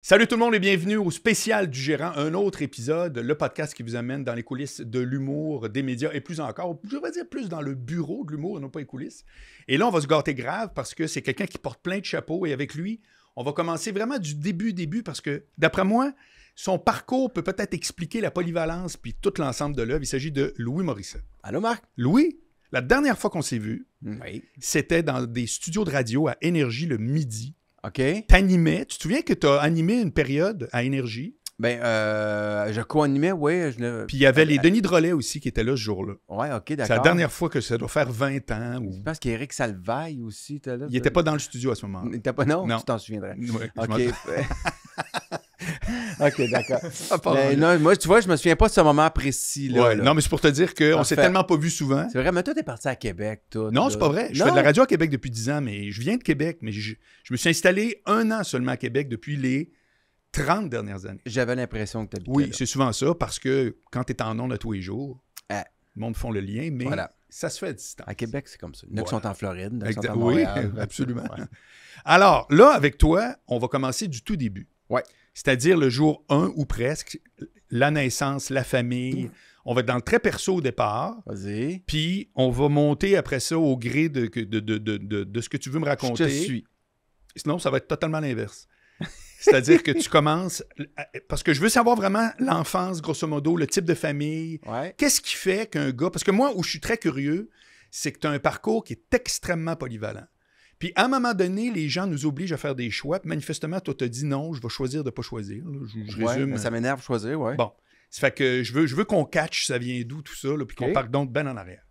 Salut tout le monde et bienvenue au spécial du gérant, un autre épisode, le podcast qui vous amène dans les coulisses de l'humour, des médias et plus encore, je vais dire plus dans le bureau de l'humour et non pas les coulisses. Et là, on va se gâter grave parce que c'est quelqu'un qui porte plein de chapeaux et avec lui, on va commencer vraiment du début, début parce que d'après moi, son parcours peut peut-être expliquer la polyvalence puis tout l'ensemble de l'œuvre. Il s'agit de Louis Morissette. Allô Marc? Louis, la dernière fois qu'on s'est vu, c'était dans des studios de radio à Énergie le midi OK. T'animais. Tu te souviens que tu as animé une période à Énergie? Ben, euh, je co-animais, oui. Puis il y avait les euh, Denis Drolet aussi qui étaient là ce jour-là. Ouais, OK, d'accord. C'est la dernière fois que ça doit faire 20 ans. Je pense qu'Éric Salvaille aussi était là. Il n'était pas dans le studio à ce moment-là. Il pas, non, non. tu t'en souviendrais. Oui, OK. OK, d'accord. Ben, moi, tu vois, je me souviens pas de ce moment précis. Là, Non, mais c'est pour te dire qu'on s'est tellement pas vu souvent. C'est vrai, mais toi, es parti à Québec, toi. Non, c'est pas vrai. Je fais de la radio à Québec depuis 10 ans, mais je viens de Québec. Mais je, me suis installé un an seulement à Québec depuis les 30 dernières années. J'avais l'impression que tu t'habitais Oui, c'est souvent ça, parce que quand tu es en nom à tous les jours, les ah. le monde font le lien, mais... ça se fait à distance. À Québec, c'est comme ça. Nous qui sont en Floride, nous sont en Oui, absolument. Alors, là, avec toi, on va commencer du tout début. Ouais c'est-à-dire le jour 1 ou presque, la naissance, la famille. On va être dans le très perso au départ. Vas-y. Puis on va monter après ça au gré de, de, ce que tu veux me raconter. Je suis. Sinon, ça va être totalement l'inverse. C'est-à-dire que tu commences. Parce que je veux savoir vraiment l'enfance, grosso modo, le type de famille. Qu'est-ce qui fait qu'un gars. Parce que moi, où je suis très curieux, c'est que tu as un parcours qui est extrêmement polyvalent. Puis à un moment donné, les gens nous obligent à faire des choix. manifestement, toi, te dis non, je vais choisir de ne pas choisir. Je, résume. ça euh, m'énerve choisir, ouais. Bon. Ça fait que je veux, je veux qu'on catch ça vient d'où tout ça, là, puis qu'on parte donc ben en arrière.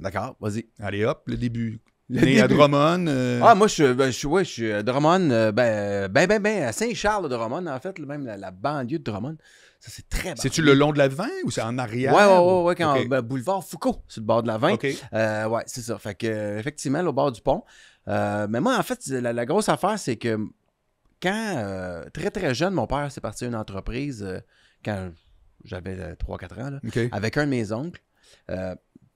D'accord, vas-y. Allez hop, le début. Le à Drummond. Euh. Ah, moi, ben, je, suis à Drummond, euh, ben, ben, ben, ben, à Saint-Charles de Drummond, en fait, même la, banlieue de Drummond. Ça, c'est très bien. C'est-tu le long de la l'avant ou c'est en arrière? Ouais, ouais, ouais, quand, ben, boulevard Foucault, sur le bord de la OK. ouais, c'est ça. Fait que, effectivement, au bord du pont. Euh, mais moi, en fait, la, grosse affaire, c'est que quand, euh, très très jeune, mon père s'est parti à une entreprise euh, quand j'avais 3-4 ans, avec un de mes oncles.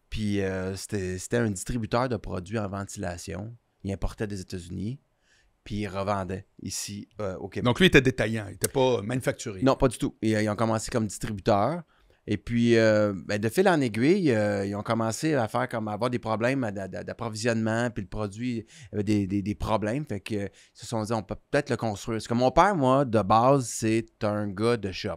puis c'était un distributeur de produits en ventilation. Il importait des États-Unis puis il revendait ici au Québec. Donc lui, il était détaillant, il n'était pas manufacturé. Non, pas du tout. Ils, ils ont commencé comme distributeur. Et puis, euh, ben, de fil en aiguille, euh, ils ont commencé à faire comme avoir des problèmes d'approvisionnement, puis le produit avait des, problèmes. Fait que euh, ils se sont dit, on peut peut-être le construire. Parce que mon père, moi, de base, c'est un gars de shop.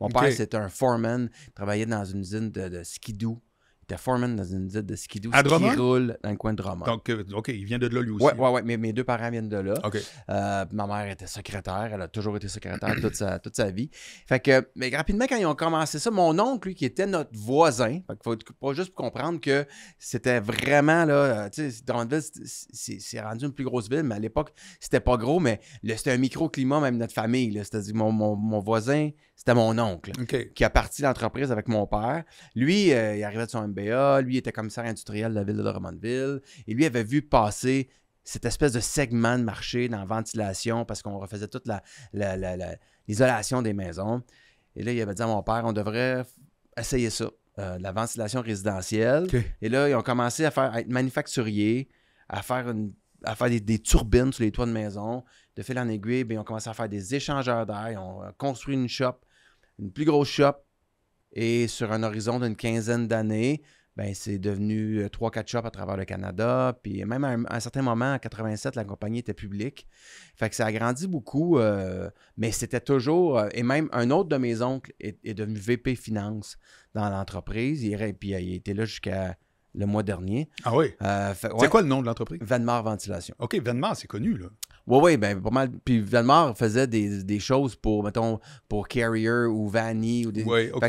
Mon père, c'est un foreman, travaillait dans une usine de, de skidoo était Foreman dans une zone de skidoo qui roule dans le coin de Drummond. Donc, euh, OK, il vient de là, lui aussi. Oui, oui, oui. mes, deux parents viennent de là. Euh, ma mère était secrétaire. Elle a toujours été secrétaire toute, sa, vie. Fait que, mais rapidement, quand ils ont commencé ça, mon oncle, lui, qui était notre voisin, fait faut pas juste comprendre que c'était vraiment, là, euh, tu sais, Drummondville, c'est rendu une plus grosse ville, mais à l'époque, c'était pas gros, mais c'était un micro climat même notre famille. C'est-à-dire mon, mon, voisin, c'était mon oncle qui a parti l'entreprise avec mon père. Lui, il arrivait de son lui était commissaire industriel de la ville de Romain-de-Ville. et lui avait vu passer cette espèce de segment de marché dans la ventilation parce qu'on refaisait toute l'isolation la, des maisons. Et là, il avait dit à mon père, on devrait essayer ça, euh, la ventilation résidentielle. Et là, ils ont commencé à, faire, être manufacturiers, à faire, des, turbines sur les toits de maison. De fil en aiguille, ben, ils ont commencé à faire des échangeurs d'air. Ils ont euh, construit une shop, une plus grosse shop et sur un horizon d'une quinzaine d'années, ben, c'est devenu euh, trois, quatre shops à travers le Canada. Puis même à un, certain moment, en 87, la compagnie était publique. Fait que ça a grandi beaucoup, euh, mais c'était toujours. Euh, et même un autre de mes oncles est, est devenu VP Finance dans l'entreprise. puis il était là jusqu'à le mois dernier. Ah oui? Euh, c'est quoi le nom de l'entreprise? Vanmar Ventilation. OK, Vanmar, c'est connu, là. Oui, oui, bien, pas mal. Puis Vanmar faisait des, choses pour, mettons, pour Carrier ou Vanny ou des. Oui, OK.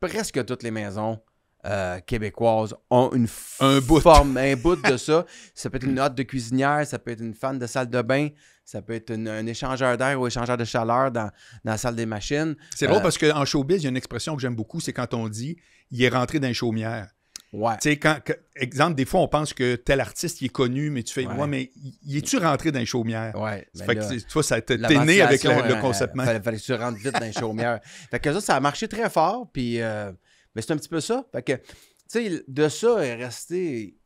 presque toutes les maisons. Euh, québécoises ont une un bout. forme, un bout de ça. Ça peut être une hotte de cuisinière, ça peut être une fan de salle de bain, ça peut être un échangeur d'air ou échangeur de chaleur dans, la salle des machines. C'est euh, parce qu'en showbiz, il y a une expression que j'aime beaucoup, c'est quand on dit « il est rentré dans les chaumières » quand, exemple, des fois, on pense que tel artiste, il est connu, mais tu fais, moi mais il est-tu rentré dans les chaumières? Ben tu t'es né avec le, euh, concept. Il fallait, que tu rentres vite dans les chaumières. Fait que ça, a marché très fort, puis euh, mais c'est un petit peu ça. que, de ça est resté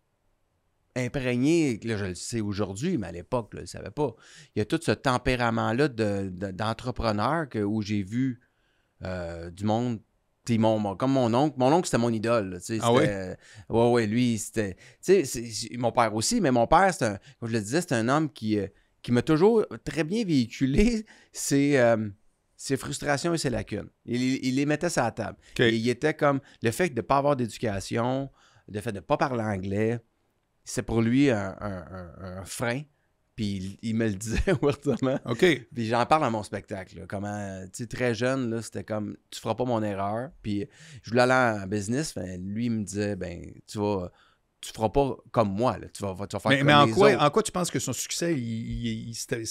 imprégné, là, je le sais aujourd'hui, mais à l'époque, je ne le savais pas. Il y a tout ce tempérament-là d'entrepreneur où j'ai vu euh, du monde comme mon oncle, mon oncle, c'était mon idole. ah oui? ouais, ouais, lui, c'était. Mon père aussi, mais mon père, comme je le disais, c'est un homme qui, euh, qui m'a toujours très bien véhiculé euh, ses, frustrations et ses lacunes. Il, les mettait sur la table. il était comme le fait de ne pas avoir d'éducation, le fait de ne pas parler anglais, c'est pour lui un frein. Puis il, me le disait ouvertement. OK. Puis j'en parle à mon spectacle. comment, tu très jeune, là, c'était comme, tu feras pas mon erreur. Puis je voulais aller en business. Ben, lui, il me disait, ben, tu vas tu feras pas comme moi. Là. Tu, vas, faire mais, mais en quoi, en quoi tu penses que son succès, il, c'était,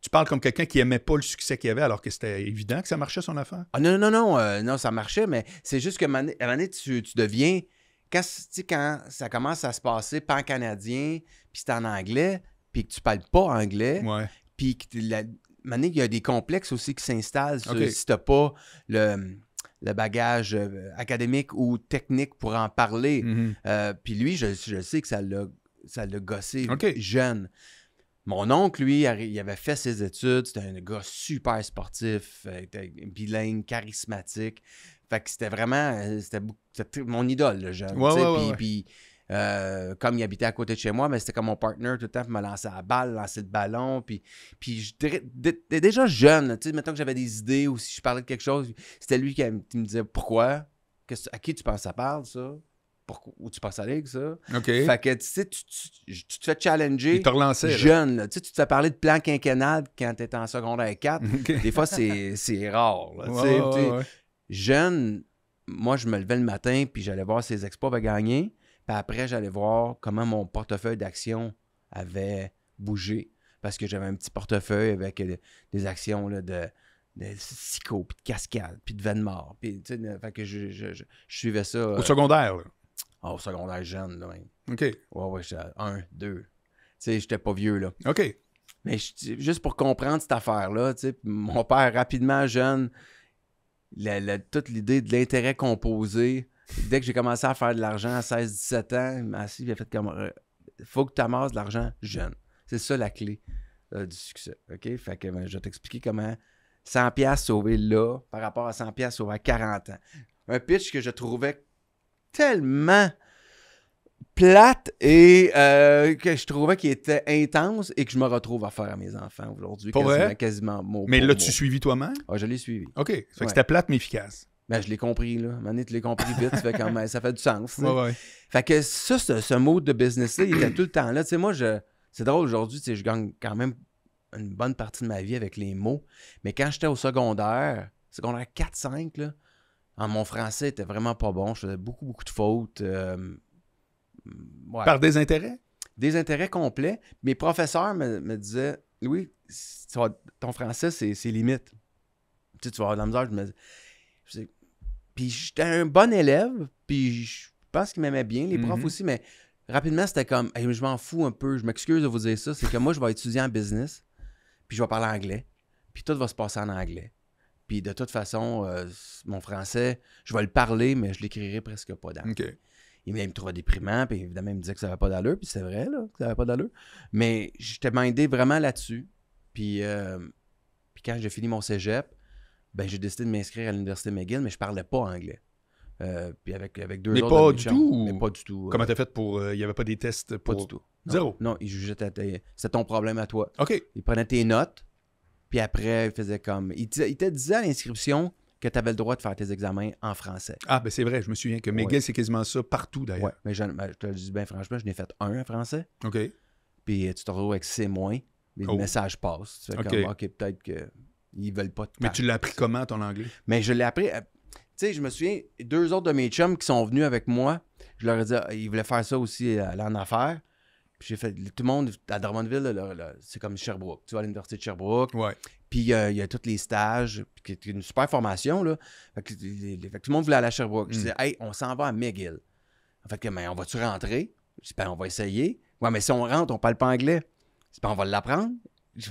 tu parles comme quelqu'un qui aimait pas le succès qu'il avait alors que c'était évident que ça marchait son affaire? Ah, non, non, non, euh, non, ça marchait, mais c'est juste que à un moment tu, tu deviens. Quand, quand ça commence à se passer pan-canadien, puis c'est en anglais, puis que tu parles pas anglais, puis que la, Maintenant, il y a des complexes aussi qui s'installent si tu pas le, bagage euh, académique ou technique pour en parler. Mhm. Euh, puis lui, je, sais que ça l'a gossé jeune. Mon oncle, lui, il avait fait ses études. C'était un gars super sportif, euh, bilingue, charismatique. Fait que c'était vraiment... C'était mon idole, le jeune. Puis euh, comme il habitait à côté de chez moi, mais c'était comme mon partner tout le temps Il me lançait la balle, lançait le ballon. Puis, puis j'étais déjà jeune, tu sais, maintenant que j'avais des idées ou si je parlais de quelque chose, c'était lui qui, me disait pourquoi, à qui tu penses ça parle, ça? Pourquoi, où tu penses à ligue, ça. OK. Fait que, tu sais, tu, te fais challenger jeune. Tu, sais, tu te fais parler de plan quinquennal quand t'étais en secondaire 4. Des fois, c'est rare. tu Jeune, moi, je me levais le matin puis j'allais voir ses expos à gagner. Puis après, j'allais voir comment mon portefeuille d'actions avait bougé. Parce que j'avais un petit portefeuille avec euh, des actions de, de Sico, puis de Cascade, puis de Venmar. Puis, fait que je, suivais ça. Au euh, secondaire, là. Ah, au secondaire jeune, là, OK. Ouais, ouais, un, deux. Tu sais, j'étais pas vieux, là. OK. Mais juste pour comprendre cette affaire-là, tu mon père, rapidement jeune, toute l'idée de l'intérêt composé, dès que j'ai commencé à faire de l'argent à 16-17 ans, ma il a fait comme euh, faut que tu amasses de l'argent jeune. C'est ça la clé euh, du succès. OK? Fait que ben, je vais t'expliquer comment 100$ sauver là par rapport à 100$ sauvé à 40 ans. Un pitch que je trouvais tellement plate et euh, que je trouvais qu'il était intense et que je me retrouve à faire à mes enfants aujourd'hui. Quasiment, quasiment Mais là tu suivi toi-même? Ah, je l'ai suivi. OK. que c'était plate mais efficace. Ben, je l'ai compris, là. Manette, tu l'as compris vite, fait quand ça fait du sens. Fait que ça, ce, mode de business-là, il était tout le temps là. Tu sais, moi, je... c'est drôle aujourd'hui, tu je gagne quand même une bonne partie de ma vie avec les mots. Mais quand j'étais au secondaire, secondaire 4-5, en ah, mon français était vraiment pas bon. Je faisais beaucoup, beaucoup de fautes. Euh, Par désintérêt? intérêts? Des intérêts complets. Mes professeurs me, me disaient Louis, ton français, c'est limite. Tu, sais, tu vas avoir de la misère. Je me disais puis j'étais un bon élève, puis je pense qu'il m'aimait bien, les profs mm-hmm. aussi, mais rapidement, c'était comme, je m'en fous un peu, je m'excuse de vous dire ça, c'est que moi, je vais étudier en business, puis je vais parler anglais, puis tout va se passer en anglais. Puis de toute façon, euh, mon français, je vais le parler, mais je l'écrirai presque pas dans. Il m'aime trop déprimant, puis évidemment, il me disait que ça n'avait pas d'allure, puis c'est vrai, là, que ça n'avait pas d'allure. Mais j'étais mindé vraiment là-dessus. Puis, euh, puis quand j'ai fini mon cégep, ben, j'ai décidé de m'inscrire à l'Université McGill, mais je parlais pas anglais. Euh, puis avec, avec deux mais Pas du tout, Mais pas du tout. Comment tu euh. t'as fait pour. Euh, il n'y avait pas des tests Pas du tout. Zéro. Non, ils jugeaient. C'est ton problème à toi. OK. Ils prenaient tes notes, puis après, ils faisaient comme. il te disait à l'inscription que tu avais le droit de faire tes examens en français. Ah, ben c'est vrai, je me souviens que McGill, c'est quasiment ça partout d'ailleurs. Ouais, mais ben, je, te le dis bien franchement, je n'ai fait un en français. OK. Puis tu te retrouves avec c'est moins, mais le message passe. Tu fais comme, OK, peut-être que ils veulent pas Mais tu l'as appris comment, ton anglais? Mais je l'ai appris. Euh, tu sais, je me souviens, deux autres de mes chums qui sont venus avec moi, je leur ai dit, ah, ils voulaient faire ça aussi, euh, aller en affaires. Puis j'ai fait, tout le monde à Drummondville, c'est comme Sherbrooke. Tu vois à l'université de Sherbrooke. Ouais. Puis euh, il y a tous les stages, puis c'est une super formation. Là. Fait que, tout le monde voulait aller à Sherbrooke. Je hmm. disais, hey, on s'en va à McGill. Fait que, mais on va-tu rentrer? Je dis, ben, on va essayer. Ouais, mais si on rentre, on parle pas anglais. Je dis, ben, on va l'apprendre. Je dis,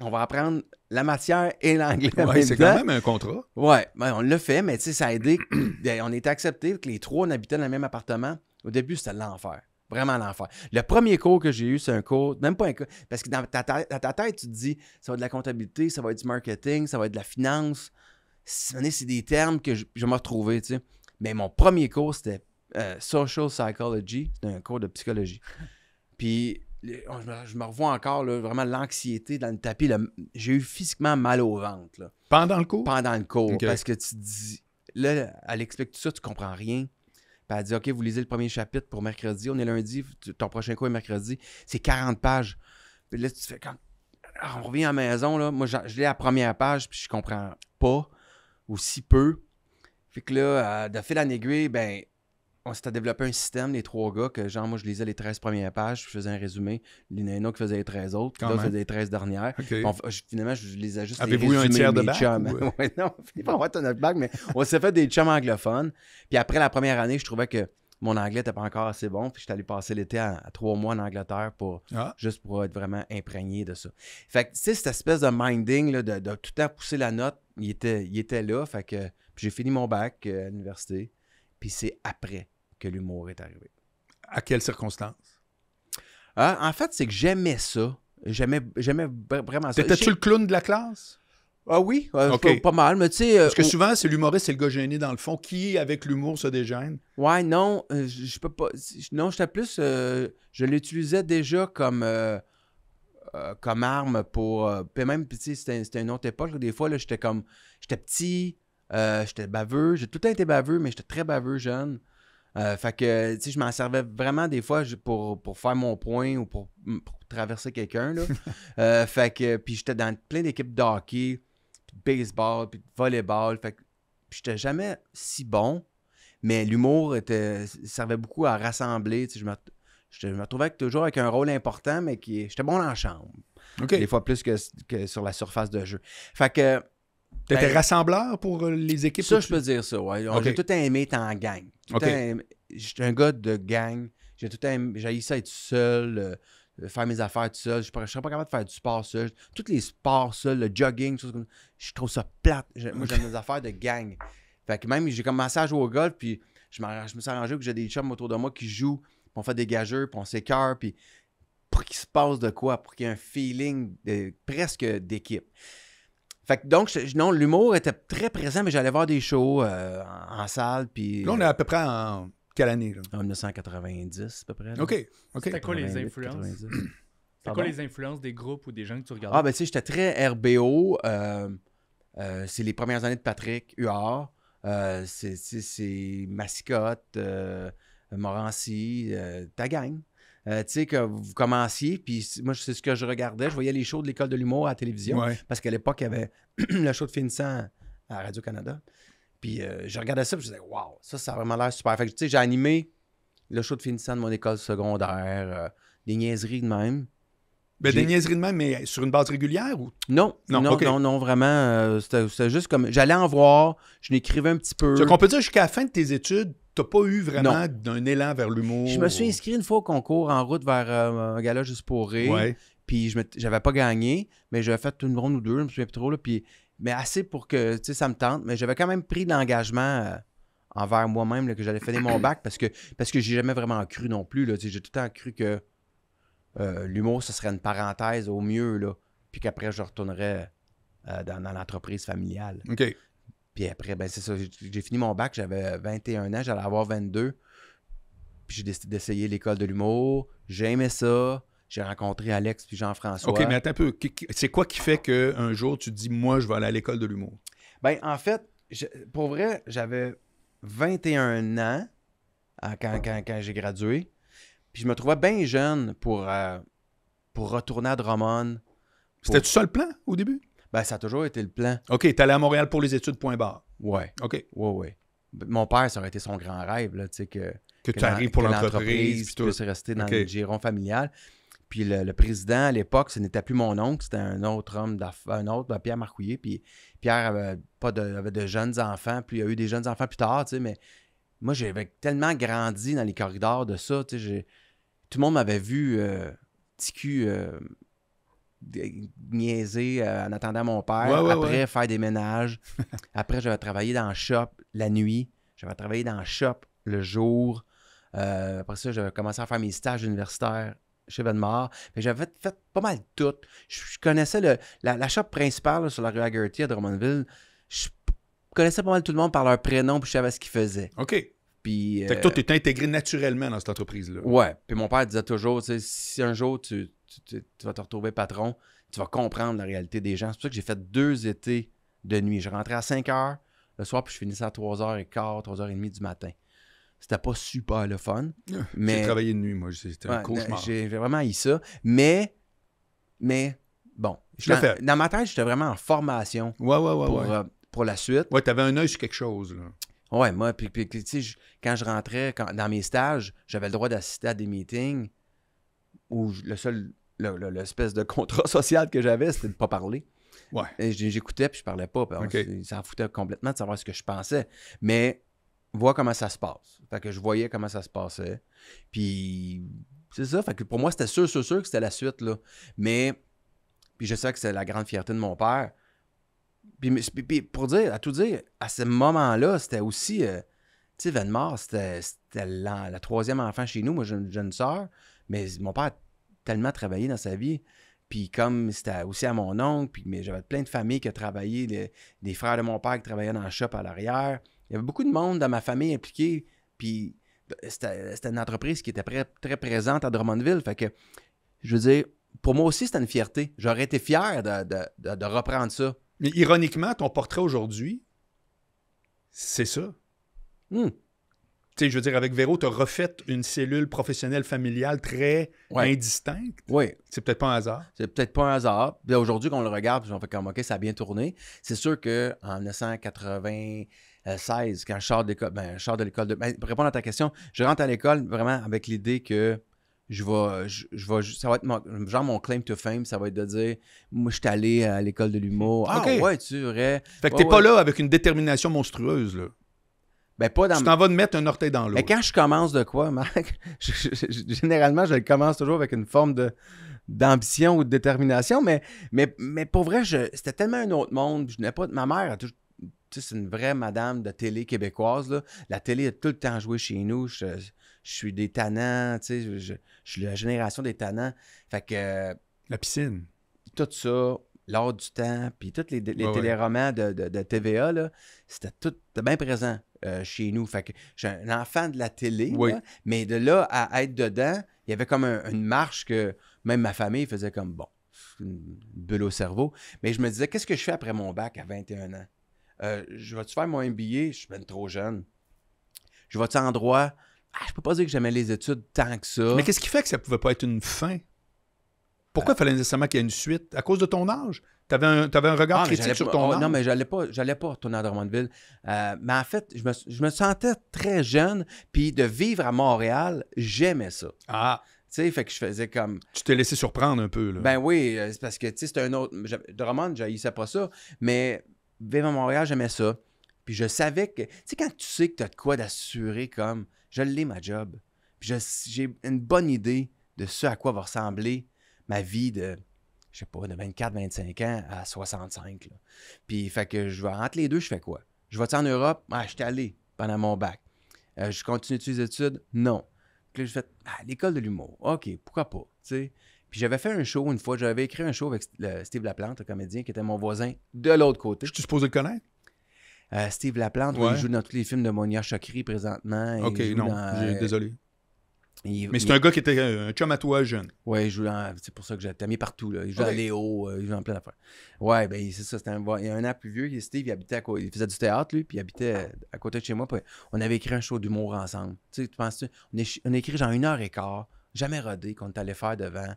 on va apprendre la matière et l'anglais. Ouais, c'est quand même un contrat. Oui, mais ben, on l'a fait, mais ça a aidé. Ben, on était accepté que les trois, on habitait dans le même appartement. Au début, c'était l'enfer. Vraiment l'enfer. Le premier cours que j'ai eu, c'est un cours, même pas un cours, parce que dans ta, tête, tu te dis, ça va être de la comptabilité, ça va être du marketing, ça va être de la finance. C'est des termes que je, me retrouvais, tu sais. Mais mon premier cours, c'était euh, Social Psychology, c'était un cours de psychologie. Puis Oh, je, me, revois encore, vraiment l'anxiété dans le tapis. J'ai eu physiquement mal au ventre. Pendant le cours? Pendant le cours. Parce que tu dis. Là, elle explique tout ça, tu comprends rien. Puis elle dit OK, vous lisez le premier chapitre pour mercredi, on est lundi, ton prochain cours est mercredi. C'est 40 pages. Puis là, tu fais quand. Ah, on revient à la maison, là. Moi, je, lis la première page, puis je comprends pas, ou si peu. Fait que là, euh, de fil en aiguille, ben, on s'était développé un système, les trois gars, que genre, moi, je lisais les 13 premières pages, je faisais un résumé. autre qui faisait les 13 autres, puis là, faisait les 13 dernières. finalement, je lisais juste Avez-vous eu un tiers de bac? Euh? non, on pas avoir notre bac, mais on s'est fait des chums anglophones. Puis après la première année, je trouvais que mon anglais n'était pas encore assez bon, puis je suis allé passer l'été à, trois mois en Angleterre pour ah. juste pour être vraiment imprégné de ça. Fait que, tu sais, cette espèce de minding, là, de, tout le temps pousser la note, il était, il était là, fait que j'ai fini mon bac euh, à l'université, puis c'est après que l'humour est arrivé. À quelles circonstances? Euh, en fait, c'est que j'aimais ça. J'aimais vraiment ça. T'étais-tu le clown de la classe? Ah oui, euh, pas mal, mais tu Parce que euh, souvent, c'est l'humoriste, c'est le gars gêné dans le fond. Qui, avec l'humour, se dégêne? Ouais, non, je peux pas... Non, j'étais plus... je l'utilisais déjà comme... comme arme pour... puis même, tu sais, c'était une autre époque. Des fois, j'étais comme... J'étais petit, j'étais baveux. J'ai tout le temps été baveux, mais j'étais très baveux jeune. Euh, fait que, tu sais, je m'en servais vraiment des fois pour, faire mon point ou pour, traverser quelqu'un, là. Euh, fait que, puis j'étais dans plein d'équipes de hockey, de baseball, puis de volleyball. Fait que, j'étais jamais si bon, mais l'humour était, servait beaucoup à rassembler. Tu sais, je me, trouvais toujours avec un rôle important, mais qui j'étais bon la chambre. Des fois plus que, que sur la surface de jeu. Fait que T'étais ben, rassembleur pour euh, les équipes? Ça, je peux dire ça, J'ai tout aimé être en gang. J'étais un gars de gang. J'ai tout aimé... J'ai ça être seul, euh, faire mes affaires tout seul. Je ne serais pas capable de faire du sport seul. Tous les sports seuls, le jogging, tout ça. Je trouve ça plate. Moi, j'aime les affaires de gang. Fait que même, j'ai commencé à jouer au golf, puis je, me suis arrangé que j'ai des chums autour de moi qui jouent, on fait des gageurs, puis on s'écœure, puis pour qu'il se passe de quoi, pour qu'il y ait un feeling presque d'équipe. Fait que donc, non, l'humour était très présent, mais j'allais voir des shows euh, en, salle. Puis, là, on est euh, à peu près en quelle année? En 1990, à peu près. OK. C'était quoi les influences? C'était quoi les influences des groupes ou des gens que tu regardais? Ah, ben tu sais, j'étais très RBO. Euh, c'est les premières années de Patrick Huard. c'est Mascotte, Morancy, ta gang. Euh, tu sais, que vous commenciez. Puis moi, c'est ce que je regardais. Je voyais les shows de l'école de l'humour à la télévision. Parce qu'à l'époque, il y avait le show de finissant à Radio-Canada. Puis euh, je regardais ça, puis je disais, waouh, ça, ça a vraiment l'air super. Fait que, tu sais, j'ai animé le show de finissant de mon école secondaire, euh, des niaiseries de même. Ben, des niaiseries de même, mais sur une base régulière ou? Non, non, non, non, vraiment. c'est c'était, juste comme. J'allais en voir, je l'écrivais un petit peu. Donc, on peut dire jusqu'à la fin de tes études, t'as pas eu vraiment d'un élan vers l'humour. Je me suis inscrit une fois au concours en route vers euh, un gala juste pour Puis je n'avais pas gagné, mais j'avais fait une ronde ou deux, je me souviens plus trop. mais assez pour que ça me tente. Mais j'avais quand même pris l'engagement euh, envers moi-même que j'allais finir mon bac parce que parce que j'ai jamais vraiment cru non plus. J'ai tout le temps cru que euh, l'humour, ce serait une parenthèse au mieux. Là, puis qu'après, je retournerais dans, dans l'entreprise familiale. OK. Puis après, ben c'est ça, j'ai fini mon bac, j'avais 21 ans, j'allais avoir 22. Puis j'ai décidé d'essayer l'école de l'humour. J'aimais ça. J'ai rencontré Alex puis Jean-François. OK, mais attends un peu. C'est quoi qui fait qu'un jour, tu dis, moi, je vais aller à l'école de l'humour? Ben, en fait, pour vrai, j'avais 21 ans euh, quand, j'ai gradué. Puis je me trouvais bien jeune pour, euh, pour retourner à Drummond. C'était-tu ça le plan au début? Ben, ça a toujours été le plan. OK, es allé à Montréal pour les études, point barre. Ouais. OK. Ouais, ouais. Ben, mon père, ça aurait été son grand rêve, là, tu sais, que. Que, tu arrives pour l'entreprise. Puis tu puisse rester dans le giron familial. Puis le, président, à l'époque, ce n'était plus mon oncle, c'était un autre homme, un autre, ben, Pierre Marcouillet. Puis Pierre avait, pas de, jeunes enfants, puis il y a eu des jeunes enfants plus tard, tu sais, mais moi, j'avais tellement grandi dans les corridors de ça, tu sais, tout le monde m'avait vu euh, petit euh, niaiser euh, en attendant mon père. après, faire des ménages. après, j'avais travaillé dans le shop la nuit. J'avais travaillé dans le shop le jour. Euh, après ça, j'avais commencé à faire mes stages universitaires chez mais J'avais fait pas mal de tout. Je, connaissais le, la, shop principale sur la rue Agerty à Drummondville. Je connaissais pas mal tout le monde par leur prénom puis je savais ce qu'ils faisaient. OK. Puis, fait que toi, tu es intégré naturellement dans cette entreprise-là. Ouais. Puis mon père disait toujours, si un jour tu, vas te retrouver patron, tu vas comprendre la réalité des gens. C'est pour ça que j'ai fait deux étés de nuit. Je rentrais à 5 heures le soir, puis je finissais à 3h15, 3h30 du matin. C'était pas super le fun. mais... J'ai travaillé de nuit, moi. C'était un J'ai vraiment eu ça. Mais, mais bon. Je l'ai fait. Dans ma tête, j'étais vraiment en formation. Ouais, ouais, ouais. Pour, euh, pour la suite. Ouais, t'avais un œil sur quelque chose. Là. Ouais, moi, puis, tu sais, quand je rentrais dans mes stages, j'avais le droit d'assister à des meetings où le seul, l'espèce de contrat social que j'avais, c'était de ne pas parler. Ouais. J'écoutais puis je parlais pas. Puis okay. s'en foutaient complètement de savoir ce que je pensais. Mais vois comment ça se passe. Fait que je voyais comment ça se passait. Puis c'est ça. Fait que pour moi, c'était sûr, sûr, sûr que c'était la suite. Là. Mais puis je sais que c'est la grande fierté de mon père. Puis, pour dire, à tout dire, à ce moment-là, c'était aussi. Euh, tu sais, Venmar, c'était la, troisième enfant chez nous. Moi, j'ai une jeune sœur, mais mon père a tellement travaillé dans sa vie. Puis comme c'était aussi à mon oncle, puis j'avais plein de familles qui travaillaient, les, des frères de mon père qui travaillaient dans le shop à l'arrière. Il y avait beaucoup de monde dans ma famille impliqué. Puis c'était une entreprise qui était très, très présente à Drummondville. Fait que, je veux dire, pour moi aussi, c'était une fierté. J'aurais été fier de reprendre ça. Mais ironiquement, ton portrait aujourd'hui, c'est ça. Hmm. Tu sais, je veux dire, avec Véro, tu as refait une cellule professionnelle familiale très indistincte. Oui. C'est peut-être pas un hasard. C'est peut-être pas un hasard. aujourd'hui, quand on le regarde, on fait comme, OK, ça a bien tourné. C'est sûr qu'en 1996, quand ben, je sors de l'école, de l'école ben, pour répondre à ta question, je rentre à l'école vraiment avec l'idée que je vais, je, ça va être mon, genre mon claim to fame, ça va être de dire, moi, je suis allé à l'école de l'humour. Ah, ah ouais, tu vrai. » Fait que tu t'es pas là avec une détermination monstrueuse, là. Ben, pas dans... Tu t'en vas de mettre un orteil dans l'eau. Mais quand je commence de quoi, Marc, généralement, je commence toujours avec une forme de d'ambition ou de détermination, mais, mais, mais pour vrai, c'était tellement un autre monde. Je n'ai pas... Ma mère a toujours, c'est une vraie madame de télé québécoise. Là. La télé a tout le temps joué chez nous je suis des tannants, tu sais, je, suis la génération des tannants. Fait que. La piscine. Tout ça, l'art du temps, puis tous les, les téléromans De, de, TVA, c'était tout bien présent euh, chez nous. Fait que j'ai un enfant de la télé, mais de là à être dedans, il y avait comme une marche que même ma famille faisait comme bon, une bulle au cerveau. Mais je me disais, qu'est-ce que je fais après mon bac à 21 ans? Euh, je vais-tu faire mon MBA? Je suis même trop jeune. Je vais-tu en droit? ah, je peux pas dire que j'aimais les études tant que ça. Mais qu'est-ce qui fait que ça pouvait pas être une fin? Pourquoi il euh. fallait nécessairement qu'il y ait une suite? À cause de ton âge? Tu avais, un regard ah, critique sur ton oh, âge? Non, mais j'allais pas, j'allais pas retourner à Drummondville. Euh, mais en fait, je me, sentais très jeune, puis de vivre à Montréal, j'aimais ça. Ah! Tu sais, fait que je faisais comme... Tu t'es laissé surprendre un peu, là. Ben oui, euh, parce que, tu sais, c'était un autre... Drummond, je pas ça, mais vivre à Montréal, j'aimais ça. Puis je savais que... Tu sais, quand tu sais que tu as de quoi d'assurer comme je l'ai ma job. j'ai une bonne idée de ce à quoi va ressembler ma vie de, je sais pas, de 24, 25 ans à 65. Puis fait que je vais entre les deux, je fais quoi? Je vais en Europe? Ah, je allé pendant mon bac. Euh, je continue les études? Non. Puis là, je fais ah, l'école de l'humour. OK, pourquoi pas? Puis j'avais fait un show une fois, j'avais écrit un show avec Steve Laplante, un comédien, qui était mon voisin de l'autre côté. Je suis supposé le connaître? Euh, Steve Laplante, il joue dans tous les films de Monia Chokri présentement. Ok, non, euh, désolé. mais c'est un gars qui était euh, un chum à toi jeune. dans. c'est pour ça que j'ai mis partout. Là. Il joue dans Léo, il joue dans plein d'affaires. Ouais, ben c'est ça. Un, il y a un an plus vieux, Steve, il, habitait à côté, il faisait du théâtre, lui, puis il habitait à côté de chez moi. on avait écrit un show d'humour ensemble. Tu sais, tu penses, on, on, a écrit genre une heure et quart, jamais rodé, qu'on t'allait faire devant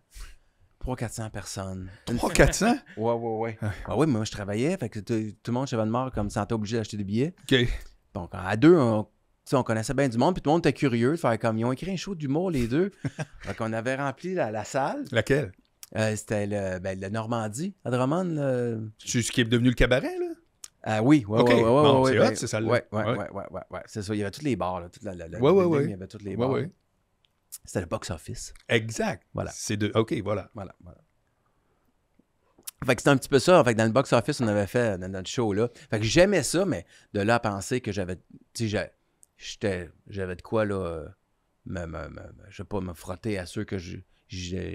300-400 personnes. 300-400? ouais, ouais, ouais. Ah. ah oui, moi, je travaillais. Fait que tout le monde chez Van Mort, comme, était obligé d'acheter des billets. OK. Donc, à deux, on, connaissait bien du monde. Puis tout le monde était curieux de faire comme. Ils ont écrit un show d'humour, les deux. Donc, on avait rempli la, la salle. Laquelle? Euh, C'était le, ben, Normandie, à Drummond. C'est ce qui est devenu le cabaret, là? Ah oui, oui, ouais, c'est ben, ouais, c'est ça. là. Oui, Oui, oui, oui, ouais. C'est ça. Il y avait tous les bars, là, Oui, oui, oui. il y avait tous les bars. Ouais, ouais. C'était le box-office. Exact. Voilà. C'est deux OK, voilà. Voilà, voilà. Fait que c'était un petit peu ça. Fait dans le box-office, on avait fait notre show-là. Fait que j'aimais ça, mais de là à penser que j'avais. Tu sais, J'avais de quoi, là. Euh, me, me, je pas, me frotter à ceux que je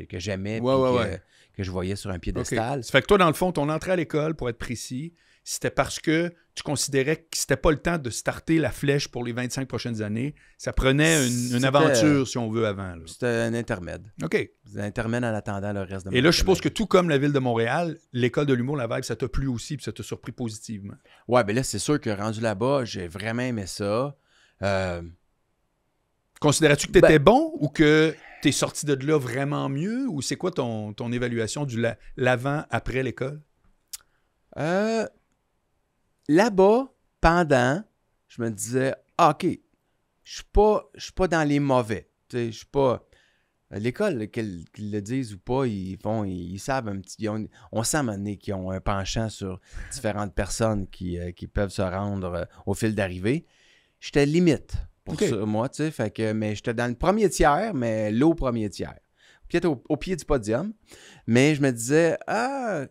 que j'aimais ouais, que, que, je voyais sur un piédestal. fait que toi, dans le fond, ton entrée à l'école, pour être précis, c'était parce que tu considérais que c'était pas le temps de starter la flèche pour les 25 prochaines années. Ça prenait une, aventure, si on veut, avant. C'était un intermède. OK. Un intermède en attendant le reste de Et là, je suppose que tout comme la ville de Montréal, l'école de l'humour, la vibe, ça t'a plu aussi, puis ça t'a surpris positivement. Ouais, mais ben là, c'est sûr que rendu là-bas, j'ai vraiment aimé ça. Euh... Considérais-tu que tu étais ben bon ou que tu es sorti de là vraiment mieux? Ou c'est quoi ton, ton évaluation du l'avant-après l'école? Euh, là-bas, pendant, je me disais, ah, OK, je suis pas, je suis pas dans les mauvais. Je suis pas. L'école, qu'ils le disent ou pas, ils font, ils, savent un petit. on sent à qu'ils ont un penchant sur différentes personnes euh, qui, peuvent se rendre euh, au fil d'arrivée. J'étais limite pour moi, que, mais j'étais dans le premier tiers, mais l'eau premier tiers. Peut-être au, pied du podium. Mais je me disais, ah,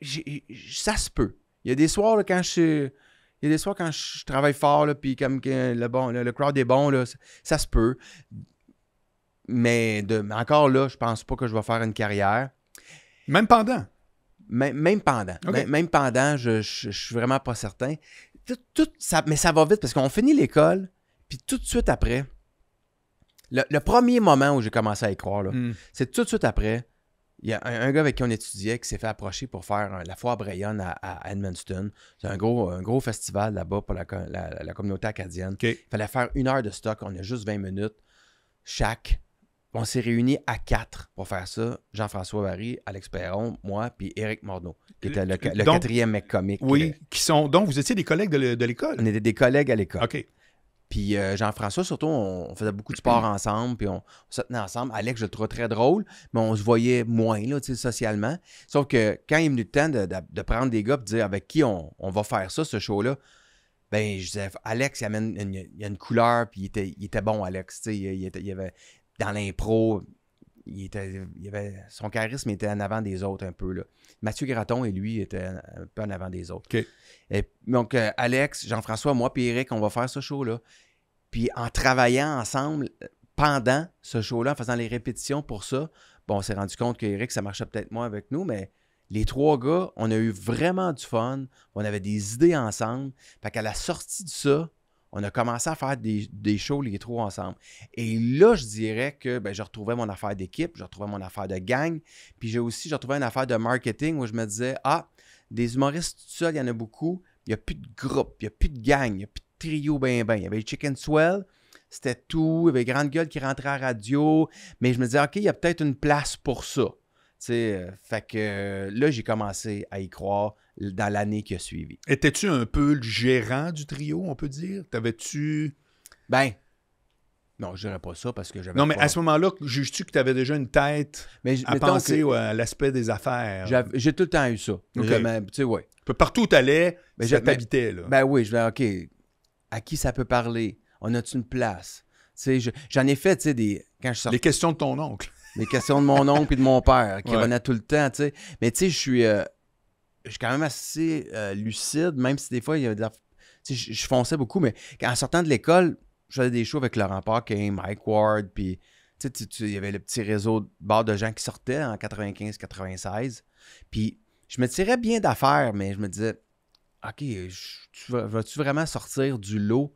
ça se peut. Il y a des soirs, quand je il y des soirs quand je travaille fort, là, puis comme le, bon, le, crowd est bon, ça, se peut. Mais de, encore là, je pense pas que je vais faire une carrière. Même pendant? même pendant. Même pendant, je, je, suis vraiment pas certain. Tout, ça, mais ça va vite parce qu'on finit l'école, puis tout de suite après, le, premier moment où j'ai commencé à y croire, hmm. c'est tout de suite après, il y a un, gars avec qui on étudiait qui s'est fait approcher pour faire euh, la foire Brayonne à, Edmundston. C'est un gros, un gros festival là-bas pour la, communauté acadienne. Il fallait faire une heure de stock. On a juste 20 minutes chaque. On s'est réunis à quatre pour faire ça. Jean-François Barry, Alex Perron, moi, puis Éric Morneau, qui était le, quatrième mec comique. Oui, euh, qui sont. Donc, vous étiez des collègues de, l'école? On était des collègues à l'école. OK. Puis euh, Jean-François, surtout, on, faisait beaucoup de sport ensemble, puis on, se tenait ensemble. Alex, je le trouvais très drôle, mais on se voyait moins, là, socialement. Sauf que quand il est venu le temps de, prendre des gars de dire avec qui on, on va faire ça, ce show-là, ben je disais, Alex, il, amène une, a une couleur, puis il était, était bon, Alex. Il, il, avait dans l'impro, il, avait, son charisme était en avant des autres un peu. Là. Mathieu Graton et lui étaient un peu en avant des autres. Et, donc, euh, Alex, Jean-François, moi et Eric, on va faire ce show-là. Puis en travaillant ensemble euh, pendant ce show-là, en faisant les répétitions pour ça, bon, on s'est rendu compte qu'Eric, ça marchait peut-être moins avec nous, mais les trois gars, on a eu vraiment du fun. On avait des idées ensemble. Fait qu'à la sortie de ça, on a commencé à faire des, shows les trois ensemble. Et là, je dirais que ben, je retrouvais mon affaire d'équipe, je retrouvais mon affaire de gang, puis j'ai aussi, je retrouvais une affaire de marketing où je me disais, ah, des humoristes tout seuls, il y en a beaucoup, il n'y a plus de groupe, il n'y a plus de gang, il n'y a plus de trio ben ben. Il y avait Chicken Swell, c'était tout, il y avait Grande Gueule qui rentrait à la radio, mais je me disais, OK, il y a peut-être une place pour ça sais, euh, fait que euh, là, j'ai commencé à y croire dans l'année qui a suivi. Étais-tu un peu le gérant du trio, on peut dire? T'avais-tu... Ben, non, je dirais pas ça parce que j'avais. Non, mais à ce moment-là, juges-tu que tu avais déjà une tête mais, à penser à l'aspect des affaires? J'ai tout le temps eu ça. Tu Partout où tu allais, mais ça t'habitait. Ben, oui, je vais OK, à qui ça peut parler? On a une place? J'en ai fait, tu sais, des. Quand je Les questions de ton oncle des questions de mon oncle et de mon père qui revenaient tout le temps, Mais tu sais, je suis, euh, quand même assez euh, lucide, même si des fois, il y je, fonçais beaucoup, mais en sortant de l'école, je faisais des shows avec Laurent Parkin, Mike Ward, puis tu il y avait le petit réseau de de gens qui sortaient en 95-96. Puis je me tirais bien d'affaires, mais je me disais, OK, vas-tu vraiment sortir du lot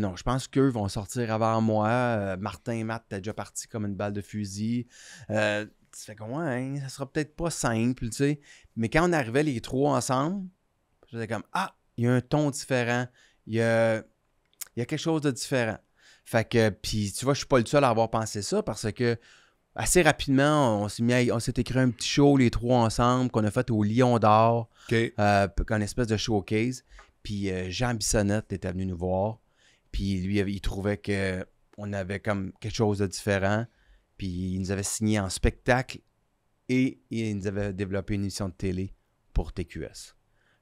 non, je pense qu'eux vont sortir avant moi. Euh, Martin et Matt, t'es déjà parti comme une balle de fusil. Euh, tu fais comment, hein? Ça sera peut-être pas simple, tu sais. Mais quand on arrivait les trois ensemble, j'étais comme Ah, il y a un ton différent. Il y a, y quelque chose de différent. Fait que, puis tu vois, je suis pas le seul à avoir pensé ça parce que assez rapidement, on s'est on s'est écrit un petit show les trois ensemble qu'on a fait au Lion d'Or, OK. Euh, une espèce de showcase. Puis Jean Bissonnette était venu nous voir. Puis lui, il trouvait qu'on avait comme quelque chose de différent. Puis il nous avait signé en spectacle et il nous avait développé une émission de télé pour TQS.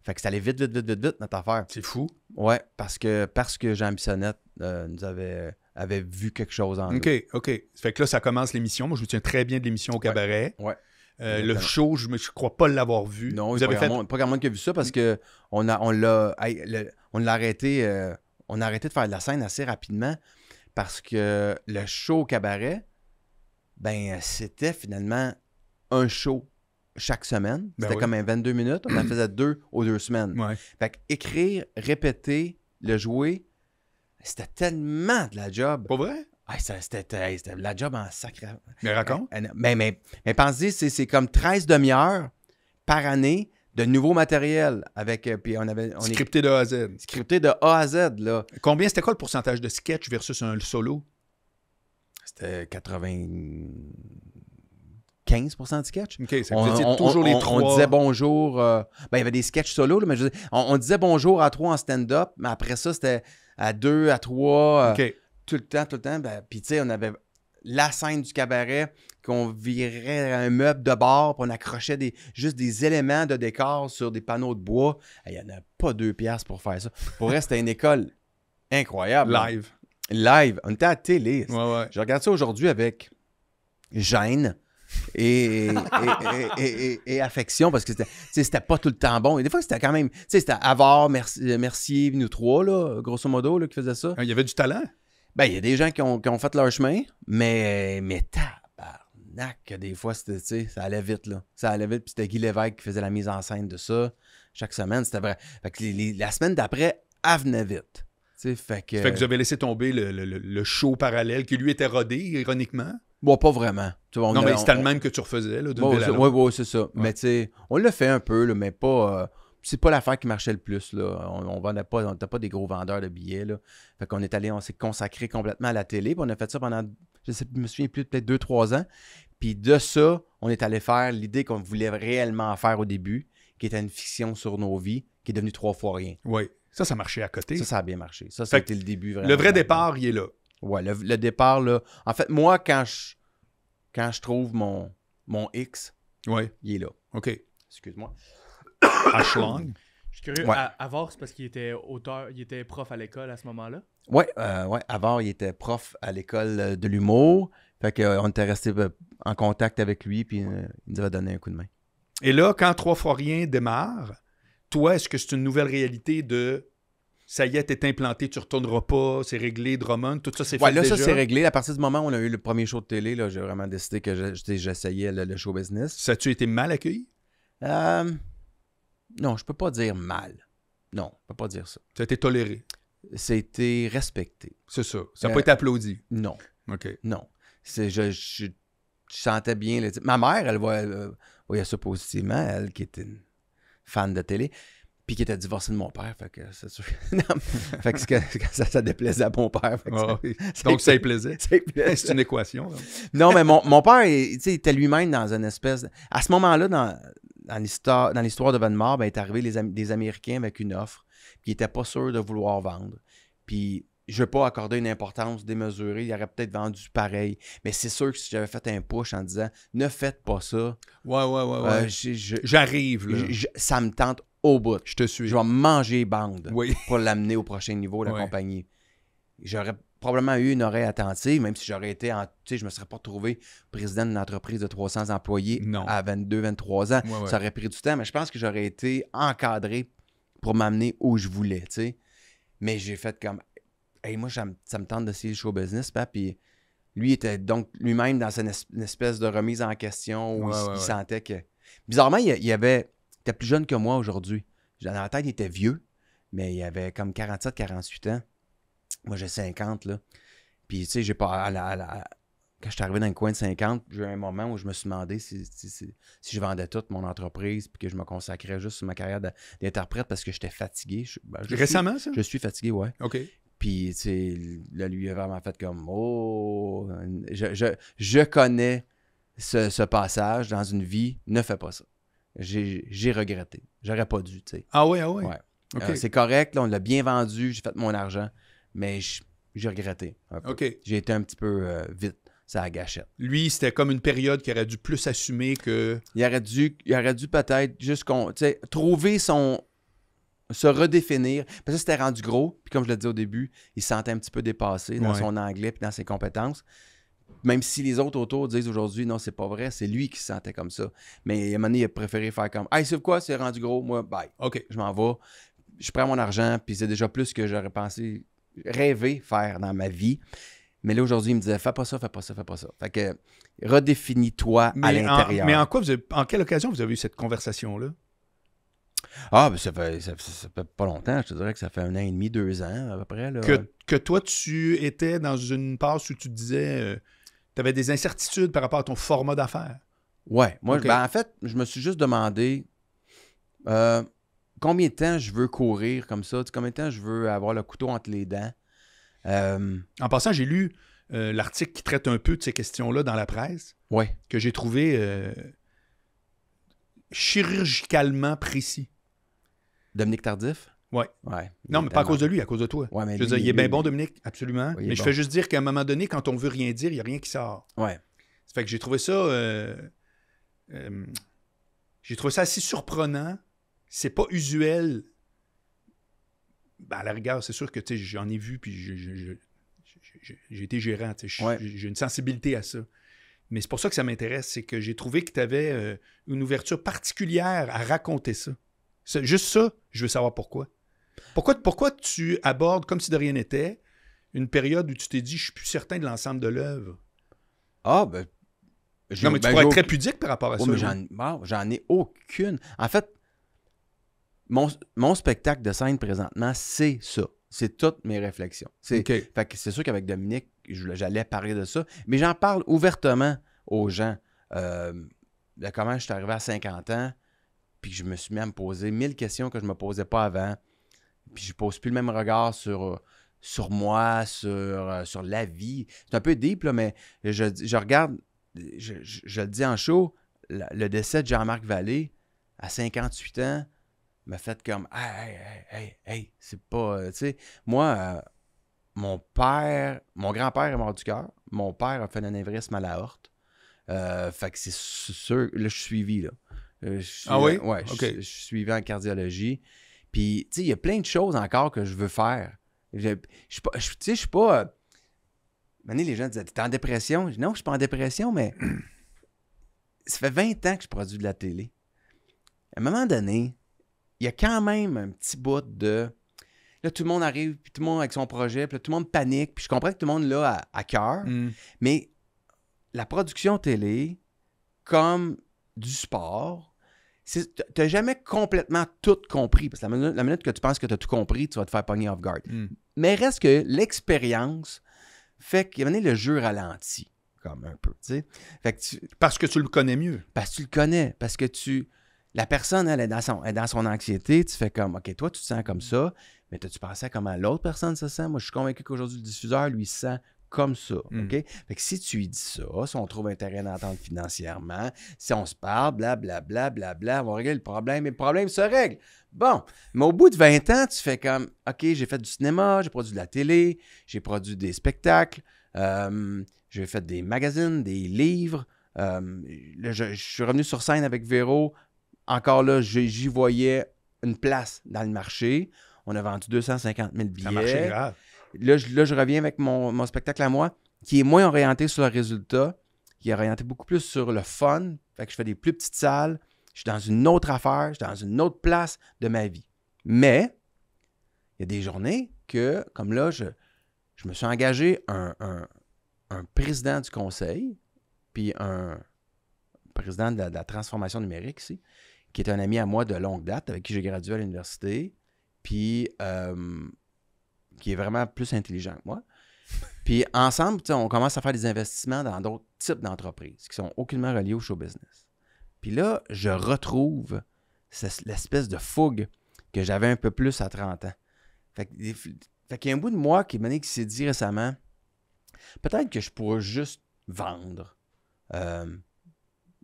Fait que ça allait vite, vite, vite, vite, vite, notre affaire. C'est fou. Ouais, parce que, parce que Jean Bissonnette euh, nous avait, avait vu quelque chose en OK, OK. Fait que là, ça commence l'émission. Moi, je me tiens très bien de l'émission au cabaret. Ouais. Euh, le show, je ne crois pas l'avoir vu. Non, Vous avez pas, fait... pas grand qui a vu ça parce qu'on on, l'a l'a arrêté euh, on a arrêté de faire de la scène assez rapidement parce que le show au cabaret, ben, c'était finalement un show chaque semaine. Ben c'était comme un 22 minutes. On en faisait deux ou deux semaines. écrire, répéter, le jouer, c'était tellement de la job. Pas vrai? c'était de la job en sacré. Mais raconte. Euh, euh, mais, mais, mais, pensez, c'est comme 13 demi-heures par année de nouveaux matériels avec euh, puis on avait scripté de A à Z. Scripté de A à Z là. Combien c'était quoi le pourcentage de sketch versus un solo C'était 95% de sketch. OK, on, toujours les trois. On disait bonjour. Euh, ben, il y avait des sketchs solo, là, mais on, disait bonjour à trois en stand-up, mais après ça, c'était à deux, à trois. Euh, tout le temps, tout le temps. Ben, puis, tu sais, on avait la scène du cabaret, qu'on virait un meuble de bord, puis on accrochait des, juste des éléments de décor sur des panneaux de bois. Il n'y en a pas deux piastres pour faire ça. Pour rester c'était une école incroyable. Hein. Live. Live. On était à télé. Je regarde ça aujourd'hui avec gêne. Et, affection parce que c'était pas tout le temps bon. Et des fois, c'était quand même. C'était Avoir, euh, Mercier, merci, nous trois, là, grosso modo, là, qui faisaient ça. Ah, il y avait du talent. Ben, il y a des gens qui ont, fait leur chemin, mais, mais ta des fois, c'était, ça allait vite, là. Ça allait vite, puis c'était Guy Lévesque qui faisait la mise en scène de ça. Chaque semaine, c'était vrai. la semaine d'après, elle vite. fait que, fait que vous avez laissé tomber le, show parallèle qui lui était rodé, ironiquement? Bon, pas vraiment. non, mais c'était le même que tu refaisais, là, Oui, c'est ça. Mais on l'a fait un peu, mais pas. Euh, c'est pas l'affaire qui marchait le plus. Là. On, pas, n'était pas des gros vendeurs de billets. Là. qu'on est allé, on s'est consacré complètement à la télé. on a fait ça pendant, je ne me souviens plus, peut-être deux trois ans. Puis de ça, on est allé faire l'idée qu'on voulait réellement faire au début, qui était une fiction sur nos vies, qui est devenue trois fois rien. Oui. Ça, ça marchait à côté. Ça, ça a bien marché. Ça, c'était le début vraiment. Le vrai départ, il est là. Ouais, le, départ, là. En fait, moi, quand je, quand je trouve mon, mon X, ouais. il est là. OK. Excuse-moi. h Je suis curieux. c'est parce qu'il était auteur, il était prof à l'école à ce moment-là? Oui, euh, ouais. Avar, il était prof à l'école de l'humour. Fait qu'on euh, était resté euh, en contact avec lui, puis euh, il nous avait donné un coup de main. Et là, quand Trois fois rien démarre, toi, est-ce que c'est une nouvelle réalité de ça y est, t'es implanté, tu retourneras pas, c'est réglé, Drummond, tout ça c'est ouais, là, ça c'est réglé. À partir du moment où on a eu le premier show de télé, là, j'ai vraiment décidé que j'essayais le, show business. Ça a-tu été mal accueilli? non, je peux pas dire mal. Non, je peux pas dire ça. Ça a été toléré? Ça a été respecté. C'est ça. Ça n'a pas été applaudi? Non. OK. Non. Je, sentais bien Ma mère, elle voit... Euh, oui, ça positivement, elle qui était une fan de télé. Puis qui était divorcée de mon père, fait que ça, déplaisait à mon père. donc ça lui plaisait. C'est une équation. non, mais mon, mon père, il, était lui-même dans une espèce. À ce moment-là, dans, l'histoire, dans l'histoire de Van ben, est arrivé des Américains avec une offre, puis ils pas sûrs de vouloir vendre. Puis je ne vais pas accorder une importance démesurée. Il aurait peut-être vendu pareil. Mais c'est sûr que si j'avais fait un push en disant ne faites pas ça. Ouais, ouais, ouais. Euh, J'arrive. Ça me tente au bout. Je te suis. Je vais manger bande pour l'amener au prochain niveau, de la compagnie. J'aurais probablement eu une oreille attentive, même si j'aurais été en. Tu sais, je me serais pas trouvé président d'une entreprise de 300 employés à 22, 23 ans. ça aurait pris du temps, mais je pense que j'aurais été encadré pour m'amener où je voulais, tu Mais j'ai fait comme hey, moi, ça me tente d'essayer le show business, pap. Puis lui était donc lui-même dans une, espèce de remise en question où il, sentait que. Bizarrement, il, y avait. était plus jeune que moi aujourd'hui. Dans la tête, il était vieux, mais il avait comme 47, 48 ans. Moi, j'ai 50, là. Puis, tu sais, j'ai pas. Quand je suis arrivé dans le coin de 50, j'ai eu un moment où je me suis demandé si, je vendais toute mon entreprise puis que je me consacrais juste sur ma carrière d'interprète parce que j'étais fatigué. Ben, Récemment, ça? Je suis fatigué, ouais. OK. Puis, tu là, lui, il a vraiment fait comme Oh, je, je, connais ce, passage dans une vie, ne fais pas ça. J'ai regretté. J'aurais pas dû, tu sais. Ah oui, ah oui. Ouais. Euh, c'est correct, on l'a bien vendu, j'ai fait mon argent, mais j'ai regretté. OK. J'ai été un petit peu euh, vite ça a gâché. Lui, c'était comme une période qu'il aurait dû plus assumer que. Il aurait dû, il aurait dû peut-être juste trouver son, se redéfinir. Parce que c'était rendu gros, puis comme je le dit au début, il se sentait un petit peu dépassé dans son anglais puis dans ses compétences. Même si les autres autour disent aujourd'hui, non, c'est pas vrai, c'est lui qui se sentait comme ça. Mais à un moment il a préféré faire comme Hey, c'est quoi, c'est rendu gros, moi, bye, ok, je m'en vais, je prends mon argent, puis c'est déjà plus que j'aurais pensé, rêvé faire dans ma vie. Mais là, aujourd'hui, il me disait, fais pas ça, fais pas ça, fais pas ça. Fait que redéfinis-toi à l'intérieur. Mais en, quoi en quelle occasion vous avez eu cette conversation-là? Ah, ben, ça fait, ça, fait pas longtemps, je te dirais que ça fait un an et demi, deux ans à peu près. Que, toi, tu étais dans une passe où tu disais, euh, t'avais tu avais des incertitudes par rapport à ton format d'affaires. Ouais, moi, ben, en fait, je me suis juste demandé euh, combien de temps je veux courir comme ça, combien de temps je veux avoir le couteau entre les dents. Euh, en passant, j'ai lu l'article qui traite un peu de ces questions-là dans la presse, ouais. que j'ai trouvé chirurgicalement précis. Dominique Tardif? Oui. Ouais, non, mais pas à cause de lui, à cause de toi. je il est bien bon, Dominique, absolument. mais je fais juste dire qu'à un moment donné, quand on veut rien dire, il n'y a rien qui sort. Ouais. Ça fait que j'ai trouvé ça. Euh, euh, j'ai trouvé ça assez surprenant. C'est pas usuel. Ben, à la rigueur, c'est sûr que j'en ai vu, puis j'ai été gérant. J'ai une sensibilité à ça. Mais c'est pour ça que ça m'intéresse, c'est que j'ai trouvé que tu avais euh, une ouverture particulière à raconter ça. Juste ça, je veux savoir pourquoi. Pourquoi, pourquoi tu abordes comme si de rien n'était une période où tu t'es dit, je suis plus certain de l'ensemble de l'œuvre? Ah, ben. Non, mais tu ben, pourrais être très pudique par rapport à oh, mais j'en ai aucune. En fait, mon, spectacle de scène présentement, c'est ça. C'est toutes mes réflexions. C'est que c'est sûr qu'avec Dominique, j'allais parler de ça, mais j'en parle ouvertement aux gens. Euh, de comment je suis arrivé à 50 ans, puis je me suis mis à me poser mille questions que je me posais pas avant. Puis je pose plus le même regard sur, euh, sur moi, sur, euh, sur la vie. C'est un peu deep, mais je, regarde, je, le dis en chaud, le, décès de Jean-Marc Vallée à 58 ans m'a fait comme Hey, hey, hey, hey, c'est pas. Euh, tu sais, moi, mon père, mon grand-père est mort du cœur. Mon père a fait un anévrisme à la horte. fait que c'est sûr, là, je suis suivi, là. Euh, ah oui? Euh, je, suis suivi en cardiologie. Puis, tu sais, il y a plein de choses encore que je veux faire. Je Je, suis pas. Euh, les gens disaient T'es en dépression je dis, Non, je suis pas en dépression, mais ça fait 20 ans que je produis de la télé. À un moment donné, il y a quand même un petit bout de. Là, tout le monde arrive, puis tout le monde avec son projet, puis tout le monde panique, puis je comprends que tout le monde l'a à, à cœur, mm. mais la production télé, comme du sport, tu n'as jamais complètement tout compris. Parce que la minute, que tu penses que tu as tout compris, tu vas te faire pogner off guard. Hmm. Mais reste que l'expérience fait qu'il y a le jeu ralenti, comme un peu. parce que tu le connais mieux. Parce que tu le connais. Parce que tu. La personne, elle est dans son, dans son anxiété. Tu fais comme, OK, toi, tu te sens comme ça. Mais as-tu pensé à comment l'autre personne se sent? Moi, je suis convaincu qu'aujourd'hui, le diffuseur, lui, sent comme ça. Hmm. OK? Fait que si tu lui dis ça, si on trouve intérêt à d'entente financièrement, si on se parle, blablabla, on va régler le problème et le problème se règle. Bon, mais au bout de 20 ans, tu fais comme OK, j'ai fait du cinéma, j'ai produit de la télé, j'ai produit des spectacles, euh, j'ai fait des magazines, des livres. Euh, je, suis revenu sur scène avec Véro. Encore là, j'y voyais une place dans le marché. On a vendu 250 000 billets. Ça marchait grave. Là je, reviens avec mon, spectacle à moi, qui est moins orienté sur le résultat, qui est orienté beaucoup plus sur le fun. Fait que je fais des plus petites salles, je suis dans une autre affaire, je suis dans une autre place de ma vie. Mais il y a des journées que, comme là, je, me suis engagé un, président du conseil, puis un président de la, transformation numérique ici, qui est un ami à moi de longue date, avec qui j'ai gradué à l'université. Puis euh, qui est vraiment plus intelligent que moi. Puis ensemble, on commence à faire des investissements dans d'autres types d'entreprises qui sont aucunement reliées au show business. Puis là, je retrouve l'espèce de fougue que j'avais un peu plus à 30 ans. Fait, qu'il y a un bout de moi qui, s'est dit récemment, peut-être que je pourrais juste vendre. Je euh,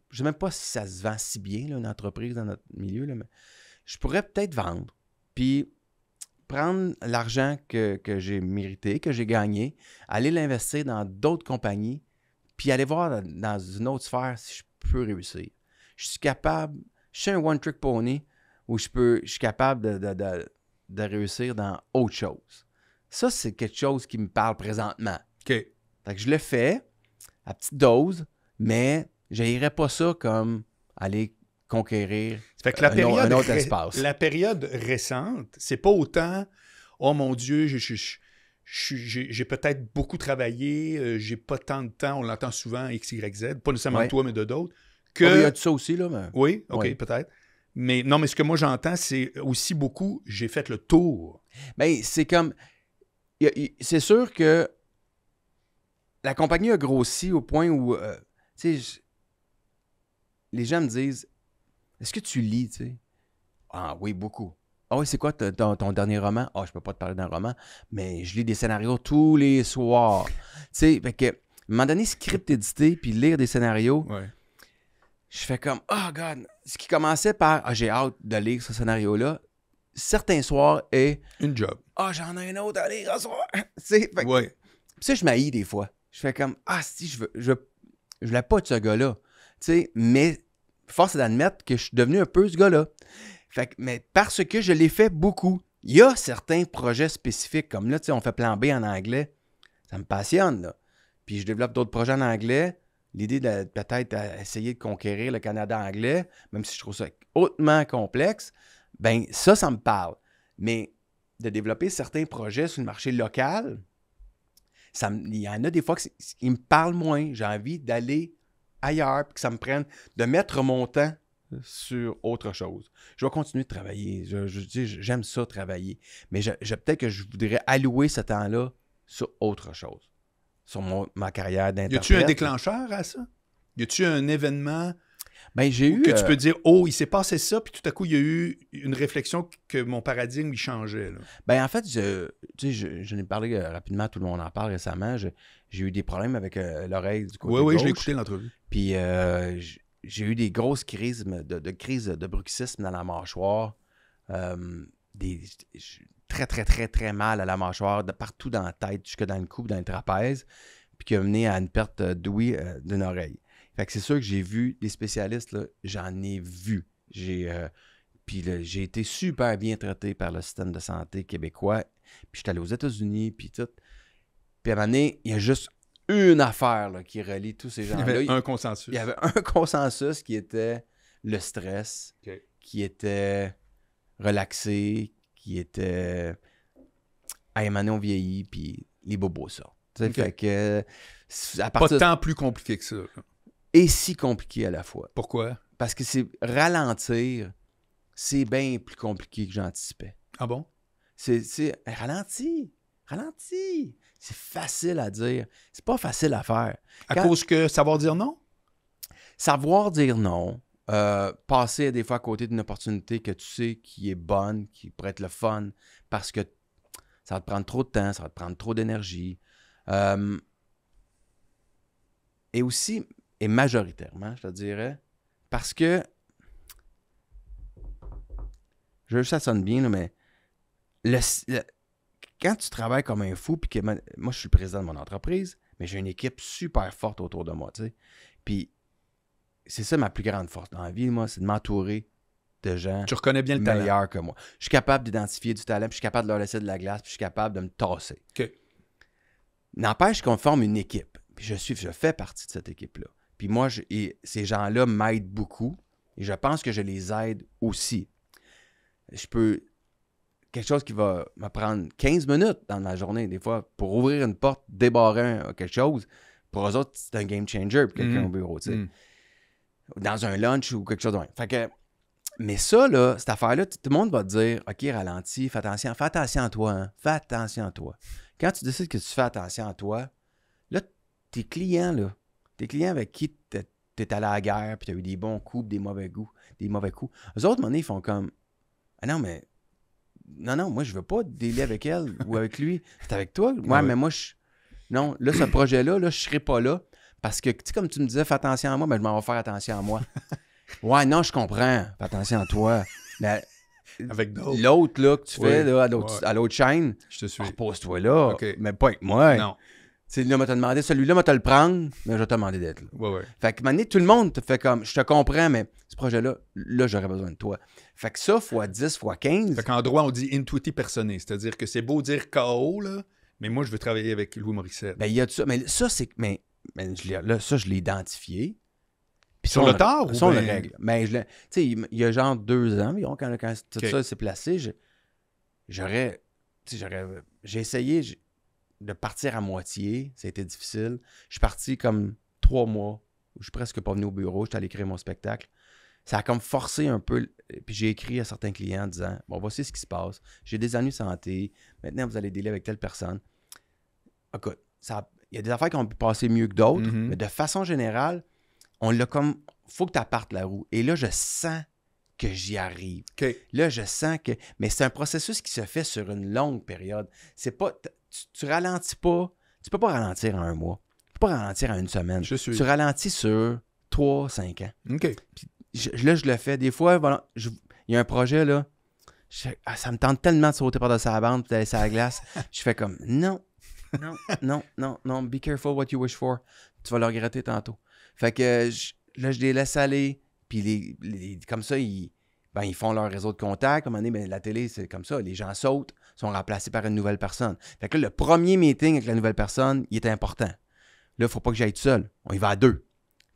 je sais même pas si ça se vend si bien, une entreprise dans notre milieu, mais je pourrais peut-être vendre, puis prendre l'argent que, j'ai mérité, que j'ai gagné, aller l'investir dans d'autres compagnies, puis aller voir dans une autre sphère si je peux réussir. Je suis capable, je suis un one-trick pony où je, peux, suis capable de, réussir dans autre chose. Ça, c'est quelque chose qui me parle présentement. OK. que je le fais à petite dose, mais je n'irai pas ça comme aller conquérir la euh, période, un, autre espace. La période récente, c'est pas autant Oh mon Dieu, j'ai peut-être beaucoup travaillé, euh, j'ai pas tant de temps, on l'entend souvent, X, Y, Z, pas nécessairement de toi, mais de d'autres. Ah, ben, il y a de ça aussi, là. Oui, OK, peut-être. Mais non, mais ce que moi j'entends, c'est aussi beaucoup, j'ai fait le tour. Mais ben, c'est comme. C'est sûr que la compagnie a grossi au point où. Euh, tu sais, les gens me disent est-ce que tu lis, tu sais? Ah oui, beaucoup. Ah oui, c'est quoi ton, ton, dernier roman? Ah, je peux pas te parler d'un roman, mais je lis des scénarios tous les soirs. tu sais, fait que, à un moment donné, script édité, puis lire des scénarios, je fais comme, oh God, ce qui commençait par, ah, j'ai hâte de lire ce scénario-là, certains soirs est... Une job. Ah, j'en ai un autre à lire ce soir. tu sais, fait que, ouais. ça, je m'haïs des fois. Je fais comme, ah, si, je veux, je, je l'ai pas de ce gars-là. Tu sais, mais force d'admettre que je suis devenu un peu ce gars-là. Fait mais parce que je l'ai fait beaucoup, il y a certains projets spécifiques, comme là, tu sais, on fait plan B en anglais. Ça me passionne, là. Puis je développe d'autres projets en anglais. L'idée de peut-être essayer de conquérir le Canada anglais, même si je trouve ça hautement complexe, ben ça, ça me parle. Mais de développer certains projets sur le marché local, ça il y en a des fois qui me parlent moins. J'ai envie d'aller ailleurs, puis que ça me prenne de mettre mon temps sur autre chose. Je vais continuer de travailler. Je, j'aime ça travailler. Mais je, peut-être que je voudrais allouer ce temps-là sur autre chose, sur ma carrière d'interprète. Y a-tu un déclencheur à ça? Y a-tu un événement ben, que tu euh, peux dire, oh, il s'est passé ça, puis tout à coup, il y a eu une réflexion que mon paradigme, il changeait. Ben, en fait, je, tu n'ai parlé euh, rapidement, tout le monde en parle récemment. J'ai eu des problèmes avec euh, l'oreille du côté. Oui, oui, écouté l'entrevue. Puis j'ai eu des grosses crises de, crises de bruxisme dans la mâchoire. Hum, très, très, très, très mal à la mâchoire, de partout dans la tête, jusque dans le coupe dans le trapèze, puis qui a mené à une perte d'ouïe d'une oreille. Fait que c'est sûr que j'ai vu des spécialistes, j'en ai vu. J'ai euh, j'ai été super bien traité par le système de santé québécois. Puis j'étais allé aux États-Unis, puis tout. Puis à un moment donné, il y a juste une affaire qui relie tous ces gens-là. Il y avait un consensus. Il y avait un consensus qui était le stress, qui était relaxé, qui était à un donné, on vieillit, puis les bobos ça. Fait que, à Pas tant plus compliqué que ça et si compliqué à la fois. Pourquoi? Parce que c'est ralentir, c'est bien plus compliqué que j'anticipais. Ah bon? C'est ralenti, ralenti. C'est facile à dire. C'est pas facile à faire. À cause que savoir dire non? Savoir dire non, euh, passer des fois à côté d'une opportunité que tu sais qui est bonne, qui pourrait être le fun, parce que ça va te prendre trop de temps, ça va te prendre trop d'énergie. Euh, et aussi, et majoritairement, je te dirais, parce que je veux que ça sonne bien, mais quand tu travailles comme un fou, puis que moi, je suis le président de mon entreprise, mais j'ai une équipe super forte autour de moi, tu sais. Puis c'est ça ma plus grande force dans la vie, moi, c'est de m'entourer de gens tu reconnais bien le meilleurs que moi. Je suis capable d'identifier du talent, puis je suis capable de leur laisser de la glace, puis je suis capable de me tasser. OK. N'empêche qu'on forme une équipe. Puis je suis, je fais partie de cette équipe-là. Puis moi, ces gens-là m'aident beaucoup et je pense que je les aide aussi. Je peux. Quelque chose qui va me prendre 15 minutes dans la journée, des fois, pour ouvrir une porte, débarrer un, quelque chose, pour eux autres, c'est un game changer pour quelqu'un mm. au bureau, tu sais. Mm. Dans un lunch ou quelque chose de Fait que. Mais ça, là, cette affaire-là, tout le monde va te dire OK, ralentis, fais attention, fais attention à toi, hein, fais attention à toi. Quand tu décides que tu fais attention à toi, là, tes clients, là, tes clients avec qui tu es, à la guerre, puis tu as eu des bons coups, des mauvais goûts, des mauvais coups. Les autres, moment ils font comme Ah non, mais non, non, moi, je veux pas délai avec elle ou avec lui. C'est avec toi. Ouais, mais moi, je. Non, là, ce projet-là, là, je serai pas là. Parce que, tu sais, comme tu me disais, fais attention à moi, mais je m'en vais faire attention à moi. ouais, non, je comprends. Fais attention à toi. Mais Avec L'autre, là, que tu fais, là, à l'autre chaîne. Je te suis. Repose-toi là. Mais pas avec moi. Non. « là, m'a demandé celui-là, m'a te le prendre, mais je vais te demander d'être là. Ouais, ouais. Fait que, maintenant, tout le monde te fait comme, je te comprends, mais ce projet-là, là, j'aurais besoin de toi. Fait que ça, fois 10, x 15. Fait qu'en droit, on dit intuiti personné, c'est-à-dire que c'est beau dire KO, là, mais moi, je veux travailler avec Louis Morissette. Ben, il y a ça, mais ça, c'est. Mais, mais là, ça, je l'ai identifié. Puis sur le tard ou Sur les ben règles Mais ben, je tu sais, il y a genre deux ans, quand, quand tout ça s'est placé, j'aurais. Tu sais, j'aurais. J'ai essayé de partir à moitié, ça a été difficile. Je suis parti comme trois mois. où Je suis presque pas venu au bureau. J'étais allé écrire mon spectacle. Ça a comme forcé un peu. Puis j'ai écrit à certains clients en disant Bon, voici ce qui se passe. J'ai des de santé. Maintenant, vous allez délai avec telle personne. Écoute, il y a des affaires qui ont pu passer mieux que d'autres, mm-hmm. mais de façon générale, on l'a comme. Faut que tu appartes la roue. Et là, je sens que j'y arrive. Là, je sens que. Mais c'est un processus qui se fait sur une longue période. C'est pas. Tu, tu, ralentis pas. Tu peux pas ralentir en un mois. Tu peux pas ralentir en une semaine. Je suis... Tu ralentis sur trois, cinq ans. je, là, je le fais. Des fois, il y a un projet, là. Ah, ça me tente tellement de sauter par-dessus la bande et d'aller sur la glace. je fais comme non, non, non, non, non, be careful what you wish for. Tu vas le regretter tantôt. Fait que là, je les laisse aller. Puis les, comme ça, ben, ils, font leur réseau de contacts. comme un moment donné, ben, la télé, c'est comme ça. Les gens sautent, sont remplacés par une nouvelle personne. Fait que le premier meeting avec la nouvelle personne, il est important. Là, il ne faut pas que j'aille tout seul. On y va à deux.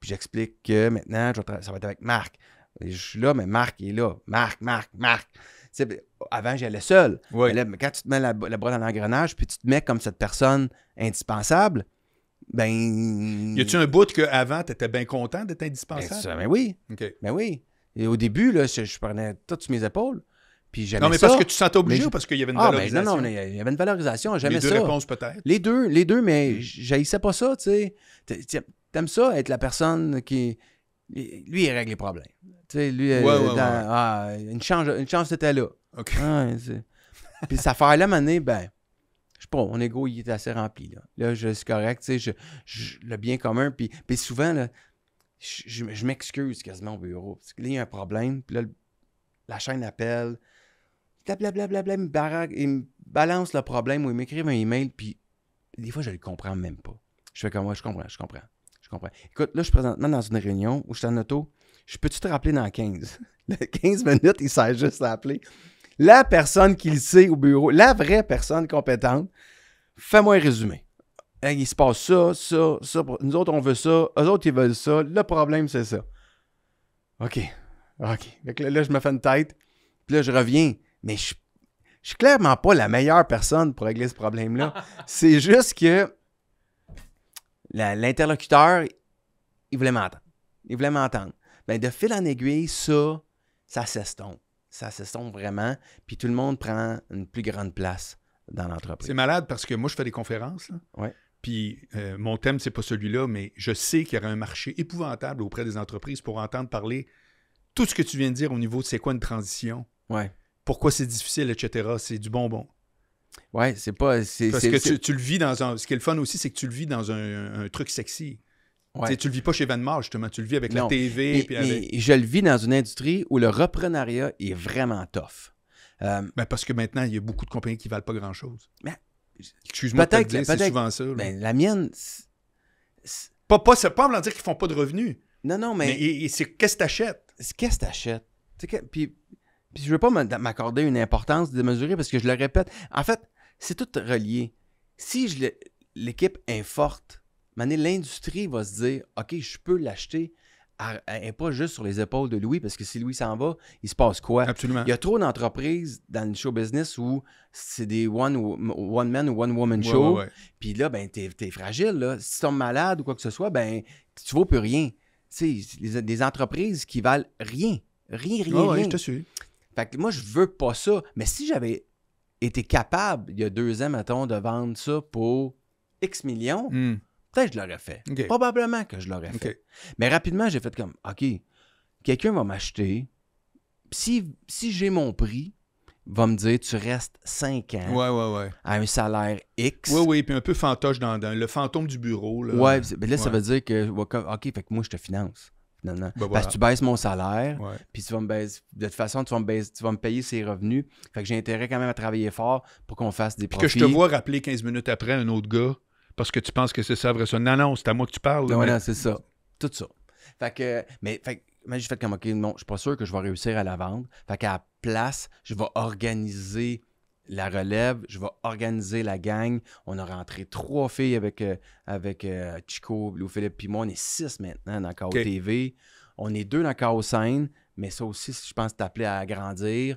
Puis j'explique que maintenant, ça va être avec Marc. Je suis là, mais Marc est là. Marc, Marc, Marc. Tu avant, j'allais seul. Mais quand tu te mets la, la bras dans l'engrenage, puis tu te mets comme cette personne indispensable, ben. Y a-tu un bout qu'avant, tu étais bien content d'être indispensable? Ben, ben oui. Mais Ben oui. Et au début, là, je, prenais tout sur mes épaules. Puis non, mais parce que tu sentais obligé ou parce qu'il y avait une ah, valorisation? Ben non, non, il y avait une valorisation, jamais ça. Les deux réponses peut-être. Les deux, les deux, mais mm. j'haïssais pas ça, tu sais. T'aimes ça, être la personne qui... Lui, il règle les problèmes. Tu sais, lui, euh, ouais, ah, une chance, c'était là. OK. puis ça fait là à ben, je sais pas, mon ego, il est assez rempli. Là, là je suis correct, tu le bien commun. Puis, souvent, là, je, m'excuse quasiment au bureau. Parce que là, il y a un problème, puis là, la chaîne appelle. Blablabla, il, me balance le problème ou il m'écrivent un email, puis des fois, je le comprends même pas. Je fais comme moi, je comprends, je comprends, je comprends. Écoute, là, je suis présentement dans une réunion où je suis en auto. Je peux-tu te rappeler dans 15? 15 minutes, il s'est juste à appeler la personne qui le sait au bureau, la vraie personne compétente, fais-moi un résumé. il se passe ça, ça, ça. Nous autres, on veut ça. Eux autres, ils veulent ça. Le problème, c'est ça. OK. OK. là, je me fais une tête. Puis là, je reviens. Mais je, ne suis clairement pas la meilleure personne pour régler ce problème-là. c'est juste que l'interlocuteur, il voulait m'entendre. Il voulait m'entendre. Mais ben, de fil en aiguille, ça, ça s'estompe ça s'estompe vraiment, puis tout le monde prend une plus grande place dans l'entreprise. C'est malade parce que moi, je fais des conférences. Puis euh, mon thème, c'est pas celui-là, mais je sais qu'il y aura un marché épouvantable auprès des entreprises pour entendre parler tout ce que tu viens de dire au niveau de c'est quoi une transition, ouais. pourquoi c'est difficile, etc. C'est du bonbon. Ouais, c'est pas. Parce que tu, le vis dans un. Ce qui est le fun aussi, c'est que tu le vis dans un truc sexy. Tu le vis pas chez Van justement. Tu le vis avec la TV. je le vis dans une industrie où le reprenariat est vraiment tough. Euh, ben parce que maintenant, il y a beaucoup de compagnies qui valent pas grand-chose. Ben, Excuse-moi de te c'est souvent ça. Ben, la mienne... Pas, pas, pas dire qu'ils font pas de revenus. Non, non, mais... mais c'est qu'est-ce que tu C'est Qu'est-ce que tu achètes? puis, puis je veux pas m'accorder une importance démesurée parce que je le répète. En fait, c'est tout relié. Si je l'équipe est forte, l'industrie va se dire OK, je peux l'acheter. et pas juste sur les épaules de Louis, parce que si Louis s'en va, il se passe quoi? Absolument. Il y a trop d'entreprises dans le show business où c'est des one, man ou one woman show. Puis là, ben, t'es es fragile. Là. Si tu malade ou quoi que ce soit, ben, tu vaux plus rien. Tu sais, des entreprises qui valent rien. Rien, rien, ouais, je te suis. Fait que moi, je veux pas ça. Mais si j'avais été capable, il y a deux ans, mettons, de vendre ça pour X millions, hmm. Peut-être que je l'aurais fait. Probablement que je l'aurais fait. Mais rapidement, j'ai fait comme, OK, quelqu'un va m'acheter. Si, j'ai mon prix, va me dire tu restes 5 ans à un salaire X. Oui, oui, puis un peu fantoche dans, le fantôme du bureau. Là. Ouais, mais là, ça veut dire que, OK, fait que moi, je te finance. finalement. Ben Parce que tu baisses mon salaire, puis tu vas me baisser. De toute façon, tu vas, me payer ses revenus. Fait que j'ai intérêt quand même à travailler fort pour qu'on fasse des puis que je te vois rappeler 15 minutes après un autre gars parce que tu penses que c'est ça, vrai ça. Non, non, c'est à moi que tu parles. Non, non, c'est ça. Tout ça. Fait que, mais, fait mais j'ai fait comme, OK, non, je suis pas sûr que je vais réussir à la vendre. Fait qu'à place, je vais organiser la relève, je vais organiser la gang. On a rentré trois filles avec, euh, avec euh, Chico, Lou Philippe, puis moi. On est six maintenant dans KOTV. TV. On est deux dans KO Scène, mais ça aussi, je pense, t'appeler à agrandir.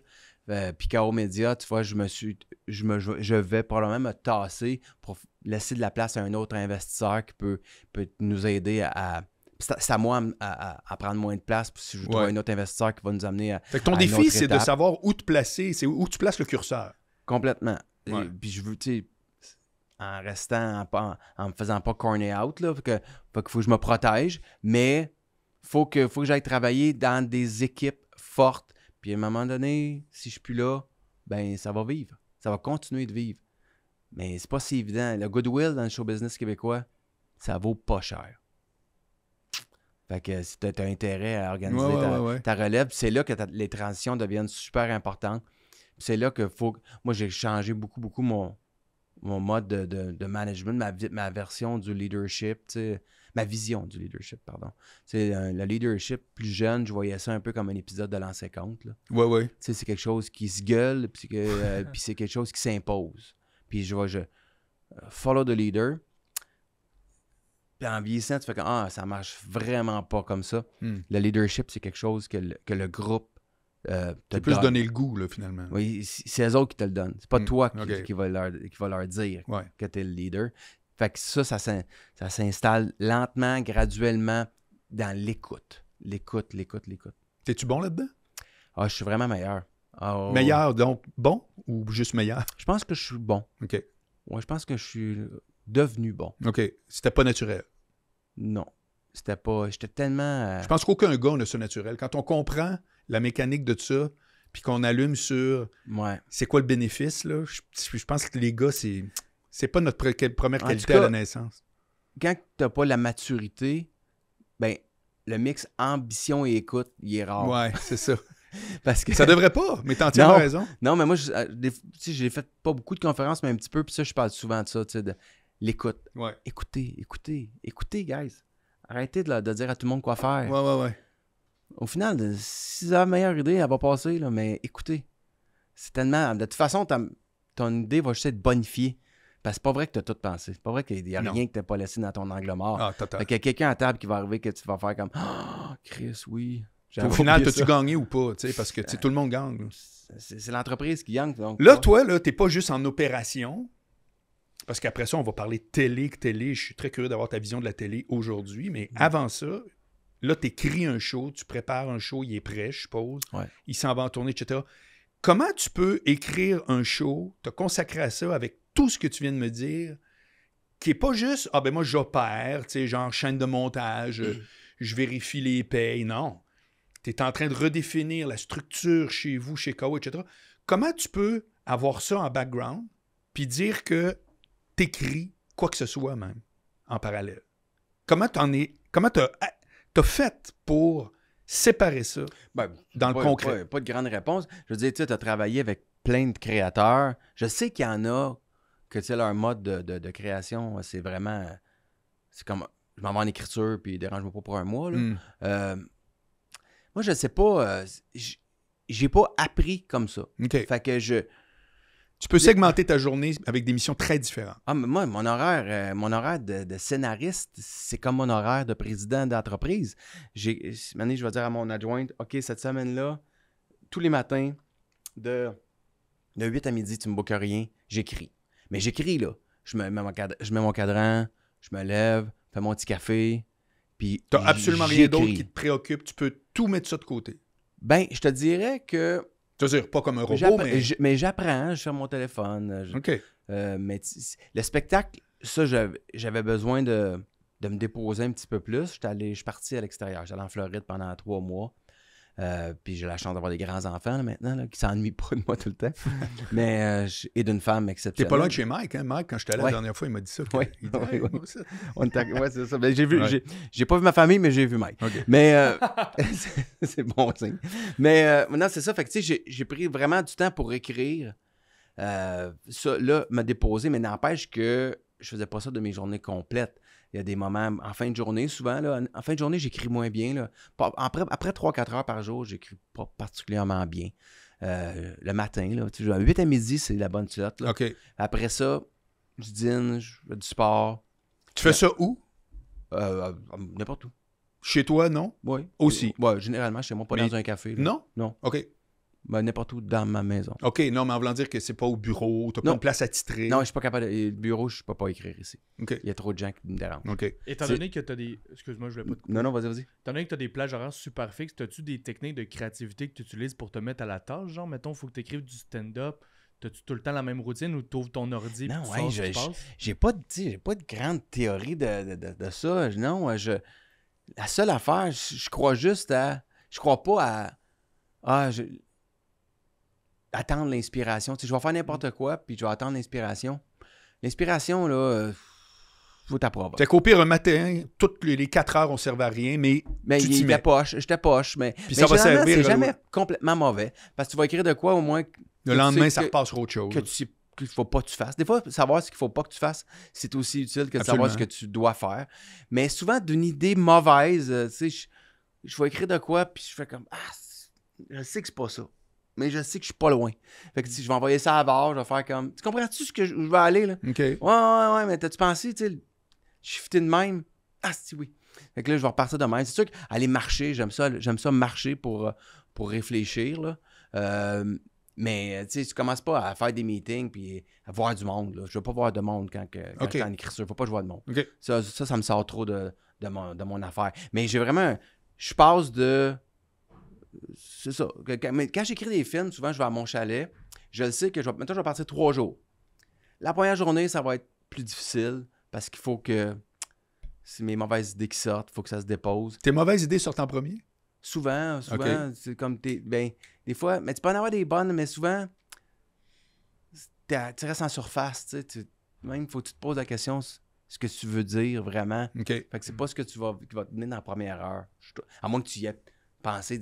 Euh, puis KO Média, tu vois, je me suis. Je, me, je vais probablement me tasser pour laisser de la place à un autre investisseur qui peut, peut nous aider à. ça moi à, prendre moins de place si je trouve un autre investisseur qui va nous amener à. Fait que ton défi, c'est de savoir où te placer, c'est où, tu places le curseur. Complètement. puis je veux, tu en restant, en, en, me faisant pas corner out, là, faut que je me protège, mais faut que, faut que j'aille travailler dans des équipes fortes puis à un moment donné, si je suis plus là, ben ça va vivre. Ça va continuer de vivre. Mais c'est pas si évident. Le goodwill dans le show business québécois, ça vaut pas cher. Fait que si tu as, intérêt à organiser ta, relève, c'est là que les transitions deviennent super importantes. C'est là que faut. Moi, j'ai changé beaucoup, beaucoup mon, mon mode de, management, ma, ma, version du leadership ma vision du leadership, pardon. C'est euh, le leadership plus jeune, je voyais ça un peu comme un épisode de l'an 50. Là. Ouais, ouais. c'est quelque chose qui se gueule, puis que, euh, c'est quelque chose qui s'impose. Puis je vois, je euh, follow the leader. Puis en vieillissant, tu fais que ah, ça marche vraiment pas comme ça. Hmm. Le leadership, c'est quelque chose que le, que le groupe tu plus donner le goût, finalement. Oui, c'est eux autres qui te le donnent. C'est pas hmm. toi qui, vas va leur, dire que tu es le leader ça, ça, s'installe lentement, graduellement dans l'écoute. L'écoute, l'écoute, l'écoute. T'es-tu bon là-dedans? Ah, je suis vraiment meilleur. Ah, oh. Meilleur, donc bon ou juste meilleur? Je pense que je suis bon. OK. Ouais, je pense que je suis devenu bon. OK. C'était pas naturel. Non. C'était pas. J'étais tellement. Euh, je pense qu'aucun gars ne se naturel. Quand on comprend la mécanique de ça, puis qu'on allume sur c'est quoi le bénéfice, là, je, je pense que les gars, c'est. C'est pas notre première qualité à la naissance. Quand t'as pas la maturité, ben, le mix ambition et écoute, il est rare. Ouais, c'est ça. Parce que... Ça devrait pas, mais t'en entièrement raison. Non, mais moi, euh, j'ai fait pas beaucoup de conférences, mais un petit peu, puis ça, je parle souvent de ça, tu sais, de l'écoute. Écoutez, écoutez, écoutez, guys. Arrêtez de, de, dire à tout le monde quoi faire. Ouais, ouais, ouais. Au final, si ça as la meilleure idée, elle va passer, là, mais écoutez. C'est tellement. De toute façon, ton idée va juste être bonifiée c'est pas vrai que tu as tout pensé. C'est pas vrai qu'il n'y a rien que tu pas laissé dans ton angle mort. Ah, il y a quelqu'un à table qui va arriver que tu vas faire comme ah, Chris, oui. Au final, as tu gagné ou pas? Parce que euh, tout le monde gagne. C'est l'entreprise qui gagne. Donc, là, toi, là, t'es pas juste en opération. Parce qu'après ça, on va parler télé, télé. Je suis très curieux d'avoir ta vision de la télé aujourd'hui. Mais mm. avant ça, là, tu écris un show, tu prépares un show, il est prêt, je suppose. Il s'en va en tournée, etc. Comment tu peux écrire un show, te consacrer à ça avec tout ce que tu viens de me dire, qui n'est pas juste Ah ben moi j'opère, tu sais, genre chaîne de montage, euh, je vérifie les payes. Non. Tu es en train de redéfinir la structure chez vous, chez Kawa, etc. Comment tu peux avoir ça en background puis dire que tu écris quoi que ce soit même en parallèle? Comment tu en es. Comment tu as ah, fait pour séparer ça ben, dans le concret? Pas, de grande réponse. Je veux dire, tu as travaillé avec plein de créateurs. Je sais qu'il y en a que tu leur mode de, création, euh, c'est vraiment. Euh, c'est comme. Je m'en vais en écriture, puis dérange-moi pas pour un mois. Hmm. Euh, moi, je sais pas. j'ai pas appris comme ça. Fait que je. Tu peux segmenter ta journée avec des missions très différentes. Ah, moi, mon horaire, mon horaire de, scénariste, c'est comme mon horaire de président d'entreprise. J'ai, je vais dire à mon adjointe, OK, cette semaine-là, tous les matins, de, de 8 à midi, tu me bookes rien, j'écris. Mais j'écris, là. Je mets mon, cadran, je me lève, fais mon petit café. Puis. T'as absolument rien d'autre qui te préoccupe. Tu peux tout mettre ça de côté. Ben, je te dirais que. Tu veux dire pas comme un robot, mais. Mais j'apprends, je ferme mon téléphone. OK. Euh, mais le spectacle, ça, j'avais besoin de, me déposer un petit peu plus. J'étais allé, je suis parti à l'extérieur. J'allais en Floride pendant trois mois. Euh, puis j'ai la chance d'avoir des grands-enfants maintenant là, qui s'ennuient pas de moi tout le temps. mais, euh, et d'une femme exceptionnelle. T'es pas loin de chez Mike, hein? Mike, quand je allé la dernière fois, il m'a dit ça. Oui, c'est ça. Ben, j'ai vu, pas vu ma famille, mais j'ai vu Mike. Mais euh, c'est bon signe. Mais maintenant, c'est ça. Fait que tu sais, j'ai pris vraiment du temps pour écrire. ça, là, m'a déposé, mais n'empêche que je faisais pas ça de mes journées complètes il y a des moments en fin de journée, souvent, là, en fin de journée, j'écris moins bien. Là. Après, après 3-4 heures par jour, j'écris pas particulièrement bien. Euh, le matin, là, tu sais, à 8 à midi, c'est la bonne slotte. Après ça, je dîne, je fais du sport. Tu fais ça où? Euh, euh, N'importe où. Chez toi, non? Oui. Aussi? Oui, généralement chez moi, pas dans un café. Non? Non. OK ben, n'importe où dans ma maison. OK, non, mais en voulant dire que c'est pas au bureau, t'as pas une place attitrée. Non, je suis pas capable. De... Le bureau, je peux pas écrire ici. OK. Il y a trop de gens qui me dérangent. OK. Étant donné que t'as des. Excuse-moi, je voulais pas te couper. Non, non, vas-y, vas-y. Étant donné que t'as des plages horaires super fixes, t'as-tu des techniques de créativité que tu utilises pour te mettre à la tâche? Genre, mettons, il faut que tu écrives du stand-up. T'as-tu tout le temps la même routine ou t'ouvres ton ordi Non, ouais, je, j'ai pas, j'ai pas de grande théorie de, de, de, ça. Non, euh, je. La seule affaire, je, crois juste à. Je crois pas à. Ah, je, attendre l'inspiration. Tu sais, je vais faire n'importe mm. quoi, puis je vais attendre l'inspiration. L'inspiration, là, euh, faut t'apprendre. Fait qu'au pire, un matin, toutes les, quatre heures, on servait à rien, mais. Mais tu il poche, je poche, mais. Puis mais ça va C'est jamais complètement mauvais, parce que tu vas écrire de quoi au moins. Le lendemain, ça passe autre chose. Que tu sais qu'il faut pas que tu fasses. Des fois, savoir ce qu'il ne faut pas que tu fasses, c'est aussi utile que de savoir ce que tu dois faire. Mais souvent, d'une idée mauvaise, euh, tu sais, je, vais écrire de quoi, puis je fais comme Ah, je sais que c'est pas ça mais je sais que je suis pas loin. Fait que si je vais envoyer ça à bord. je vais faire comme. Tu comprends-tu ce que je, où je vais aller là? OK. Ouais, ouais, ouais, mais t'as-tu pensé, tu sais, foutu de même? Ah si oui. Fait que là, je vais repartir de même. C'est sûr qu'aller marcher, j'aime ça, j'aime ça marcher pour, euh, pour réfléchir. Là. Euh, mais euh, tu sais, commences pas à faire des meetings puis à voir du monde. Là. Je veux pas voir de monde quand, quand okay. je suis en écriture. Faut pas que je vois de monde. Ça, ça, ça, me sort trop de, de, mon, de mon affaire. Mais j'ai vraiment. Je passe de c'est ça. Quand, j'écris des films, souvent, je vais à mon chalet. Je le sais que je maintenant, je vais partir trois jours. La première journée, ça va être plus difficile parce qu'il faut que c'est mes mauvaises idées qui sortent, il faut que ça se dépose. Tes mauvaises idées sortent en premier? Souvent, souvent. C'est comme t'es. Ben, des fois, mais tu peux en avoir des bonnes, mais souvent, tu restes en surface. même, faut que tu te poses la question ce que tu veux dire vraiment. Fait que c'est pas ce que tu vas, qui va te donner dans la première heure. À moins que tu y aies pensé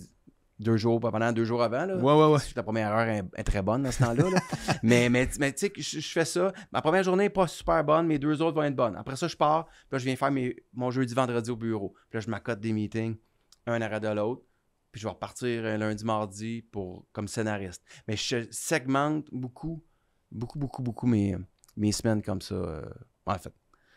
deux jours, pendant deux jours avant. Là. Ouais, La première heure est, très bonne dans ce temps-là. mais mais, tu sais, je, fais ça. Ma première journée n'est pas super bonne, mes deux autres vont être bonnes. Après ça, je pars. Puis je viens faire mes, mon jeudi, vendredi au bureau. Puis là, je m'accote des meetings, un arrêt de l'autre. Puis je vais repartir euh, lundi, mardi pour, comme scénariste. Mais je segmente beaucoup, beaucoup, beaucoup, beaucoup mes, mes semaines comme ça. Euh, en fait,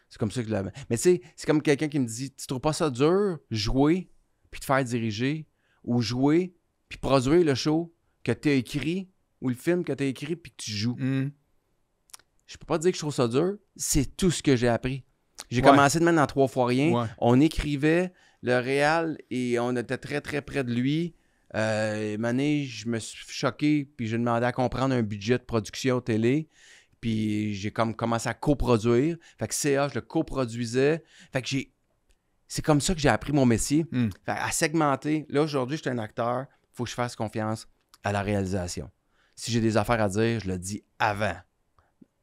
c'est comme ça que je l'avais Mais tu sais, c'est comme quelqu'un qui me dit Tu trouves pas ça dur, jouer, puis te faire diriger ou jouer, puis produire le show que tu as écrit, ou le film que tu as écrit, puis que tu joues. Hmm. Je peux pas dire que je trouve ça dur. C'est tout ce que j'ai appris. J'ai commencé de même dans Trois fois rien. On écrivait le réal et on était très, très près de lui. Mané, euh, je me suis choqué, puis je demandé à comprendre un budget de production télé. Puis j'ai comme commencé à coproduire. Fait que CA, je le coproduisais. Fait que j'ai c'est comme ça que j'ai appris mon métier. Hmm. à segmenter. Là, aujourd'hui, je suis un acteur. Il faut que je fasse confiance à la réalisation. Si j'ai des affaires à dire, je le dis avant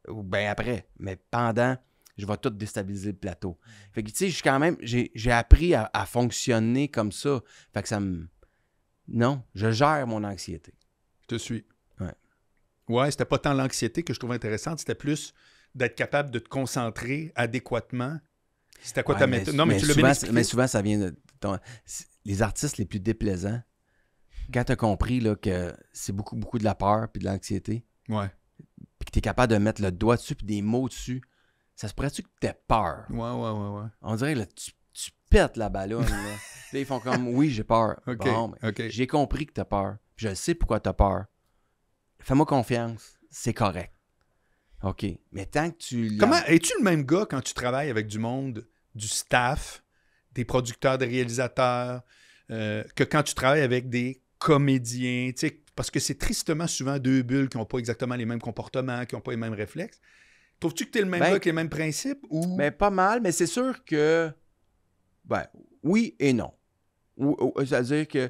ou bien après. Mais pendant, je vais tout déstabiliser le plateau. Fait que, tu sais, je quand même, j'ai appris à, fonctionner comme ça. Fait que ça me. Non, je gère mon anxiété. Je te suis. Ouais. Ouais, c'était pas tant l'anxiété que je trouvais intéressante, c'était plus d'être capable de te concentrer adéquatement c'était quoi ta méthode? Non, mais, tu l'as bien Mais souvent, ça vient de. Les artistes les plus déplaisants, quand tu as compris là, que c'est beaucoup, beaucoup de la peur puis de l'anxiété, ouais. puis que tu es capable de mettre le doigt dessus puis des mots dessus, ça se pourrait-tu que tu peur? Ouais, ouais, ouais, ouais. On dirait que tu, pètes la ballonne. là. ils font comme Oui, j'ai peur. Ben, j'ai compris que tu as peur. Je sais pourquoi tu as peur. Fais-moi confiance, c'est correct. OK. Mais tant que tu. Comment es-tu le même gars quand tu travailles avec du monde, du staff, des producteurs, des réalisateurs, euh, que quand tu travailles avec des comédiens, parce que c'est tristement souvent deux bulles qui n'ont pas exactement les mêmes comportements, qui n'ont pas les mêmes réflexes. Trouves-tu que tu es le même ben gars avec les mêmes principes ou. Mais ben, pas mal, mais c'est sûr que. Ben, oui et non. C'est-à-dire que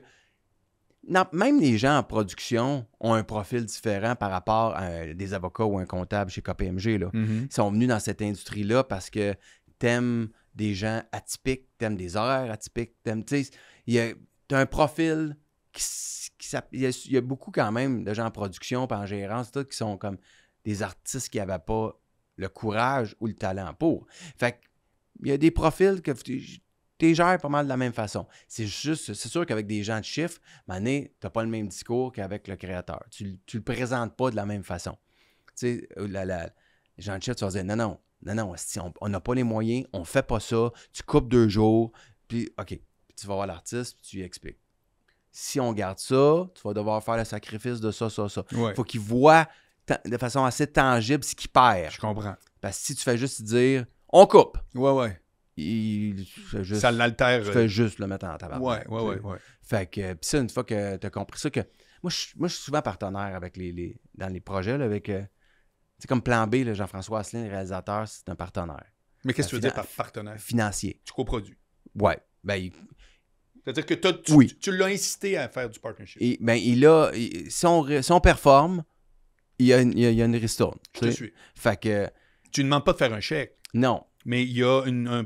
même les gens en production ont un profil différent par rapport à des avocats ou un comptable chez KPMG. Mhm. Ils sont venus dans cette industrie-là parce que t'aimes des gens atypiques, t'aimes des horaires atypiques, t'aimes, tu sais, t'as un profil qui, il, y a, beaucoup quand même de gens en production, puis en gérance, tout, qui sont comme des artistes qui n'avaient pas le courage ou le talent pour. Fait il y a des profils que tu gères pas mal de la même façon. C'est juste, c'est sûr qu'avec des gens de chiffres, mané, tu n'as pas le même discours qu'avec le créateur. Tu ne le présentes pas de la même façon. Tu sais, euh, les gens de chiffres, tu vas dire non, non, non, non, on n'a pas les moyens, on fait pas ça, tu coupes deux jours, puis OK, tu vas voir l'artiste, puis tu lui expliques. Si on garde ça, tu vas devoir faire le sacrifice de ça, ça, ça. Faut il faut qu'il voit de façon assez tangible ce qu'il perd. Je comprends. Parce que si tu fais juste dire on coupe. Ouais, ouais il, ça l'altère. Tu fais euh, juste le mettre en tabac. Ouais, ouais, ouais, ouais, Fait que, ça, une fois que tu as compris ça, que moi, je, suis souvent partenaire avec les, dans les projets, avec. c'est euh, comme Plan B, Jean-François Asselin, réalisateur, c'est un partenaire. Mais qu'est-ce euh, que tu veux dire par partenaire? Financier. Tu coproduis. Ouais. Ben, C'est-à-dire que tu, tu, l'as incité à faire du partnership. Et, ben, il a, si, on, performe, il y a, il a, une ristourne. Je te suis. Fait que... Tu ne demandes pas de faire un chèque. Non mais il y a une.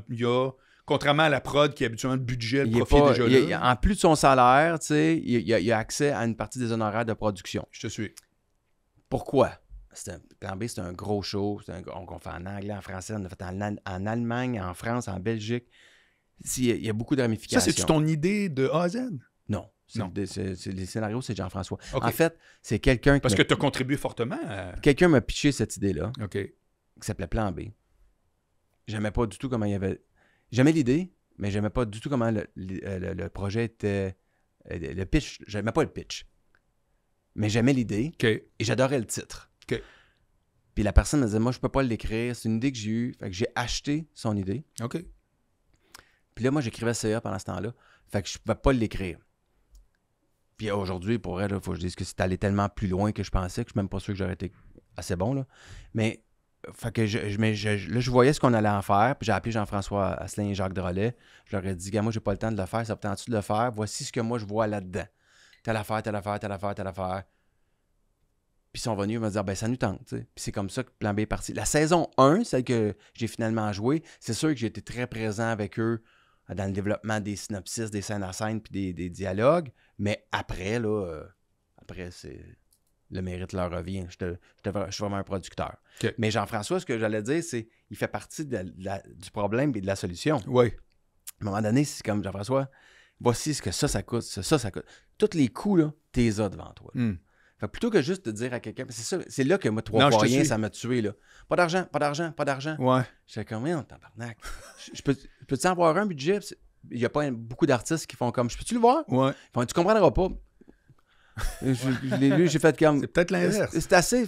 contrairement à la prod qui a habituellement le budget, le profit déjà En plus de son salaire, tu il, y a accès à une partie des honoraires de production. Je te suis. Pourquoi? Un, plan B, c'est un gros show. on, le fait en anglais, en français, on fait en, Allemagne, en France, en Belgique. Il y, a, beaucoup de ramifications. Ça, c'est ton idée de A à Z? Non. non. les scénarios, c'est Jean-François. En fait, c'est quelqu'un Parce que tu as contribué fortement Quelqu'un m'a pitché cette idée-là. OK. Qui s'appelait Plan B j'aimais pas du tout comment il y avait. J'aimais l'idée, mais j'aimais pas du tout comment le, projet était. Euh, le pitch, j'aimais pas le pitch. Mais j'aimais l'idée. Et j'adorais le titre. Puis la personne me disait, moi, je peux pas l'écrire. C'est une idée que j'ai eue. Fait que j'ai acheté son idée. OK. Puis là, moi, j'écrivais CA pendant ce temps-là. Fait que je pouvais pas l'écrire. Puis aujourd'hui, pour elle, il faut que je dise que c'est allé tellement plus loin que je pensais que je suis même pas sûr que j'aurais été assez bon. Là. Mais fait que je, je, là, je voyais ce qu'on allait en faire. Puis j'ai appelé Jean-François Asselin et Jacques Drolet. Je leur ai dit, gars, moi, j'ai pas le temps de le faire. Ça peut tu de le faire? Voici ce que moi, je vois là-dedans. Telle affaire, telle affaire, telle affaire, telle affaire. Puis ils sont venus, me dire, ah, ben ça nous tente. Puis c'est comme ça que Plan B est parti. La saison 1, celle que j'ai finalement jouée, c'est sûr que j'ai été très présent avec eux dans le développement des synopsis, des scènes à scène, puis des, dialogues. Mais après, là, euh, après, c'est le mérite leur revient. Je, te, je, te, je suis vraiment un producteur. Mais Jean-François, ce que j'allais dire, c'est il fait partie de du problème et de la solution. Oui. À un moment donné, c'est comme Jean-François, voici ce que ça, ça coûte, ça, ça, ça coûte. Tous les coûts, là, t'es devant toi. Hmm. plutôt que juste de dire à quelqu'un, c'est ça, c'est là que moi, trois moyens, ça m'a tué, là. Pas d'argent, pas d'argent, pas d'argent. Ouais. J'étais comme, mais tabarnak. je peux, peux-tu avoir un budget? Il n'y a pas beaucoup d'artistes qui font comme, je peux-tu le voir? Ouais. enfin tu comprendras pas je, l'ai lu, j'ai fait comme. C'est peut-être l'inverse. C'est assez,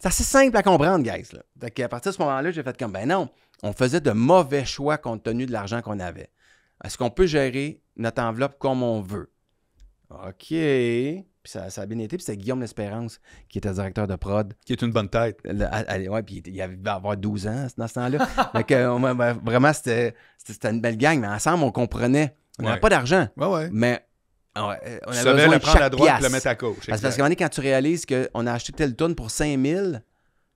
simple à comprendre, guys. Donc, à partir de ce moment-là, j'ai fait comme, ben non, on faisait de mauvais choix compte tenu de l'argent qu'on avait. Est-ce qu'on peut gérer notre enveloppe comme on veut? OK. Puis ça, ça a bien été. Puis c'était Guillaume L'Espérance qui était directeur de prod. Qui est une bonne tête. allez ouais, puis il avait avoir 12 ans dans ce temps-là. Donc, euh, vraiment, c'était une belle gang. Mais ensemble, on comprenait. On n'avait pas d'argent. Ouais, mais ah euh, on, avait le prendre à droite et le mettre à gauche. Parce, que quand tu réalises qu'on a acheté tel tonne pour 5000,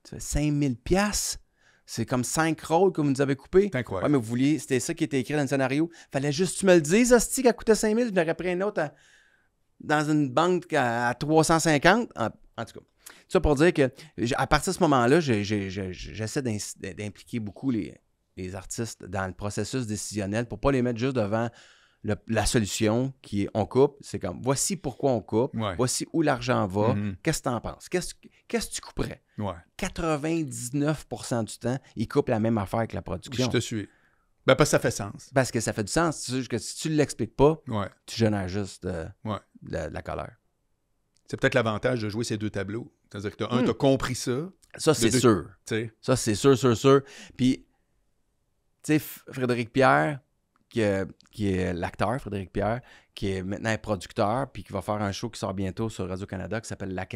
tu fais 5000 piastres? C'est comme 5 rôles que vous nous avez coupés. Ouais, mais vous vouliez, c'était ça qui était écrit dans le scénario. Fallait juste que tu me le dises, a qu'elle coûtait 5000, je n'aurais pris un autre dans une banque à, 350. Ah, en, tout cas, ça pour dire que à partir de ce moment-là, j'essaie d'impliquer beaucoup les, artistes dans le processus décisionnel pour ne pas les mettre juste devant la solution qui est on coupe, c'est comme voici pourquoi on coupe, voici où l'argent va, mhm. qu'est-ce que tu en penses, qu'est-ce que tu couperais? 99% du temps, ils coupent la même affaire que la production. Je te suis. Ben, parce que ça fait sens. Parce que ça fait du sens. que si tu ne l'expliques pas, tu génères juste de, euh, la colère. C'est peut-être l'avantage de jouer ces deux tableaux. C'est-à-dire que, as, un, hmm. tu as compris ça. Ça, c'est sûr. Ça, c'est sûr, sûr, sûr. Puis, tu sais, Frédéric Pierre, euh, qui est l'acteur, Frédéric Pierre, qui est maintenant producteur, puis qui va faire un show qui sort bientôt sur Radio-Canada qui s'appelle La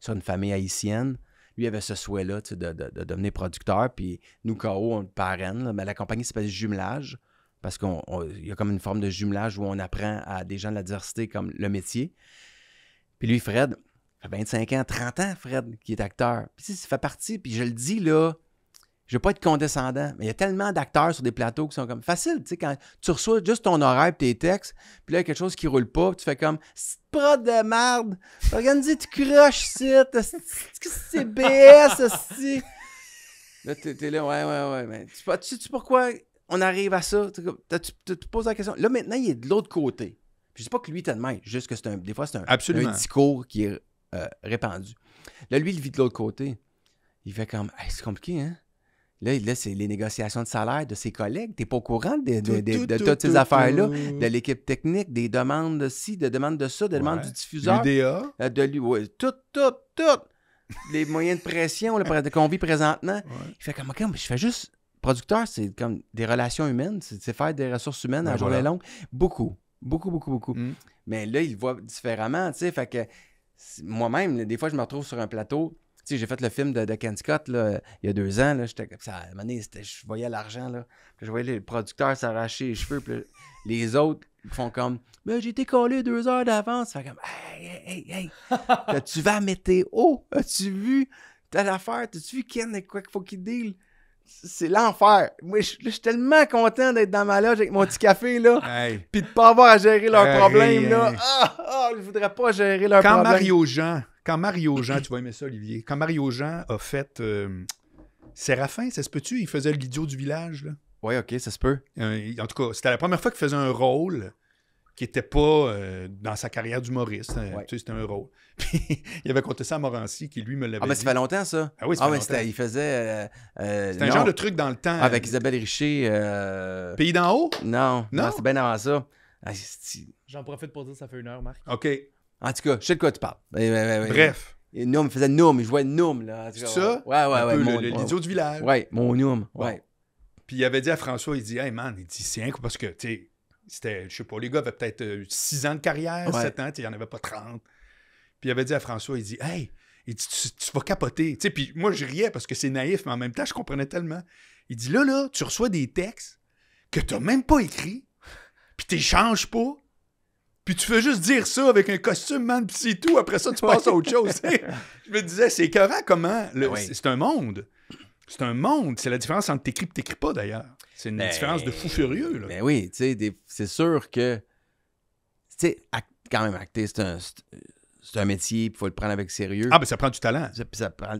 sur une famille haïtienne. Lui avait ce souhait-là de, de, de, devenir producteur, puis nous, KO, on le parraine. mais la compagnie s'appelle Jumelage, parce qu'il y a comme une forme de jumelage où on apprend à des gens de la diversité comme le métier. Puis lui, Fred, a 25 ans, 30 ans, Fred, qui est acteur. Puis ça fait partie, puis je le dis là, je ne veux pas être condescendant, mais il y a tellement d'acteurs sur des plateaux qui sont comme facile, tu sais, quand tu reçois juste ton horaire et tes textes, puis là, il y a quelque chose qui roule pas, tu fais comme pas de merde, regardez, tu croches c'est BS, aussi. Là, t'es es là, ouais, ouais, ouais, mais tu, sais pourquoi on arrive à ça? Tu te poses la question. Là, maintenant, il est de l'autre côté. Je je sais pas que lui, tellement, de juste que c'est un, des fois, c'est un, discours qui est euh, répandu. Là, lui, il vit de l'autre côté. Il fait comme, c'est compliqué, hein? Là, c'est les négociations de salaire de ses collègues. Tu n'es pas au courant de, toutes ces affaires-là, de l'équipe technique, des demandes de ci, des demandes de ça, des demandes du diffuseur. L'UDA. Euh, de tout, tout, tout. les moyens de pression qu'on vit présentement. Il fait comme, OK, mais je fais juste. Producteur, c'est comme des relations humaines, c'est faire des ressources humaines ben à journée longue. Beaucoup, beaucoup, beaucoup, beaucoup. Mm. Mais là, il voit différemment, tu sais. Fait que moi-même, des fois, je me retrouve sur un plateau sais, j'ai fait le film de, de Ken il y a deux ans. je voyais l'argent. Là, je voyais les producteurs s'arracher les cheveux. Puis les autres font comme J'ai été collé deux heures d'avance. Fait comme Hey, hey, hey, tu vas la météo As-tu vu t'as affaire As-tu vu Ken et quoi qu'il faut qu'il deal c'est l'enfer. Moi, je, suis tellement content d'être dans ma loge avec mon petit café, là. Puis de pas avoir à gérer leurs problèmes, là. Ah, ah, je voudrais pas gérer leurs problèmes. Quand Mario Jean quand Mario Jean, tu vas aimer ça, Olivier, quand Mario Jean a fait euh, Séraphin, ça se peut-tu, il faisait l'idiot du village, là? Oui, ok, ça se peut. Euh, en tout cas, c'était la première fois qu'il faisait un rôle qui n'était pas euh, dans sa carrière d'humoriste. tu sais, c'était un rôle. Puis il avait compté ça à Morancy, qui lui me l'avait. Ah, mais ben, ça fait longtemps, ça. Ah oui, ça ah, fait il faisait. c'était un genre de truc dans le temps. avec Isabelle Richer. Pays d'en haut Non. Non, c'était bien avant ça. Ah, J'en profite pour dire que ça fait une heure, Marc. OK. En tout cas, je sais de quoi tu parles. Ben, ben, ben, Bref. Il Noom faisait Noom, il jouait Noom. C'est ça? Ouais, ouais, un l'idiot du village. Ouais, mon Noom. Ouais. Puis il avait dit à François, il dit, hey man, il dit, c'est parce que, tu sais, c'était, je sais pas, les gars avaient peut-être 6 euh, ans de carrière, 7 ans, il n'y en avait pas 30. Puis il avait dit à François, il dit, hey, tu, vas capoter. puis moi, je riais parce que c'est naïf, mais en même temps, je comprenais tellement. Il dit, là, là, tu reçois des textes que tu n'as même pas écrits, puis tu pas, puis tu fais juste dire ça avec un costume, man, pis c'est tout. Après ça, tu passes à autre chose. je me disais, c'est écœurant comment. C'est un monde. C'est un monde. C'est la différence entre t'écris et t'écris pas, d'ailleurs. C'est une ben, différence de fou furieux. Là. Ben oui, tu sais, c'est sûr que. Tu sais, quand même, acter, c'est un. C'est un métier, il faut le prendre avec sérieux. Ah, ben ça prend du talent.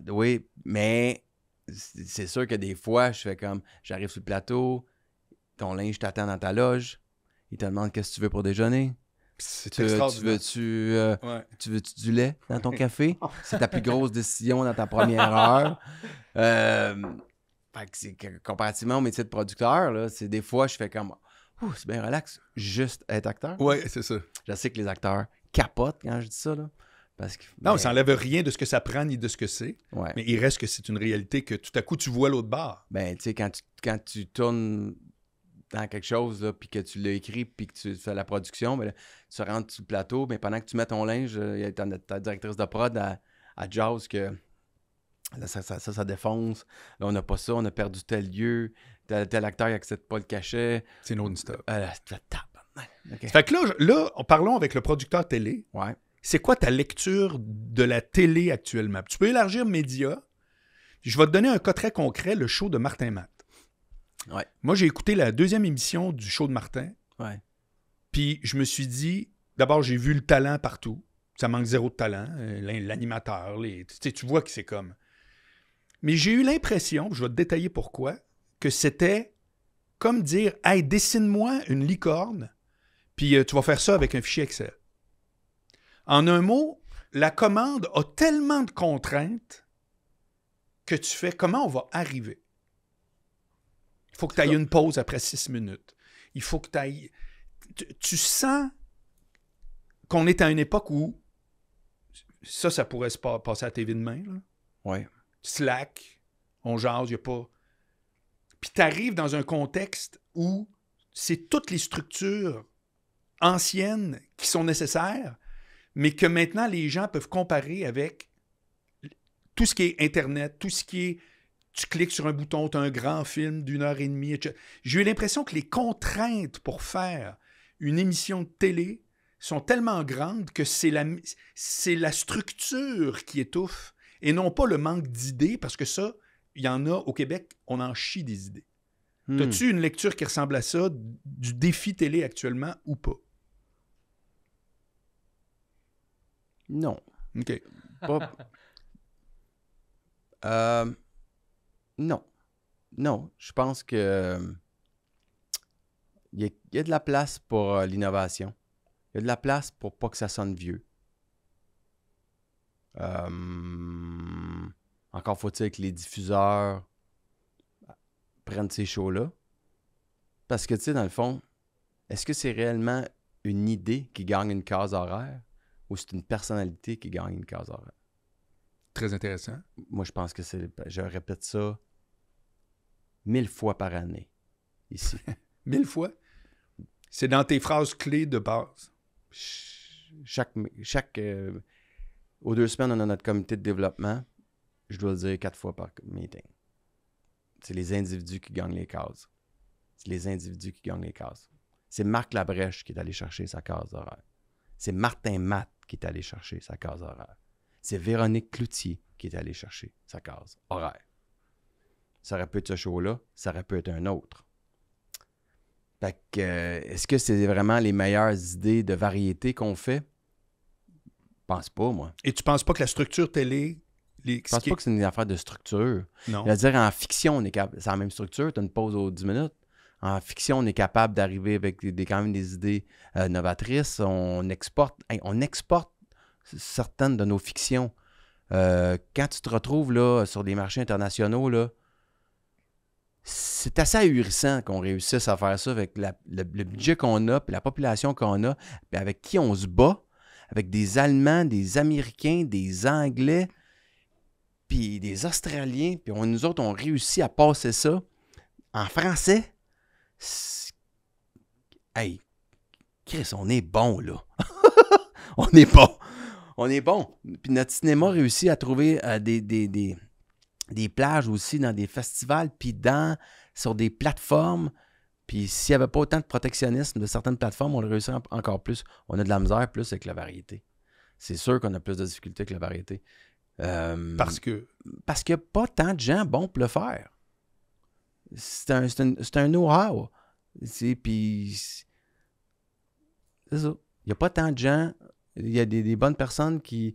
oui, mais c'est sûr que des fois, je fais comme, j'arrive sur le plateau, ton linge t'attend dans ta loge, il te demande qu'est-ce que tu veux pour déjeuner. Tu, veux-tu euh, tu veux du lait dans ton café? c'est ta plus grosse décision dans ta première heure. Euh, fait que comparativement au métier de producteur, c'est des fois, je fais comme « c'est bien relax, juste être acteur. » Oui, c'est ça. Je sais que les acteurs capotent quand je dis ça, Parce que, non, ben ça n'enlève rien de ce que ça prend ni de ce que c'est. Mais il reste que c'est une réalité que tout à coup, tu vois l'autre bord. Ben, tu sais, quand quand tu tournes dans quelque chose, puis que tu l'as écrit, puis que tu fais la production, mais ben tu rentres sur le plateau, mais pendant que tu mets ton linge, il euh, y ta, directrice de prod à, Jazz que ça, ça, défonce. Là, on n'a pas ça, on a perdu tel lieu, tel, acteur acteur n'accepte pas le cachet. C'est non-stop. Euh, fait que là, là, parlons avec le producteur télé. Ouais. C'est quoi ta lecture de la télé actuellement? Tu peux élargir média. Je vais te donner un cas très concret, le show de Martin Matt. Moi, j'ai écouté la deuxième émission du show de Martin. Puis je me suis dit, d'abord, j'ai vu le talent partout. Ça manque zéro de talent. Euh, l'animateur, les... tu vois que c'est comme. Mais j'ai eu l'impression, je vais te détailler pourquoi, que c'était comme dire Hey, dessine-moi une licorne, puis euh, tu vas faire ça avec un fichier Excel. En un mot, la commande a tellement de contraintes que tu fais comment on va arriver. Il faut que tu ailles une pause après six minutes. Il faut que tu ailles. Tu, sens qu'on est à une époque où ça, ça pourrait se passer à la TV demain. Là. Ouais. Slack, on jase, il a pas. Puis tu arrives dans un contexte où c'est toutes les structures anciennes qui sont nécessaires, mais que maintenant les gens peuvent comparer avec tout ce qui est Internet, tout ce qui est tu cliques sur un bouton, tu as un grand film d'une heure et demie. Etc. J'ai eu l'impression que les contraintes pour faire une émission de télé sont tellement grandes que c'est la, c'est la structure qui étouffe et non pas le manque d'idées, parce que ça, il y en a au Québec, on en chie des idées. as hmm. T'as-tu une lecture qui ressemble à ça du défi télé actuellement ou pas? Non. OK. Euh, non. Non. Je pense que euh, il y, a, de la place pour euh, l'innovation. Il y a de la place pour pas que ça sonne vieux. Euh, encore faut-il que les diffuseurs prennent ces shows-là. Parce que, tu sais, dans le fond, est-ce que c'est réellement une idée qui gagne une case horaire ou c'est une personnalité qui gagne une case horaire? Très intéressant. Moi, je pense que c'est. Je répète ça mille fois par année ici. mille fois? C'est dans tes phrases clés de base. Chaque, chaque euh, aux deux semaines, on a notre comité de développement. Je dois le dire quatre fois par meeting. C'est les individus qui gagnent les cases. C'est les individus qui gagnent les cases. C'est Marc Labrèche qui est allé chercher sa case horaire. C'est Martin Matt qui est allé chercher sa case horaire. C'est Véronique Cloutier qui est allé chercher sa case horaire ça aurait pu être ce show-là, ça aurait pu être un autre. Fait que, euh, est-ce que c'est vraiment les meilleures idées de variété qu'on fait? Je pense pas, moi. Et tu penses pas que la structure télé. Les... Je pense pas que c'est une affaire de structure. Non. C'est-à-dire, en fiction, on est capable. C'est la même structure, tu as une pause aux 10 minutes. En fiction, on est capable d'arriver avec des, quand même des idées euh, novatrices. On exporte, on exporte certaines de nos fictions. Euh, quand tu te retrouves là, sur des marchés internationaux, là, c'est assez ahurissant qu'on réussisse à faire ça avec le, budget qu'on a, puis la population qu'on a, puis avec qui on se bat, avec des Allemands, des Américains, des Anglais, puis des Australiens, puis nous autres, on réussit à passer ça en français. Hey, Chris, on est bon, là. on est bon. On est bon. Puis notre cinéma réussit à trouver euh, des, des des plages aussi, dans des festivals, puis dans, sur des plateformes. Puis s'il n'y avait pas autant de protectionnisme de certaines plateformes, on le réussirait encore plus. On a de la misère plus avec la variété. C'est sûr qu'on a plus de difficultés avec la variété. Euh, parce que? Parce qu'il n'y a pas tant de gens bons pour le faire. C'est un, un, un know-how. Puis c'est ça. Il n'y a pas tant de gens. Il y a des bonnes personnes qui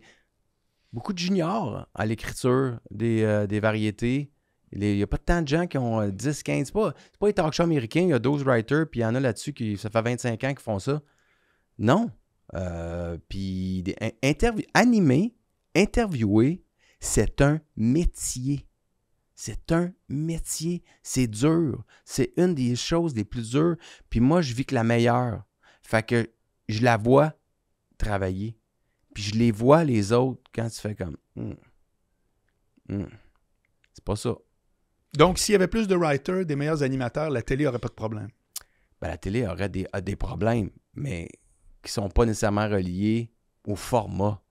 beaucoup de juniors à l'écriture des, euh, variétés. Il n'y a pas tant de gens qui ont 10, euh, 15. C'est pas, pas les talk américains, il y a 12 writers, puis il y en a là-dessus qui, ça fait 25 ans qu'ils font ça. Non. Euh, puis interview, animer, interviewer, c'est un métier. C'est un métier. C'est dur. C'est une des choses les plus dures. Puis moi, je vis que la meilleure. Fait que je la vois travailler je les vois, les autres, quand tu fais comme. Hmm, hmm. C'est pas ça. Donc, s'il y avait plus de writers, des meilleurs animateurs, la télé aurait pas de problème. Ben, la télé aurait des, des problèmes, mais qui sont pas nécessairement reliés au format.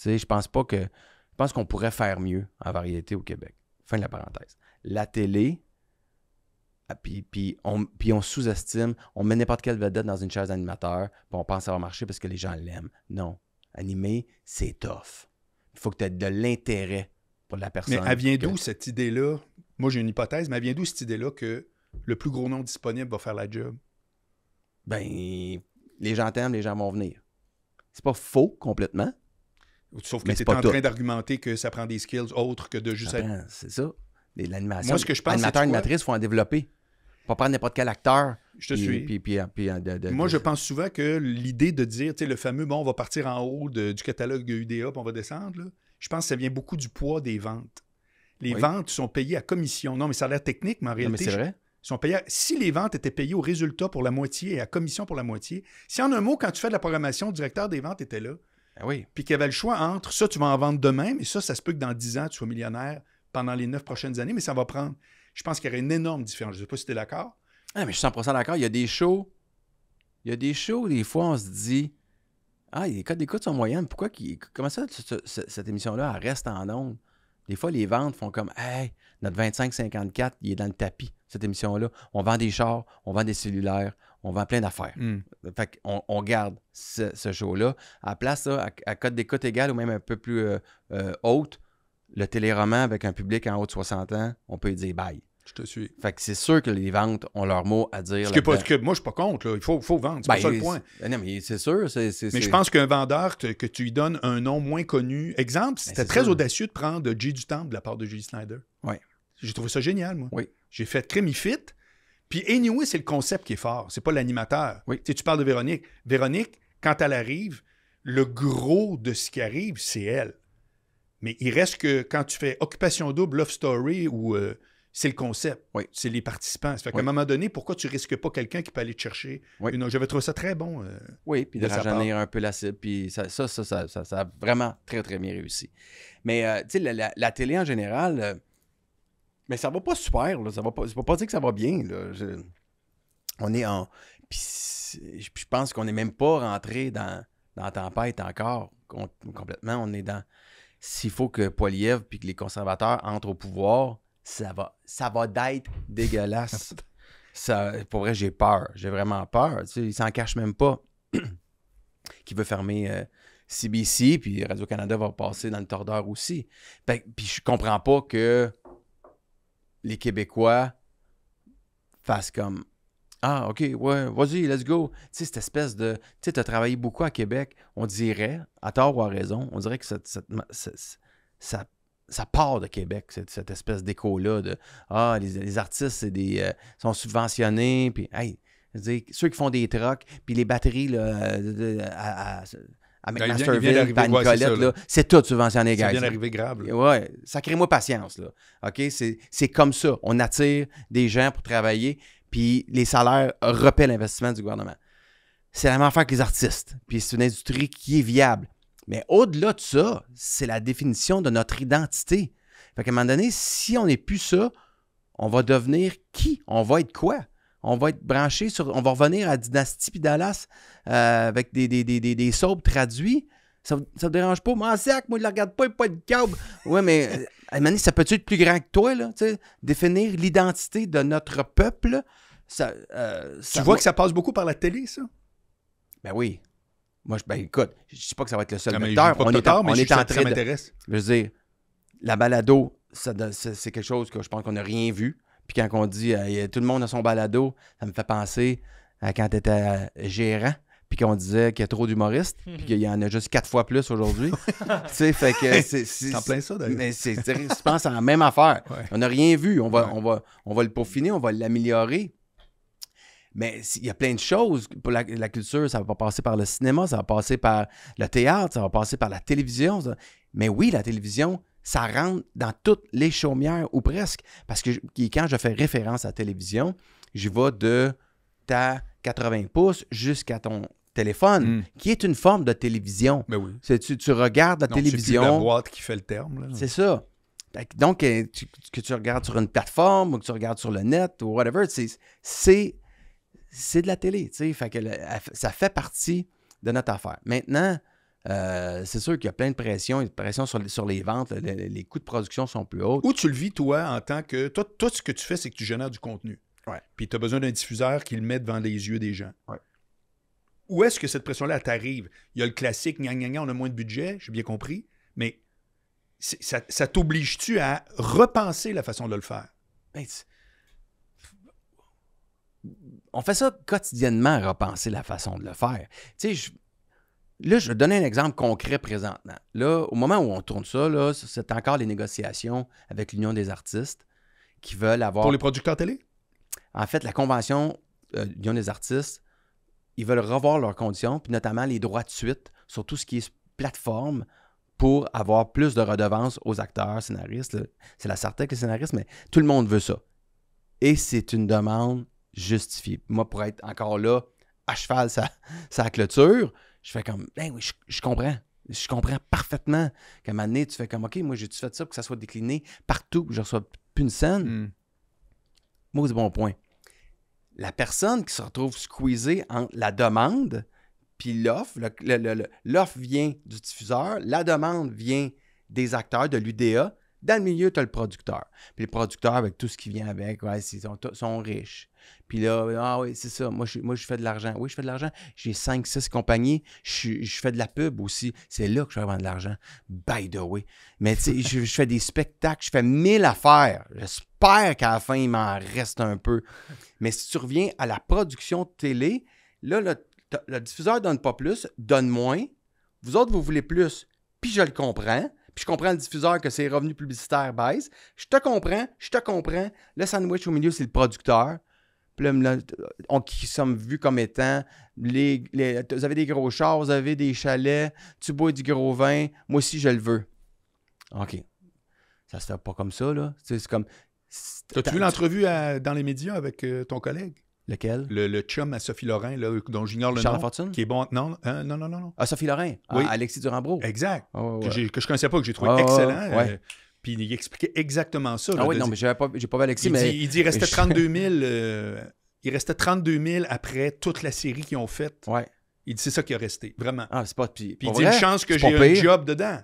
Tu je pense pas que. Je pense qu'on pourrait faire mieux en variété au Québec. Fin de la parenthèse. La télé, ah, puis, on, sous-estime, on met n'importe quelle vedette dans une chaise d'animateur, puis on pense ça va marcher parce que les gens l'aiment. Non, animé, c'est tough. Il faut que tu aies de l'intérêt pour la personne. Mais elle vient d'où cette idée-là? Moi, j'ai une hypothèse, mais elle vient d'où cette idée-là que le plus gros nombre disponible va faire la job? Ben, les gens t'aiment, les gens vont venir. C'est pas faux complètement. Sauf que tu es en train d'argumenter que ça prend des skills autres que de juste... C'est ça. L'animation, Moi, ce que je pense, animateur, animatrice, il faut en développer. Pas prendre n'importe quel acteur je te suis. Euh, Moi, je pense souvent que l'idée de dire, tu sais, le fameux, bon, on va partir en haut du catalogue UDA, puis on va descendre, je pense que ça vient beaucoup du poids des ventes. Les ventes sont payées à commission. Non, mais ça a l'air technique, mais en réalité, non, vrai. Sont si les ventes étaient payées au résultat pour la moitié et à commission pour la moitié, si en un mot, quand tu fais de la programmation, le directeur des ventes était là, ben oui. puis qu'il avait le choix entre ça, tu vas en vendre demain, mais ça, ça se peut que dans 10 ans, tu sois millionnaire pendant les 9 prochaines années, mais ça va prendre. Je pense qu'il y aurait une énorme différence. Je ne sais pas si tu es d'accord. Ah, mais je suis 100% d'accord. Il y a des shows. Il y a des shows, des fois, on se dit Ah, les codes d'écoute sont moyennes. Pourquoi Comment ça, cette émission-là, reste en ondes? Des fois, les ventes font comme Hey, notre 25-54, il est dans le tapis, cette émission-là. On vend des chars, on vend des cellulaires, on vend plein d'affaires. Hmm. Fait qu'on on garde ce, show-là. À place, à, à, des d'écoute égale ou même un peu plus euh, euh, haute, le téléroman avec un public en haut de 60 ans, on peut dire bye. Je te suis. Fait que c'est sûr que les ventes ont leur mot à dire. moi, je suis pas contre. Il faut, faut vendre. C'est pas ben, ça le point. mais c'est sûr. mais je pense qu'un vendeur, que tu lui donnes un nom moins connu. Exemple, ben, c'était très audacieux de prendre G. Du Temple de la part de Julie Snyder. Oui. J'ai trouvé ça génial, moi. Oui. J'ai fait Crémi Fit. Puis, anyway, c'est le concept qui est fort. C'est pas l'animateur. Oui. Tu, sais, tu parles de Véronique. Véronique, quand elle arrive, le gros de ce qui arrive, c'est elle. Mais il reste que quand tu fais Occupation Double, Love Story ou. Euh, c'est le concept. Oui. C'est les participants. Ça fait qu'à un moment donné, pourquoi tu risques pas quelqu'un qui peut aller te chercher? Oui. je J'avais trouvé ça très bon. Euh, oui, puis de, rajeunir un peu la cible. Puis ça ça, ça, a vraiment très, très bien réussi. Mais euh, tu sais, la, télé en général, euh, mais ça va pas super. Là. Ça va pas, pas dire que ça va bien. on est en. Puis je pense qu'on n'est même pas rentré dans, dans Tempête encore complètement. On est dans. S'il faut que Poiliev puis que les conservateurs entrent au pouvoir, ça va, ça va d'être dégueulasse. ça, pour vrai, j'ai peur. J'ai vraiment peur. Tu sais, s'en cache même pas. qui veut fermer CBC, euh, puis Radio-Canada va passer dans le tordeur aussi. Je ben, puis je comprends pas que les Québécois fassent comme Ah, OK, ouais, vas-y, let's go. Tu cette espèce de. Tu sais, travaillé beaucoup à Québec. On dirait, à tort ou à raison, on dirait que ça ça part de Québec, cette, espèce d'écho-là de Ah, les, artistes des, euh, sont subventionnés, puis hey, ceux qui font des trucks, puis les batteries là, à, à, à ben, McMasterville, c'est tout subventionné, gars. C'est bien arrivé grave. Oui, ça crée moi patience, là. OK? C'est comme ça. On attire des gens pour travailler, puis les salaires repèlent l'investissement du gouvernement. C'est la même affaire que les artistes. Puis c'est une industrie qui est viable. Mais au-delà de ça, c'est la définition de notre identité. Fait qu'à un moment donné, si on n'est plus ça, on va devenir qui? On va être quoi? On va être branché sur. On va revenir à Dynastie Pidalas euh, avec des, des, des, traduits. Ça, ne te dérange pas? Mon sac, moi, je ne regarde pas, il pas de câble. Oui, mais euh, à un moment donné, ça peut être plus grand que toi, là? Définir l'identité de notre peuple. Ça, euh, tu vois que ça passe beaucoup par la télé, ça? Ben oui. Moi, ben écoute, je sais pas que ça va être le seul non, On est, en train. de, je veux dire, la balado, c'est quelque chose que je pense qu'on n'a rien vu. Puis quand on dit euh, tout le monde a son balado, ça me fait penser à quand tu étais euh, gérant puis qu'on disait qu'il y a trop d'humoristes, puis qu'il y en a juste quatre fois plus aujourd'hui. tu sais, fait que c'est. en plein ça, Mais c'est, je pense, à la même affaire. On n'a rien vu. On va, on, va, on va le peaufiner, on va l'améliorer. Mais il y a plein de choses. Pour la, culture, ça va pas passer par le cinéma, ça va passer par le théâtre, ça va passer par la télévision. Mais oui, la télévision, ça rentre dans toutes les chaumières ou presque. Parce que quand je fais référence à la télévision, j'y vais de ta 80 pouces jusqu'à ton téléphone, hmm. qui est une forme de télévision. Mais ben oui. Tu, regardes la télévision. C'est la boîte qui fait le terme. C'est ça. Donc, euh, que tu regardes sur une plateforme ou que tu regardes sur le net ou whatever, c'est c'est de la télé, tu sais. ça fait partie de notre affaire. Maintenant, euh, c'est sûr qu'il y a plein de pression, une pression sur, sur les ventes, les, coûts de production sont plus hauts. Où tu le vis, toi, en tant que. Toi, tout ce que tu fais, c'est que tu génères du contenu. Ouais. Puis tu as besoin d'un diffuseur qui le met devant les yeux des gens. Ouais. Où est-ce que cette pression-là t'arrive? Il y a le classique, gna, gna, gna, on a moins de budget, j'ai bien compris, mais ça, ça t'oblige-tu à repenser la façon de le faire? Ben, on fait ça quotidiennement, repenser la façon de le faire. Tu sais, je, là, je vais donner un exemple concret présentement. Là, au moment où on tourne ça, c'est encore les négociations avec l'Union des artistes qui veulent avoir. Pour les producteurs télé? En fait, la convention euh, l'Union des artistes, ils veulent revoir leurs conditions, puis notamment les droits de suite sur tout ce qui est plateforme pour avoir plus de redevances aux acteurs, scénaristes. C'est la que les scénaristes, mais tout le monde veut ça. Et c'est une demande justifié. Moi, pour être encore là, à cheval, ça, ça clôture, je fais comme, ben oui, je, comprends. Je comprends parfaitement qu'à un moment donné, tu fais comme, OK, moi, j'ai-tu fait ça pour que ça soit décliné partout, que je reçois plus une scène? Hmm. Moi, c'est bon point. La personne qui se retrouve squeezée entre la demande puis l'offre, l'offre vient du diffuseur, la demande vient des acteurs de l'UDA. Dans le milieu, tu as le producteur. Puis le producteur, avec tout ce qui vient avec, ouais, ils sont riches puis là, ah oui, c'est ça. Moi je, fais de l'argent. Oui, je fais de l'argent. J'ai 5, six compagnies. Je, fais de la pub aussi. C'est là que je vais vendre de l'argent. By the way. Mais tu sais, je, fais des spectacles. Je fais mille affaires. J'espère qu'à la fin, il m'en reste un peu. Mais si tu reviens à la production de télé, là, le, le diffuseur donne pas plus, donne moins. Vous autres, vous voulez plus. Puis je le comprends. Puis je comprends le diffuseur que ses revenus publicitaires baissent. Je te comprends, je te comprends. Le sandwich au milieu, c'est le producteur. Puis là, on, qui sommes vus comme étant, les, vous avez des gros chars, vous avez des chalets, tu bois du gros vin, moi aussi je le veux. OK. Ça se fait pas comme ça, là. C'est comme. T'as-tu vu l'entrevue dans les médias avec euh, ton collègue? Lequel? Le, chum à Sophie Lorrain, dont j'ignore le Charles Qui est bon. Hein, non, non, non, non. Ah, Sophie Lorrain. Ah, oui. Alexis Alexis Durambro. Exact. Ah, que, je je connaissais pas, que j'ai trouvé excellent. Euh, puis il expliquait exactement ça. ah oui, non, mais j'ai pas, pas Alexis, il mais... Dit, il dit, il restait 32 000... Euh, il restait 32 000 après toute la série qu'ils ont faite. Ouais. Il dit, c'est ça qui a resté, vraiment. Ah, c'est pas... Puis, puis il dit, une chance que j'ai un job dedans.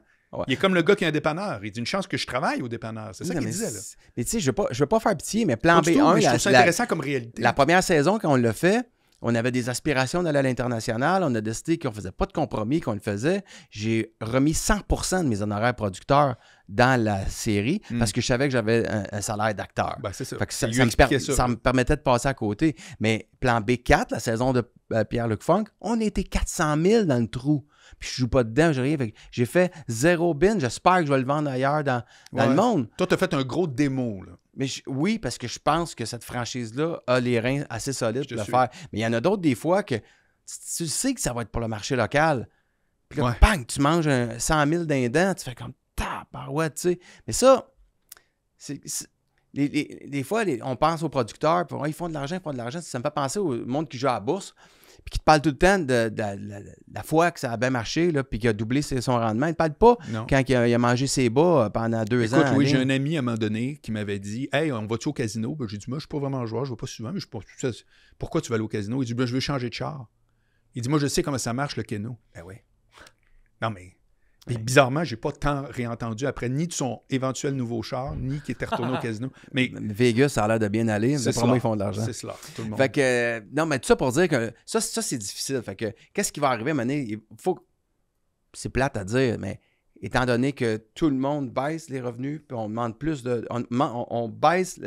Il est comme le gars qui a un dépanneur. Il dit une chance que je travaille au dépanneur. C'est ça qu'il disait. Là. Mais tu sais, je ne veux, pas faire pitié, mais plan B1, intéressant comme réalité. La première saison, quand on l'a fait, on avait des aspirations d'aller à l'international. On a décidé qu'on ne faisait pas de compromis, qu'on le faisait. J'ai remis 100 de mes honoraires producteurs dans la série hmm. parce que je savais que j'avais un, salaire d'acteur. Ben, ça. Ça, me permettait de passer à côté. Mais plan B4, la saison de euh, Pierre-Luc Funk, on était 400 000 dans le trou. Puis je joue pas dedans, j'ai rien. J'ai fait zéro bin. J'espère que je vais le vendre ailleurs dans, le monde. Toi, tu as fait un gros démo. Là. Mais oui, parce que je pense que cette franchise-là a les reins assez solides pour le faire. Mais il y en a d'autres des fois que tu sais que ça va être pour le marché local. Puis là, bang, tu manges un 100 000 d'indents, tu fais comme par ouais, tu sais. Mais ça, c'est. des fois, on pense aux producteurs, puis, ils font de l'argent, ils font de l'argent. Ça me fait penser au monde qui joue à la bourse puis qui te parle tout le temps de, la fois que ça a bien marché, là, puis qu'il a doublé son rendement. Il ne te parle pas quand il a, mangé ses bas euh, pendant deux ans. Écoute, oui, j'ai un ami à un moment donné qui m'avait dit Hey, on va-tu au casino ben, J'ai dit Moi, je ne suis pas vraiment joueur, je ne vais pas souvent, mais je pourquoi tu vas aller au casino Il dit ben, Je veux changer de char. Il dit Moi, je sais comment ça marche le keno. Ben oui. Non, mais mais bizarrement, j'ai pas tant réentendu après, ni de son éventuel nouveau char, ni qu'il était retourné au casino. Mais Vegas, a l'air de bien aller. mais pour moi, ils font de l'argent. C'est cela, tout le Fait que, euh, non, mais tout ça pour dire que ça, ça c'est difficile. Fait que, qu'est-ce qui va arriver, Mané? Il faut. C'est plate à dire, mais étant donné que tout le monde baisse les revenus, puis on demande plus de. On, baisse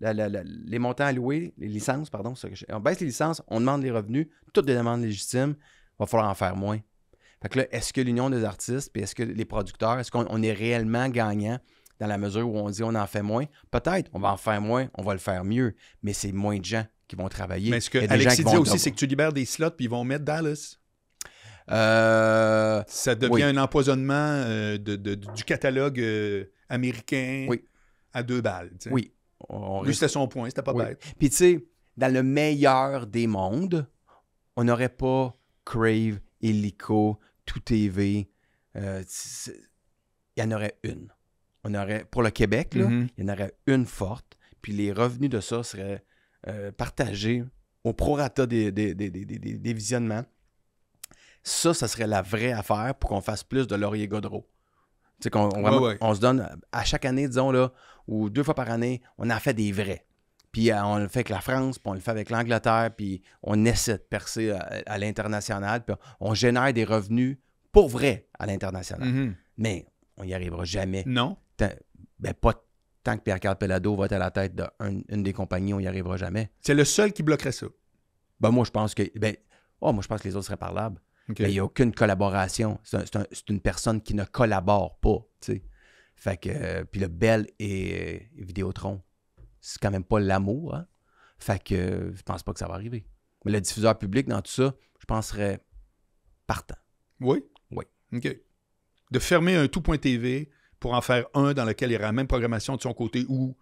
les montants alloués, les licences, pardon, on baisse les licences, on demande les revenus, toutes les demandes légitimes, il va falloir en faire moins est-ce que l'union des artistes, puis est-ce que les producteurs, est-ce qu'on est réellement gagnant dans la mesure où on dit on en fait moins? Peut-être, on va en faire moins, on va le faire mieux, mais c'est moins de gens qui vont travailler. Mais ce que dit aussi, c'est que tu libères des slots, puis ils vont mettre Dallas. Euh, ça devient un empoisonnement euh, de, du catalogue euh, américain à deux balles. Oui. Lui, son point, c'était pas bête. Puis tu sais, dans le meilleur des mondes, on n'aurait pas Crave, Lico tout TV. Euh, il y en aurait une. On aurait, pour le Québec, mm-hmm. il y en aurait une forte. Puis les revenus de ça seraient euh, partagés au prorata des, des, visionnements. Ça, ça serait la vraie affaire pour qu'on fasse plus de Laurier Godreau. On, on, se donne à chaque année, disons, là, ou deux fois par année, on a fait des vrais. Puis euh, on le fait avec la France, puis on le fait avec l'Angleterre, puis on essaie de percer à, l'international, puis on génère des revenus pour vrai à l'international. Mhm. Mais on n'y arrivera jamais. Non. Tant, ben pas tant que Pierre-Carl Pelado va être à la tête d'une des compagnies, on n'y arrivera jamais. C'est le seul qui bloquerait ça. Ben moi, je pense que. Ben, oh, moi, je pense que les autres seraient parlables. Mais il n'y a aucune collaboration. C'est une personne qui ne collabore pas. Fait que. Euh, puis le Bell et euh, Vidéotron c'est quand même pas l'amour. Hein? Fait que je pense pas que ça va arriver. Mais le diffuseur public dans tout ça, je penserais partant. Oui? Oui. OK. De fermer un tout.tv pour en faire un dans lequel il y aura la même programmation de son côté ou,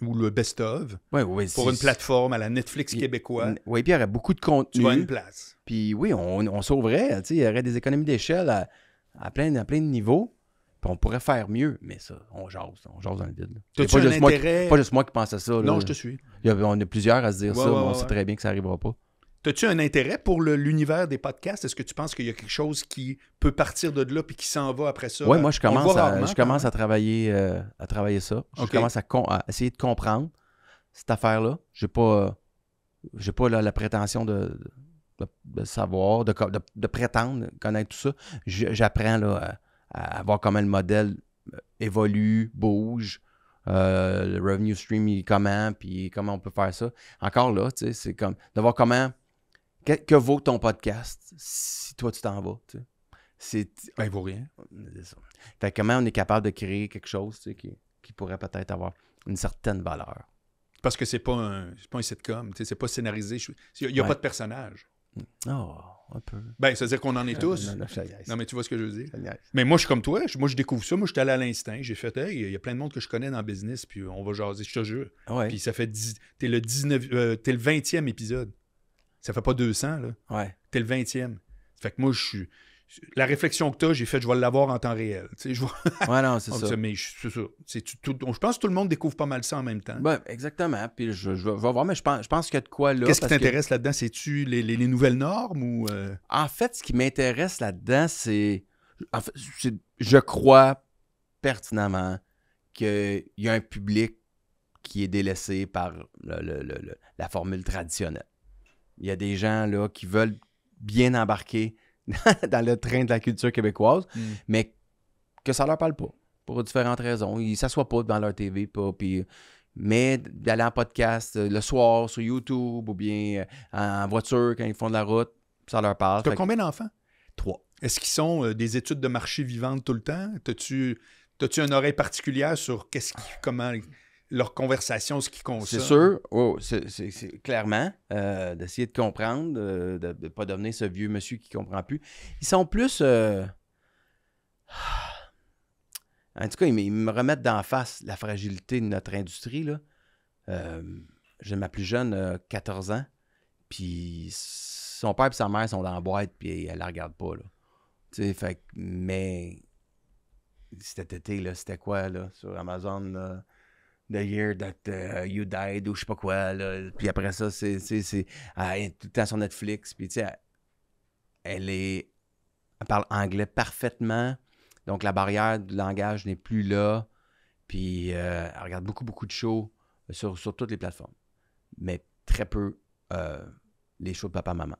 ou le best-of oui, pour une plateforme à la Netflix québécoise. Oui, puis il y aurait beaucoup de contenu. Tu as une place. Puis oui, on, on sauverait, il y aurait des économies d'échelle à, plein, à plein de niveaux on pourrait faire mieux, mais ça, on jase, on jase dans le vide. T'as-tu un intérêt... pas juste moi qui pense à ça. Non, je te suis. Il a, on est plusieurs à se dire ça, mais on sait très bien que ça n'arrivera pas. As-tu un intérêt pour l'univers des podcasts? Est-ce que tu penses qu'il y a quelque chose qui peut partir de là puis qui s'en va après ça? Oui, moi, je commence, à, je commence à, travailler, euh, à travailler ça. Je commence à, essayer de comprendre cette affaire-là. Je n'ai pas, euh, pas la, prétention de, savoir, de, de, prétendre connaître tout ça. J'apprends là à, voir comment le modèle euh, évolue, bouge, euh, le revenue stream, il comment, puis comment on peut faire ça. Encore là, tu sais, c'est comme de voir comment, que, vaut ton podcast si toi tu t'en vas, tu sais. C'est, ben, il vaut rien. Euh, comment on est capable de créer quelque chose qui, pourrait peut-être avoir une certaine valeur. Parce que c'est pas un, pas un sitcom, c'est pas scénarisé. Il n'y a, pas de personnage. Oh, un peu. Ben, ça veut dire qu'on en est euh, tous. Non, mais tu vois ce que je veux dire. Mais moi, je suis comme toi. moi, je découvre ça. Moi, je suis allé à l'instinct. J'ai fait, hey, il y a plein de monde que je connais dans le business, puis on va jaser, je te jure. Puis ça fait. T'es le, 19, euh, es le 20e épisode. Ça fait pas 200, là. Ouais. T'es le 20e. Fait que moi, je suis la réflexion que tu j'ai faite, je vais l'avoir en temps réel. je non, c'est ça. Mais je pense que tout le monde découvre pas mal ça en même temps. Ben, exactement. Puis je, vais voir, mais je pense, je qu'il y a de quoi là. Qu'est-ce qui t'intéresse là-dedans? C'est-tu les, les, nouvelles normes ou. Euh? En fait, ce qui m'intéresse là-dedans, c'est. je crois pertinemment qu'il y a un public qui est délaissé par la formule traditionnelle. Il y a des gens là qui veulent bien embarquer dans le train de la culture québécoise, mm. mais que ça leur parle pas, pour différentes raisons. Ils s'assoient pas devant leur TV, pas, Mais d'aller en podcast euh, le soir sur YouTube ou bien euh, en voiture quand ils font de la route, ça leur parle. Tu as combien d'enfants? Trois. Est-ce qu'ils sont euh, des études de marché vivantes tout le temps? T'as-tu, tu une oreille particulière sur qu'est-ce qui, comment, leur conversation, ce qui concerne C'est sûr, oh, c'est clairement, euh, d'essayer de comprendre, euh, de ne pas devenir ce vieux monsieur qui ne comprend plus. Ils sont plus... Euh, en tout cas, ils, me remettent d'en face la fragilité de notre industrie. Là. J'ai ma plus jeune, 14 ans, puis son père et sa mère sont dans la boîte, puis elle la regarde pas. sais fait, mais cet été, c'était quoi là, sur Amazon? The Year That uh, You Died ou je sais pas quoi. Puis après ça, c'est, elle est tout le temps sur Netflix. Puis tu sais, elle, est, elle parle anglais parfaitement. Donc la barrière du langage n'est plus là. Puis euh, elle regarde beaucoup, beaucoup de shows sur, sur toutes les plateformes. Mais très peu euh, les shows de papa-maman.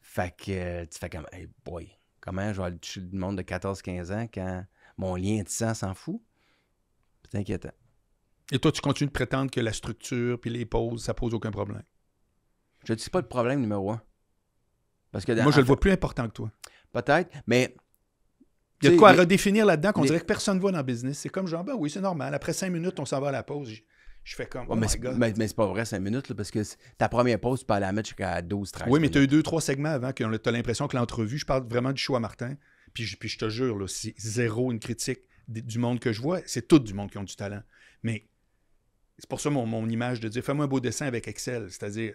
Fait que euh, tu fais comme, hey boy, comment je vais aller du monde de 14-15 ans quand mon lien de sang s'en fout? C'est inquiétant. Hein. Et toi, tu continues de prétendre que la structure puis les pauses, ça pose aucun problème. Je ne dis pas le problème numéro un. Parce que Moi, je le vois plus important que toi. Peut-être, mais. Il y a de quoi à redéfinir là-dedans qu'on dirait que personne ne voit dans le business. C'est comme genre, ben oui, c'est normal. Après cinq minutes, on s'en va à la pause. Je, fais comme. Oh mais, c'est, mais, c'est pas vrai, cinq minutes, parce que ta première pause, tu peux aller à la mettre jusqu'à 12, 13. Oui, mais tu as eu deux, trois segments avant que tu as l'impression que l'entrevue, je parle vraiment du choix, Martin. Puis je, puis je te jure, c'est zéro une critique du monde que je vois. C'est tout du monde qui ont du talent. Mais c'est pour ça mon, image de dire fais-moi un beau dessin avec Excel. C'est-à-dire,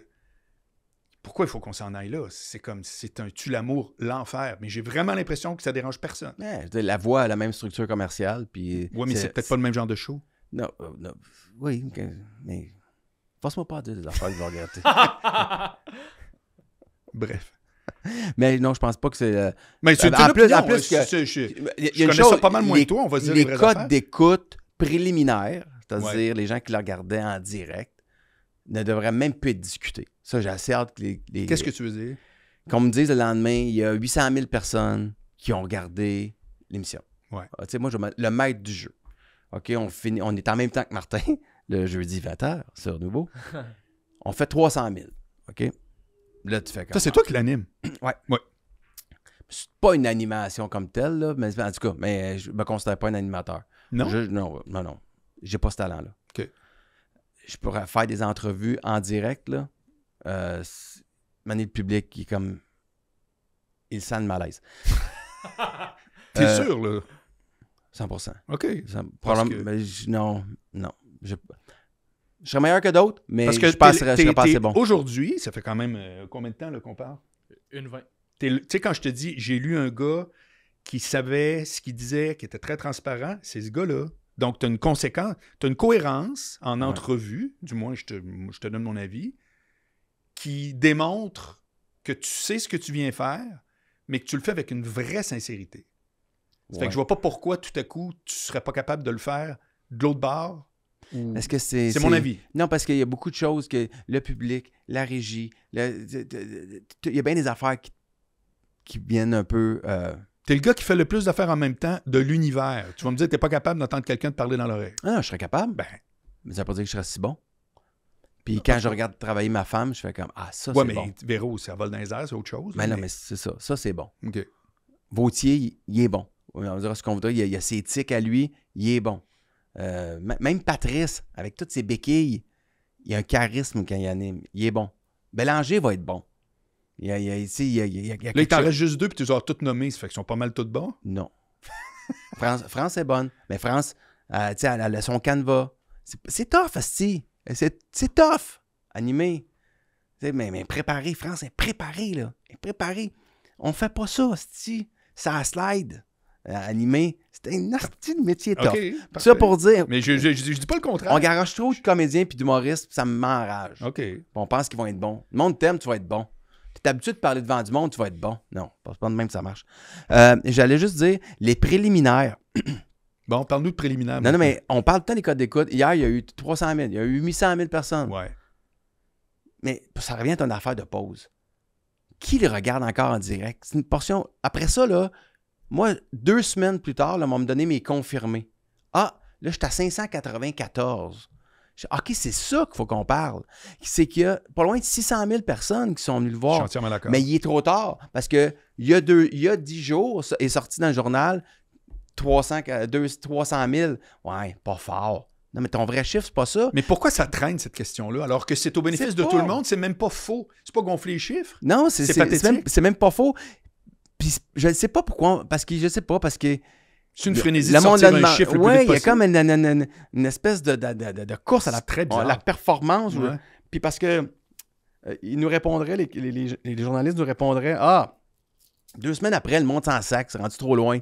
pourquoi il faut qu'on s'en aille là? C'est comme, c'est un tue l'amour, l'enfer. Mais j'ai vraiment l'impression que ça dérange personne. la voix a la même structure commerciale. oui, mais c'est peut-être pas le même genre de show. Non, euh, Oui, mais. Passe-moi pas à dire des affaires que Bref. Mais non, je pense pas que c'est. Euh, mais c'est une plus, en plus hein, que, je, connais pas mal moins toi, on va dire. Les codes d'écoute préliminaires c'est-à-dire les gens qui le regardaient en direct ne devraient même plus être discutés. Ça, j'ai assez hâte que les. Qu'est-ce que tu veux dire? Qu'on me dise le lendemain, il y a 800 000 personnes qui ont regardé l'émission. Ouais. Ah, tu sais, moi, je... le maître du jeu. OK, on, on est en même temps que Martin, le jeudi 20h, sur Nouveau. on fait 300 000. OK? Là, tu fais comme. Ça, c'est toi qui l'anime. ouais. Ouais c'est pas une animation comme telle, là, mais en tout cas, mais je me considère pas un animateur. non, non, non j'ai pas ce talent-là. Je pourrais faire des entrevues en direct, là. le public qui comme. Il sent le malaise. T'es euh, sûr, là? 100%. OK. non, non. Je, serais meilleur que d'autres, mais Parce que je passerais, bon. Aujourd'hui, ça fait quand même euh, combien de temps qu'on parle? Une vingt. Tu sais, quand je te dis, j'ai lu un gars qui savait ce qu'il disait, qui était très transparent, c'est ce gars-là donc, tu as une conséquence, tu as une cohérence en entrevue, du moins, je te, je te donne mon avis, qui démontre que tu sais ce que tu viens faire, mais que tu le fais avec une vraie sincérité. Ça fait que je vois pas pourquoi tout à coup tu serais pas capable de le faire de l'autre bord. Est-ce que c'est. C'est mon avis. Non, parce qu'il y a beaucoup de choses que le public, la régie, il y a bien des affaires qui, viennent un peu. Euh, c'est le gars qui fait le plus d'affaires en même temps de l'univers. Tu vas me dire que n'es pas capable d'entendre quelqu'un te parler dans l'oreille. Ah, je serais capable. Ben. Mais ça veut pas dire que je serais si bon. Puis quand je regarde travailler ma femme, je fais comme Ah, ça, c'est bon. Ouais, mais Véro, ça vole dans les airs, c'est autre chose. Ben mais non, mais c'est ça. Ça, c'est bon. OK. Vautier, il, est bon. On dire ce qu'on voudra. Il, il a, ses tics à lui, il est bon. Euh, même Patrice, avec toutes ses béquilles, il a un charisme quand il anime. Il est bon. Bélanger va être bon. Il Là, il t'en reste juste deux, puis tu les as toutes nommées. Ça fait qu'ils sont pas mal toutes bons. Non. France, France est bonne, mais France, euh, tu elle, a son canevas. C'est, tough, Asti. C'est, tough, animé. mais, mais préparé, France est préparée, là. Préparé. est préparée. On fait pas ça, Asti. Ça slide. Euh, animé. C'est un asti de métier tough. ça pour dire. Mais je, je, dis pas le contraire. On garage trop de comédiens puis d'humoristes, puis ça me m'enrage. OK. On pense qu'ils vont être bons. Le monde t'aime, tu vas être bon. T'es habitué de parler devant du monde, tu vas être bon. Non, pas de même que ça marche. Euh, j'allais juste dire, les préliminaires. bon, parle-nous de préliminaires. Non, non, mais on parle tant des codes d'écoute. Hier, il y a eu 300 000, il y a eu 800 000 personnes. Ouais. Mais ça revient à ton affaire de pause. Qui les regarde encore en direct? C'est une portion. Après ça, là, moi, deux semaines plus tard, là, on va me donner mes confirmés. Ah, là, je suis à 594. OK, c'est ça qu'il faut qu'on parle. C'est qu'il y a pas loin de 600 000 personnes qui sont venues le voir. Je suis mais il est trop tard parce qu'il y, a deux, il y a 10 jours, est sorti dans le journal 300, 200, 300 000. Ouais, pas fort. Non, mais ton vrai chiffre, c'est pas ça. Mais pourquoi ça traîne, cette question-là, alors que c'est au bénéfice de tout le monde? C'est même pas faux. C'est pas gonfler les chiffres. Non, c'est même, même pas faux. Puis je ne sais pas pourquoi. Parce que je sais pas, parce que c'est une frénésie de sortir un chiffre ouais, il y a comme une, espèce de, course à la, très la performance. Puis parce que euh, nous répondraient, les, journalistes nous répondraient Ah, deux semaines après, le monde s'en sac, c'est rendu trop loin.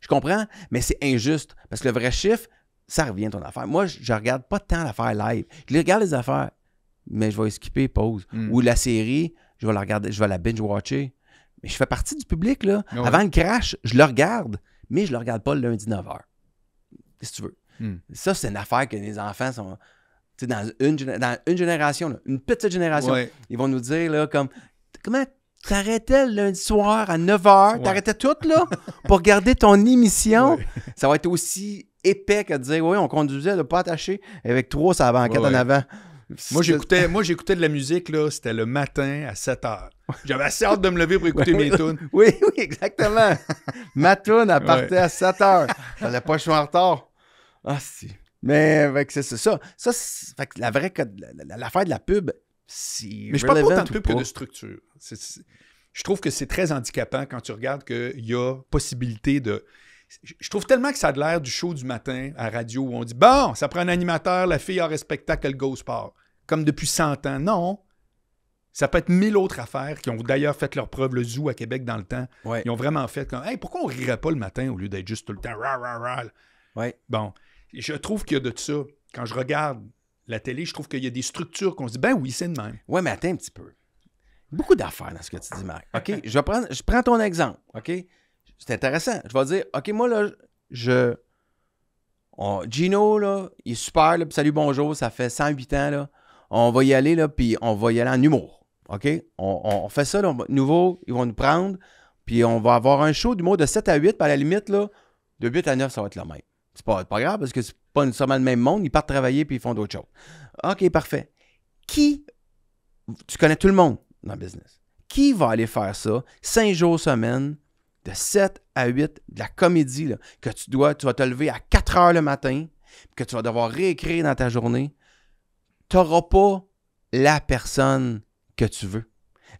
Je comprends, mais c'est injuste parce que le vrai chiffre, ça revient ton affaire. Moi, je, ne regarde pas tant l'affaire live. Je regarde les affaires, mais je vais skipper, pause. Hmm. Ou la série, je vais la regarder, je vais la binge-watcher. Mais je fais partie du public, là. Ah Avant le crash, je le regarde mais je le regarde pas le lundi 9h. Si tu veux. Hmm. Ça, c'est une affaire que les enfants sont. Dans une, dans une génération, une petite génération, ils vont nous dire là, comme comment t'arrêtais le lundi soir à 9h, t'arrêtais tout là pour regarder ton émission. Ça va être aussi épais que de dire oui, on conduisait le pas attaché avec trois ça va quatre en avant. Moi, j'écoutais, moi, j'écoutais de la musique, là, c'était le matin à 7 heures. J'avais assez hâte de me lever pour écouter mes tunes. Oui, oui, exactement. Ma tune, elle partait à 7 heures. Fallait pas que en retard. Ah, si. Mais, c'est ça. Ça, la vraie, l'affaire de la pub, c'est. Mais je parle pas autant de pub que de structure. je trouve que c'est très handicapant quand tu regardes qu'il y a possibilité de je trouve tellement que ça a l'air du show du matin à radio où on dit Bon, ça prend un animateur, la fille un spectacle, le go sport comme depuis 100 ans. Non. Ça peut être mille autres affaires qui ont d'ailleurs fait leur preuve, le zoo à Québec dans le temps. Ils ont vraiment fait comme, hey, pourquoi on ne rirait pas le matin au lieu d'être juste tout le temps, rah, rah, Ouais. Bon, je trouve qu'il y a de ça. Quand je regarde la télé, je trouve qu'il y a des structures qu'on se dit, ben oui, c'est de même. Oui, mais attends un petit peu. Beaucoup d'affaires dans ce que tu dis, Marc. OK, je, prends, je prends ton exemple. OK, c'est intéressant. Je vais dire, OK, moi, là, je. Gino, là, il est super, là, salut, bonjour, ça fait 108 ans, là on va y aller, là, puis on va y aller en humour. OK? On, fait ça, nouveau, ils vont nous prendre, puis on va avoir un show d'humour de 7 à 8, par la limite, là, de 8 à 9, ça va être le même. C'est pas, pas grave parce que c'est pas nécessairement le même monde, ils partent travailler puis ils font d'autres choses. OK, parfait. Qui, tu connais tout le monde dans le business, qui va aller faire ça 5 jours semaine, de 7 à 8, de la comédie, que tu dois, tu vas te lever à 4 heures le matin, que tu vas devoir réécrire dans ta journée, tu n'auras pas la personne que tu veux.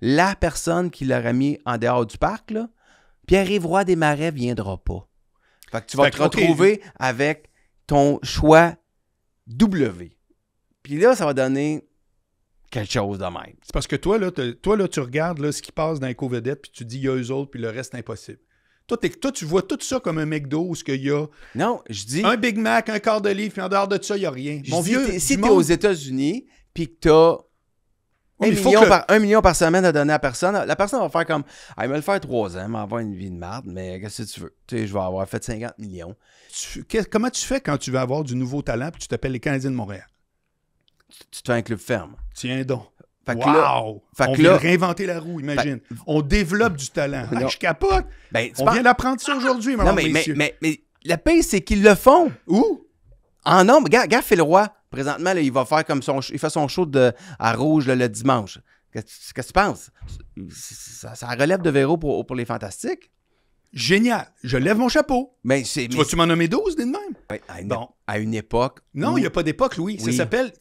La personne qui l'aurait mis en dehors du parc, là, Pierre-Yves des Marais viendra pas. Fait que tu vas te retrouver avec ton choix W. Puis là, ça va donner quelque chose de même. C'est parce que toi, là, toi, là tu regardes là, ce qui passe dans les puis tu dis il y a eux autres, puis le reste, est impossible. Toi, tu vois tout ça comme un McDo ce qu'il y a non, je dis, un Big Mac, un quart de livre, puis en dehors de ça, il n'y a rien. Mon vieux, si tu es aux États-Unis, puis que tu as un, million par, semaine à donner à personne. La personne va faire comme ah, va le faire trois ans, avoir une vie de marde, mais qu'est-ce que tu veux tu sais, Je vais avoir fait 50 millions. comment tu fais quand tu veux avoir du nouveau talent puis tu t'appelles les Canadiens de Montréal Tu, tu fais un club ferme. Tiens donc. Fait on la roue, imagine. On développe du talent. je capote. Ben, on vient d'apprendre ça aujourd'hui, mais, mais, mais, mais, la paix, c'est qu'ils le font. Où? En nombre. Regarde, fait le roi. Présentement, il va faire comme son... Il fait son show de... à rouge le dimanche. Qu'est-ce que tu penses? Ça, relève de Véro pour, pour les fantastiques. Génial. Je lève mon chapeau. Mais tu vas-tu m'en nommer 12 dès de même? à, une... époque. Non, il n'y a pas d'époque, Louis. Ça s'appelle.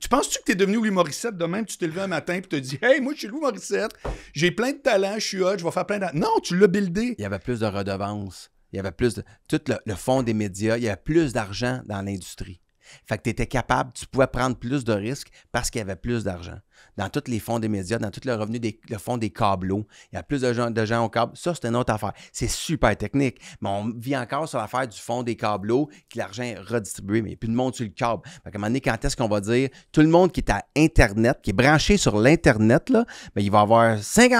Tu penses-tu que tu es devenu Louis Morissette demain, Tu t'es levé un matin et tu te dis Hey, moi, je suis Louis Morissette, j'ai plein de talent, je suis hot, je vais faire plein de. Non, tu l'as buildé. Il y avait plus de redevances. Il y avait plus de. Tout le, fond des médias, il y avait plus d'argent dans l'industrie. Fait que tu étais capable, tu pouvais prendre plus de risques parce qu'il y avait plus d'argent. Dans tous les fonds des médias, dans tout le revenu des le fonds des câbles. il y a plus de gens, au câble. Ça, c'est une autre affaire. C'est super technique. Mais on vit encore sur l'affaire du fonds des câbles que l'argent est redistribué, mais il n'y a plus de monde sur le câble. Fait un moment donné, quand est-ce qu'on va dire tout le monde qui est à Internet, qui est branché sur l'Internet, là, ben, il va avoir 50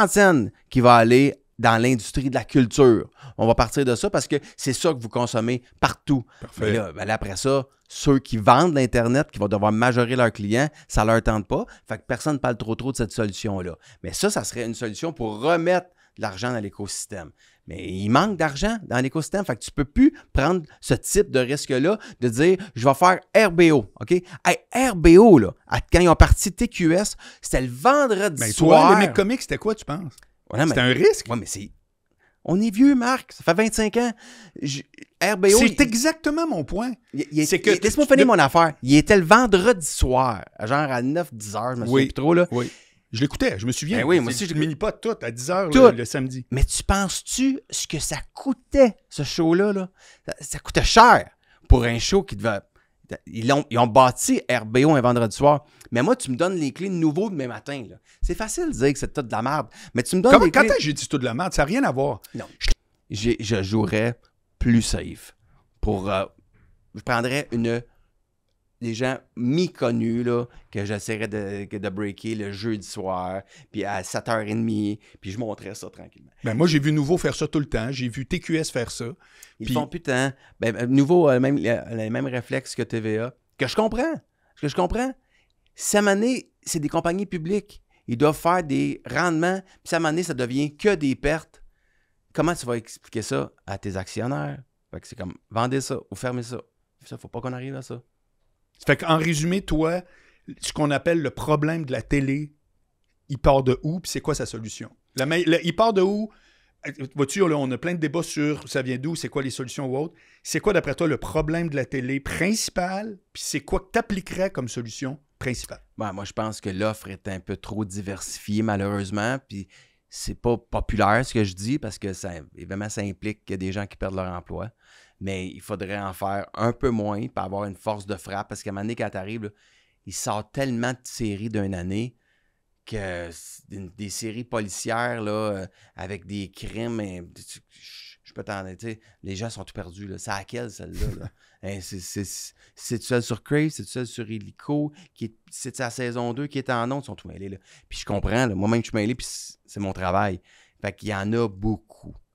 qui va aller dans l'industrie de la culture. On va partir de ça parce que c'est ça que vous consommez partout. Ben, après ça, ceux qui vendent l'Internet, qui vont devoir majorer leurs clients, ça ne leur tente pas. Fait que personne ne parle trop trop de cette solution-là. Mais ça, ça serait une solution pour remettre de l'argent dans l'écosystème. Mais il manque d'argent dans l'écosystème. Fait que tu ne peux plus prendre ce type de risque-là de dire je vais faire RBO. OK? RBO, là, quand ils ont parti TQS, c'était le vendredi soir. Toi, les mecs c'était quoi, tu penses? c'est un risque. mais c'est. On est vieux, Marc. Ça fait 25 ans. RBO. C'est exactement mon point. que. Laisse-moi finir mon affaire. Il était le vendredi soir, genre à 9-10 heures, je me souviens plus trop, là. Oui. Je l'écoutais, je me souviens. Ben oui, moi aussi, je mini pas tout à 10 heures le, samedi. Mais tu penses-tu ce que ça coûtait, ce show-là? Là? ça coûtait cher pour un show qui devait ils ont, ont, bâti RBO un vendredi soir. Mais moi, tu me donnes les clés de nouveau demain matin. Là. C'est facile de dire que c'est tout de la merde. Mais tu me donnes Comme, les Quand j'ai dit tout de la merde, ça n'a rien à voir. Non. Je, jouerais plus safe. Pour, euh, je prendrais une des gens mi là, que j'essaierais de, breaker le jeudi soir, puis à 7h30, puis je montrais ça tranquillement. Ben, moi, j'ai vu Nouveau faire ça tout le temps. J'ai vu TQS faire ça. Ils puis... font putain. Ben, euh, nouveau, même, les mêmes réflexes que TVA, que je comprends. Que je comprends. année c'est des compagnies publiques. Ils doivent faire des rendements, puis année, ça devient que des pertes. Comment tu vas expliquer ça à tes actionnaires? c'est comme, vendez ça ou fermez ça. Ça, faut pas qu'on arrive à ça. En résumé, toi, ce qu'on appelle le problème de la télé, il part de où, puis c'est quoi sa solution? La, il part de où? Euh, on a plein de débats sur ça vient d'où, c'est quoi les solutions ou autres. C'est quoi, d'après toi, le problème de la télé principal, puis c'est quoi que tu appliquerais comme solution principale? Ben, moi, je pense que l'offre est un peu trop diversifiée, malheureusement, puis c'est pas populaire ce que je dis parce que ça, ça implique qu'il y a des gens qui perdent leur emploi mais il faudrait en faire un peu moins pour avoir une force de frappe. Parce qu'à un moment donné, quand tu arrives, il sort tellement de séries d'une année que des, séries policières là, euh, avec des crimes. je peux t'en dire, les gens sont tout perdus. Là. C'est à quelle celle-là? Hein, c'est, c'est, celle sur Crave, c'est celle sur Illico? qui c'est sa saison 2 qui est en nom, ils sont tout mêlés. Là. Puis je comprends, moi-même je suis mêlé, puis c'est mon travail. Fait qu'il y en a beaucoup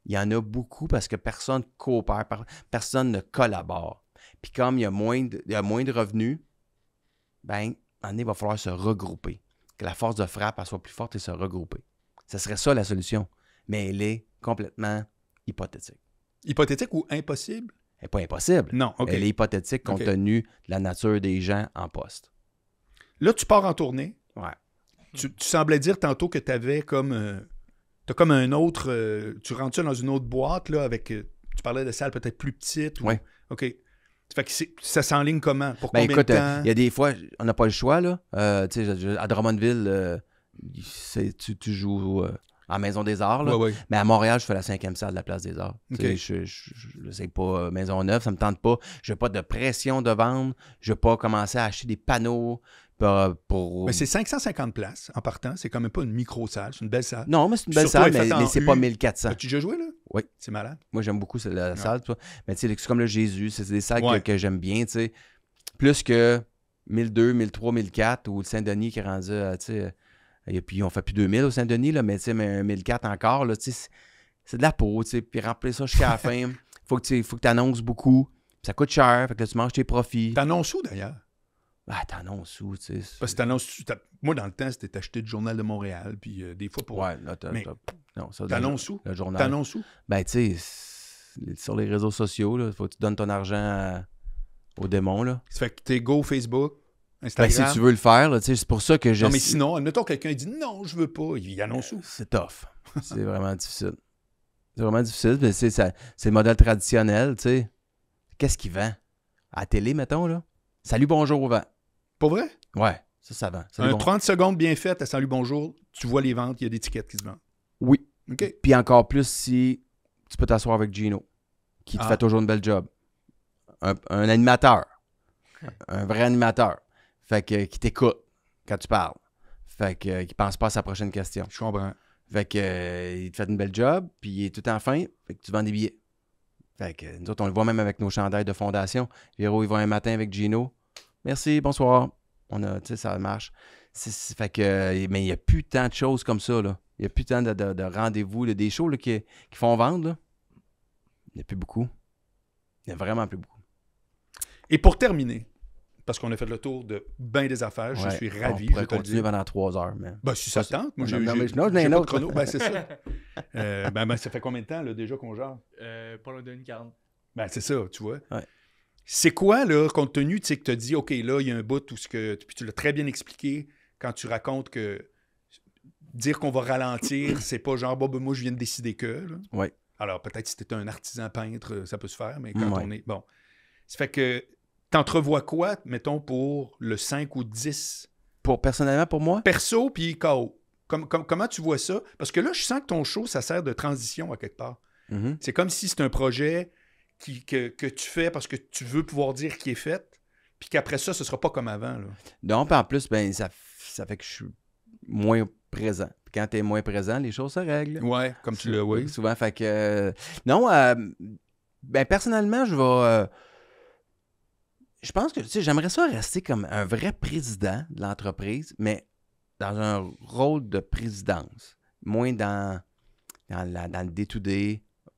il y en a beaucoup parce que personne coopère, personne ne collabore. Puis comme il y a moins de, moins de revenus, ben, il va falloir se regrouper. Que la force de frappe soit plus forte et se regrouper. Ce serait ça la solution. Mais elle est complètement hypothétique. Hypothétique ou impossible? Elle n'est pas impossible. Non, Elle est hypothétique compte tenu de la nature des gens en poste. Là, tu pars en tournée. Ouais. Tu, semblais dire tantôt que tu avais comme euh, comme un autre. Euh, tu rentres dans une autre boîte, là, avec. Euh, tu parlais de salles peut-être plus petites. Oui. OK. ça s'enligne comment? Pour ben, combien de euh, temps? Il y a des fois, on n'a pas le choix, là. à Drummondville, tu, joues à Maison des Arts. Mais à Montréal, je fais la cinquième salle de la Place des Arts. Je, je, sais pas Maison Neuve, ça me tente pas. Je n'ai pas de pression de vendre. Je vais pas commencer à acheter des panneaux. Mais c'est 550 places en partant. C'est quand même pas une micro-salle. C'est une belle salle. Non, mais c'est une belle salle, mais, mais c'est pas 1400. As tu déjà joué, là? Oui. C'est malade. Moi, j'aime beaucoup la, salle. Mais tu sais, c'est comme le Jésus. C'est des salles que, j'aime bien, tu sais. Plus que 1002, 1003, 1004 ou le Saint-Denis qui est tu sais... Et puis, on fait plus 2000 au Saint-Denis, là, mais tu sais, mais 1004 encore, là, tu sais, c'est de la peau, tu sais. Puis remplir ça jusqu'à la fin. Faut que tu annonces beaucoup. Ça coûte cher. Fait que tu manges tes profits. T'annonces où, d'ailleurs? Ah, t'annonces où, tu sais. Parce que t'annonces. Moi, dans le temps, c'était acheté le Journal de Montréal, puis euh, des fois pour. Ouais, là, Non, ça. T'annonces où Le journal. T'annonces où Ben, tu sais, sur les réseaux sociaux, là, faut que tu donnes ton argent au démon, là. Ça fait que t'es go Facebook. Ben, Instagram. si tu veux le faire, c'est pour ça que j'ai. Non, mais sinon, admettons, quelqu'un dit non, je veux pas, il annonce euh, où C'est tough. c'est vraiment difficile. C'est vraiment difficile, mais c'est, ça, c'est le modèle traditionnel, tu sais. Qu'est-ce qu'il vend À la télé, mettons, là. Salut, bonjour au vent pas vrai? Ouais, ça, ça vend. 30 secondes bien faites à Salut Bonjour, tu vois les ventes, il y a des tickets qui se vendent. Oui. OK. Puis encore plus si tu peux t'asseoir avec Gino, qui te ah. fait toujours une belle job. Un, animateur. Un vrai animateur. Fait que, qui t'écoute quand tu parles. Fait que, qui pense pas à sa prochaine question. Je comprends. Fait que, euh, il te fait une belle job, puis il est tout en fin, fait que tu vends des billets. Fait que, nous autres, on le voit même avec nos chandails de fondation. Véro, il va un matin avec Gino, merci, bonsoir. On a, tu sais, ça marche. fait que, euh, mais il n'y a plus tant de choses comme ça, là. Il n'y a plus tant de, rendez-vous, des shows qui, font vendre, Il n'y a plus beaucoup. Il n'y a vraiment plus beaucoup. Et pour terminer, parce qu'on a fait le tour de bien des affaires, je suis ravi. On pourrait continuer pendant trois heures. Mais... Ben, si ça, tente, moi, j'ai, non, non, pas chrono. Ben, c'est ça. Euh, ben, ben, ça fait combien de temps, déjà, qu'on gère? Euh, pas loin d'une quarantaine. Ben, c'est ça, tu vois. Ouais. C'est quoi, là, compte tenu sais, que tu as dit, OK, là, il y a un bout tout ce que. Puis tu l'as très bien expliqué quand tu racontes que dire qu'on va ralentir, c'est pas genre, bah, moi, je viens de décider que. Oui. Alors, peut-être si tu un artisan peintre, ça peut se faire, mais quand on est. Bon. Ça fait que. T'entrevois quoi, mettons, pour le 5 ou 10 Pour personnellement, pour moi Perso, puis comment tu vois ça Parce que là, je sens que ton show, ça sert de transition à quelque part. Mm-hmm. C'est comme si c'était un projet que, tu fais parce que tu veux pouvoir dire qui est fait, puis qu'après ça, ce sera pas comme avant. Là. Non, en plus, ben, ça, fait que je suis moins présent. quand tu es moins présent, les choses se règlent. Ouais, comme tu le oui. Souvent, fait que. Euh, non, euh, ben, personnellement, je vais. Euh, je pense que, tu sais, j'aimerais ça rester comme un vrai président de l'entreprise, mais dans un rôle de présidence, moins dans, le day to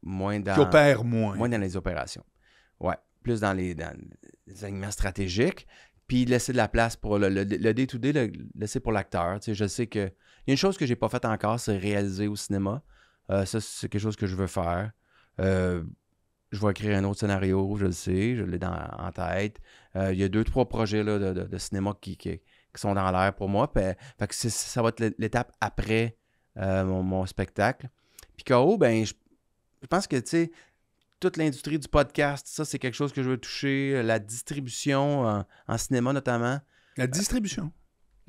moins dans. moins. Moins dans les opérations. Ouais. Plus dans les, dans les stratégiques. Puis laisser de la place pour le, le, le day laisser pour l'acteur. Tu sais, je sais que. Il y a une chose que j'ai pas faite encore, c'est réaliser au cinéma. Euh, ça, c'est quelque chose que je veux faire. Euh, je vais écrire un autre scénario, je le sais, je l'ai en tête. Euh, il y a deux, trois projets là, de, cinéma qui, qui, sont dans l'air pour moi. Puis, que ça va être l'étape après mon, spectacle. Puis KO, ben, je, je pense que, tu sais, toute l'industrie du podcast, ça, c'est quelque chose que je veux toucher. Euh, la distribution euh, en, cinéma, notamment. La distribution.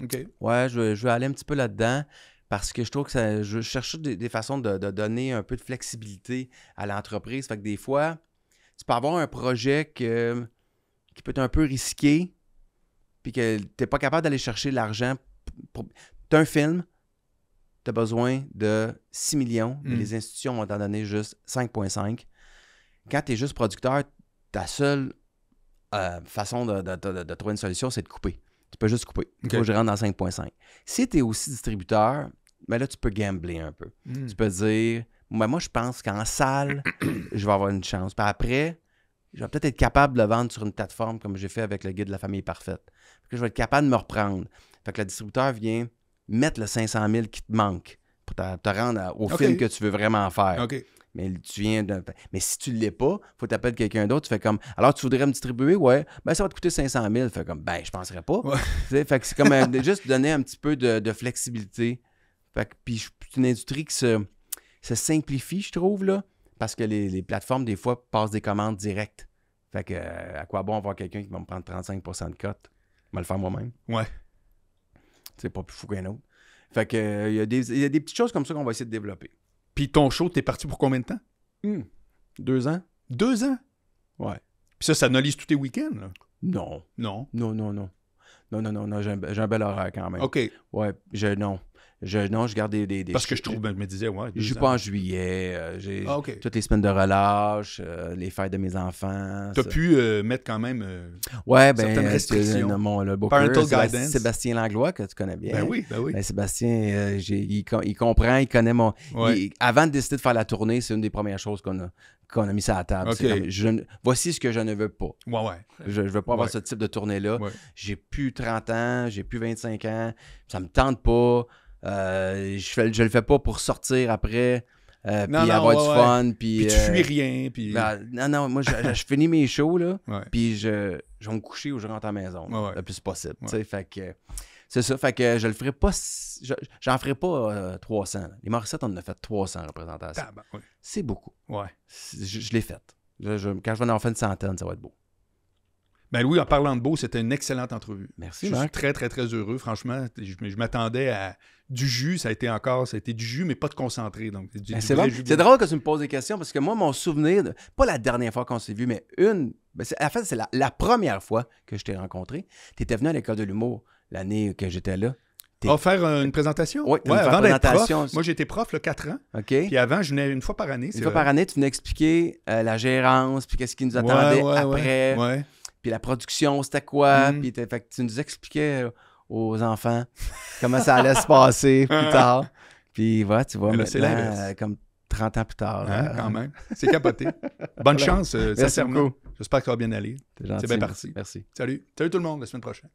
OK. Ouais, je, vais veux aller un petit peu là-dedans parce que je trouve que je cherche des, façons de, donner un peu de flexibilité à l'entreprise. Fait que des fois, tu peux avoir un projet que, qui peut être un peu risqué, puis que tu n'es pas capable d'aller chercher l'argent. pour un film, tu as besoin de 6 millions, mais hmm. les institutions vont t'en donner juste 5,5. Quand tu es juste producteur, ta seule euh, façon de, trouver une solution, c'est de couper. Tu peux juste couper. Il Faut que je rentre dans 5,5. Si tu es aussi distributeur, ben là, tu peux gambler un peu. Hmm. Tu peux dire, ben moi, je pense qu'en salle, je vais avoir une chance. après, je vais peut-être être capable de vendre sur une plateforme comme j'ai fait avec le guide de la famille parfaite. je vais être capable de me reprendre. Fait que le distributeur vient mettre le 500 000 qui te manque pour te, rendre au film que tu veux vraiment faire. Mais tu viens Mais si tu ne l'es pas, faut t'appeler quelqu'un d'autre. Tu fais comme, alors tu voudrais me distribuer? Ouais. Ben, ça va te coûter 500 000. Fait comme, ben, je penserais pas. Fait c'est comme euh, juste donner un petit peu de, flexibilité. Fait que, puis c'est une industrie qui se, simplifie, je trouve, là. Parce que les, plateformes, des fois, passent des commandes directes. Fait que, euh, à quoi bon avoir quelqu'un qui va me prendre 35 de cote? Je vais le faire moi-même. Ouais. C'est pas plus fou qu'un autre. Fait que, euh, il, y a des, y, a des petites choses comme ça qu'on va essayer de développer. Puis ton show, t'es parti pour combien de temps? Hmm. Deux ans. Deux ans? Ouais. Puis ça, ça analyse tous tes week-ends, là? Non. Non. Non, non, non. Non, non, non, non j'ai un, un, bel horaire quand même. OK. Ouais, je, non non, je garde des, Parce que je trouve, ben, je me disais, ouais. Je joue pas en juillet. Euh, j'ai ah, toutes les semaines de relâche, euh, les fêtes de mes enfants. Tu as pu euh, mettre quand même ouais, ben, certaines restrictions. mon, Sébastien Langlois, que tu connais bien. Ben oui, ben oui. Ben, Sébastien, il, comprend, il connaît mon. avant de décider de faire la tournée, c'est une des premières choses qu'on a, qu'on a mis ça à la table. voici ce que je ne veux pas. Ouais, ouais. Je ne veux pas avoir ce type de tournée-là. J'ai plus 30 ans, j'ai plus 25 ans, ça me tente pas. Euh, je, je le fais pas pour sortir après. Euh, puis avoir du fun. Puis, tu fuis euh, rien. Ben, puis... non, non, moi, je, finis mes shows, là, puis je, vais me coucher ou je rentre à la maison, le plus possible. que, c'est ça, fait que je le ferai pas, j'en ferai pas 300. Les Marseillais on en a fait 300 représentations. C'est beaucoup. Ouais. Je, l'ai fait, Quand je vais en faire une centaine, ça va être beau. Ben oui, en parlant de beau, c'était une excellente entrevue. Merci. Je suis très, très, très heureux. Franchement, je, m'attendais à du jus. Ça a été encore, ça a été du jus, mais pas de concentré. Donc, ben, c'est, drôle que tu me poses des questions parce que moi, mon souvenir, pas la dernière fois qu'on s'est vu, mais une. Ben, en fait, c'est la, première fois que je t'ai rencontré. Tu étais venu à l'école de l'humour l'année que j'étais là. va ah, faire une présentation? Oui, ouais, avant d'être Moi, j'étais prof, le 4 ans. OK. Puis avant, je venais une fois par année. Une fois par année, tu venais expliquer euh, la gérance, puis qu'est-ce qui nous attendait ouais, après puis la production, c'était quoi. Mm. Puis tu nous expliquais aux enfants comment ça allait se passer plus tard. Puis voilà, tu vois, mais c'est euh, comme 30 ans plus tard. Hein, euh, quand même. C'est capoté. Bonne chance, euh, sincèrement. J'espère que ça va bien aller. C'est bien parti. Merci. Salut. Salut tout le monde. La semaine prochaine.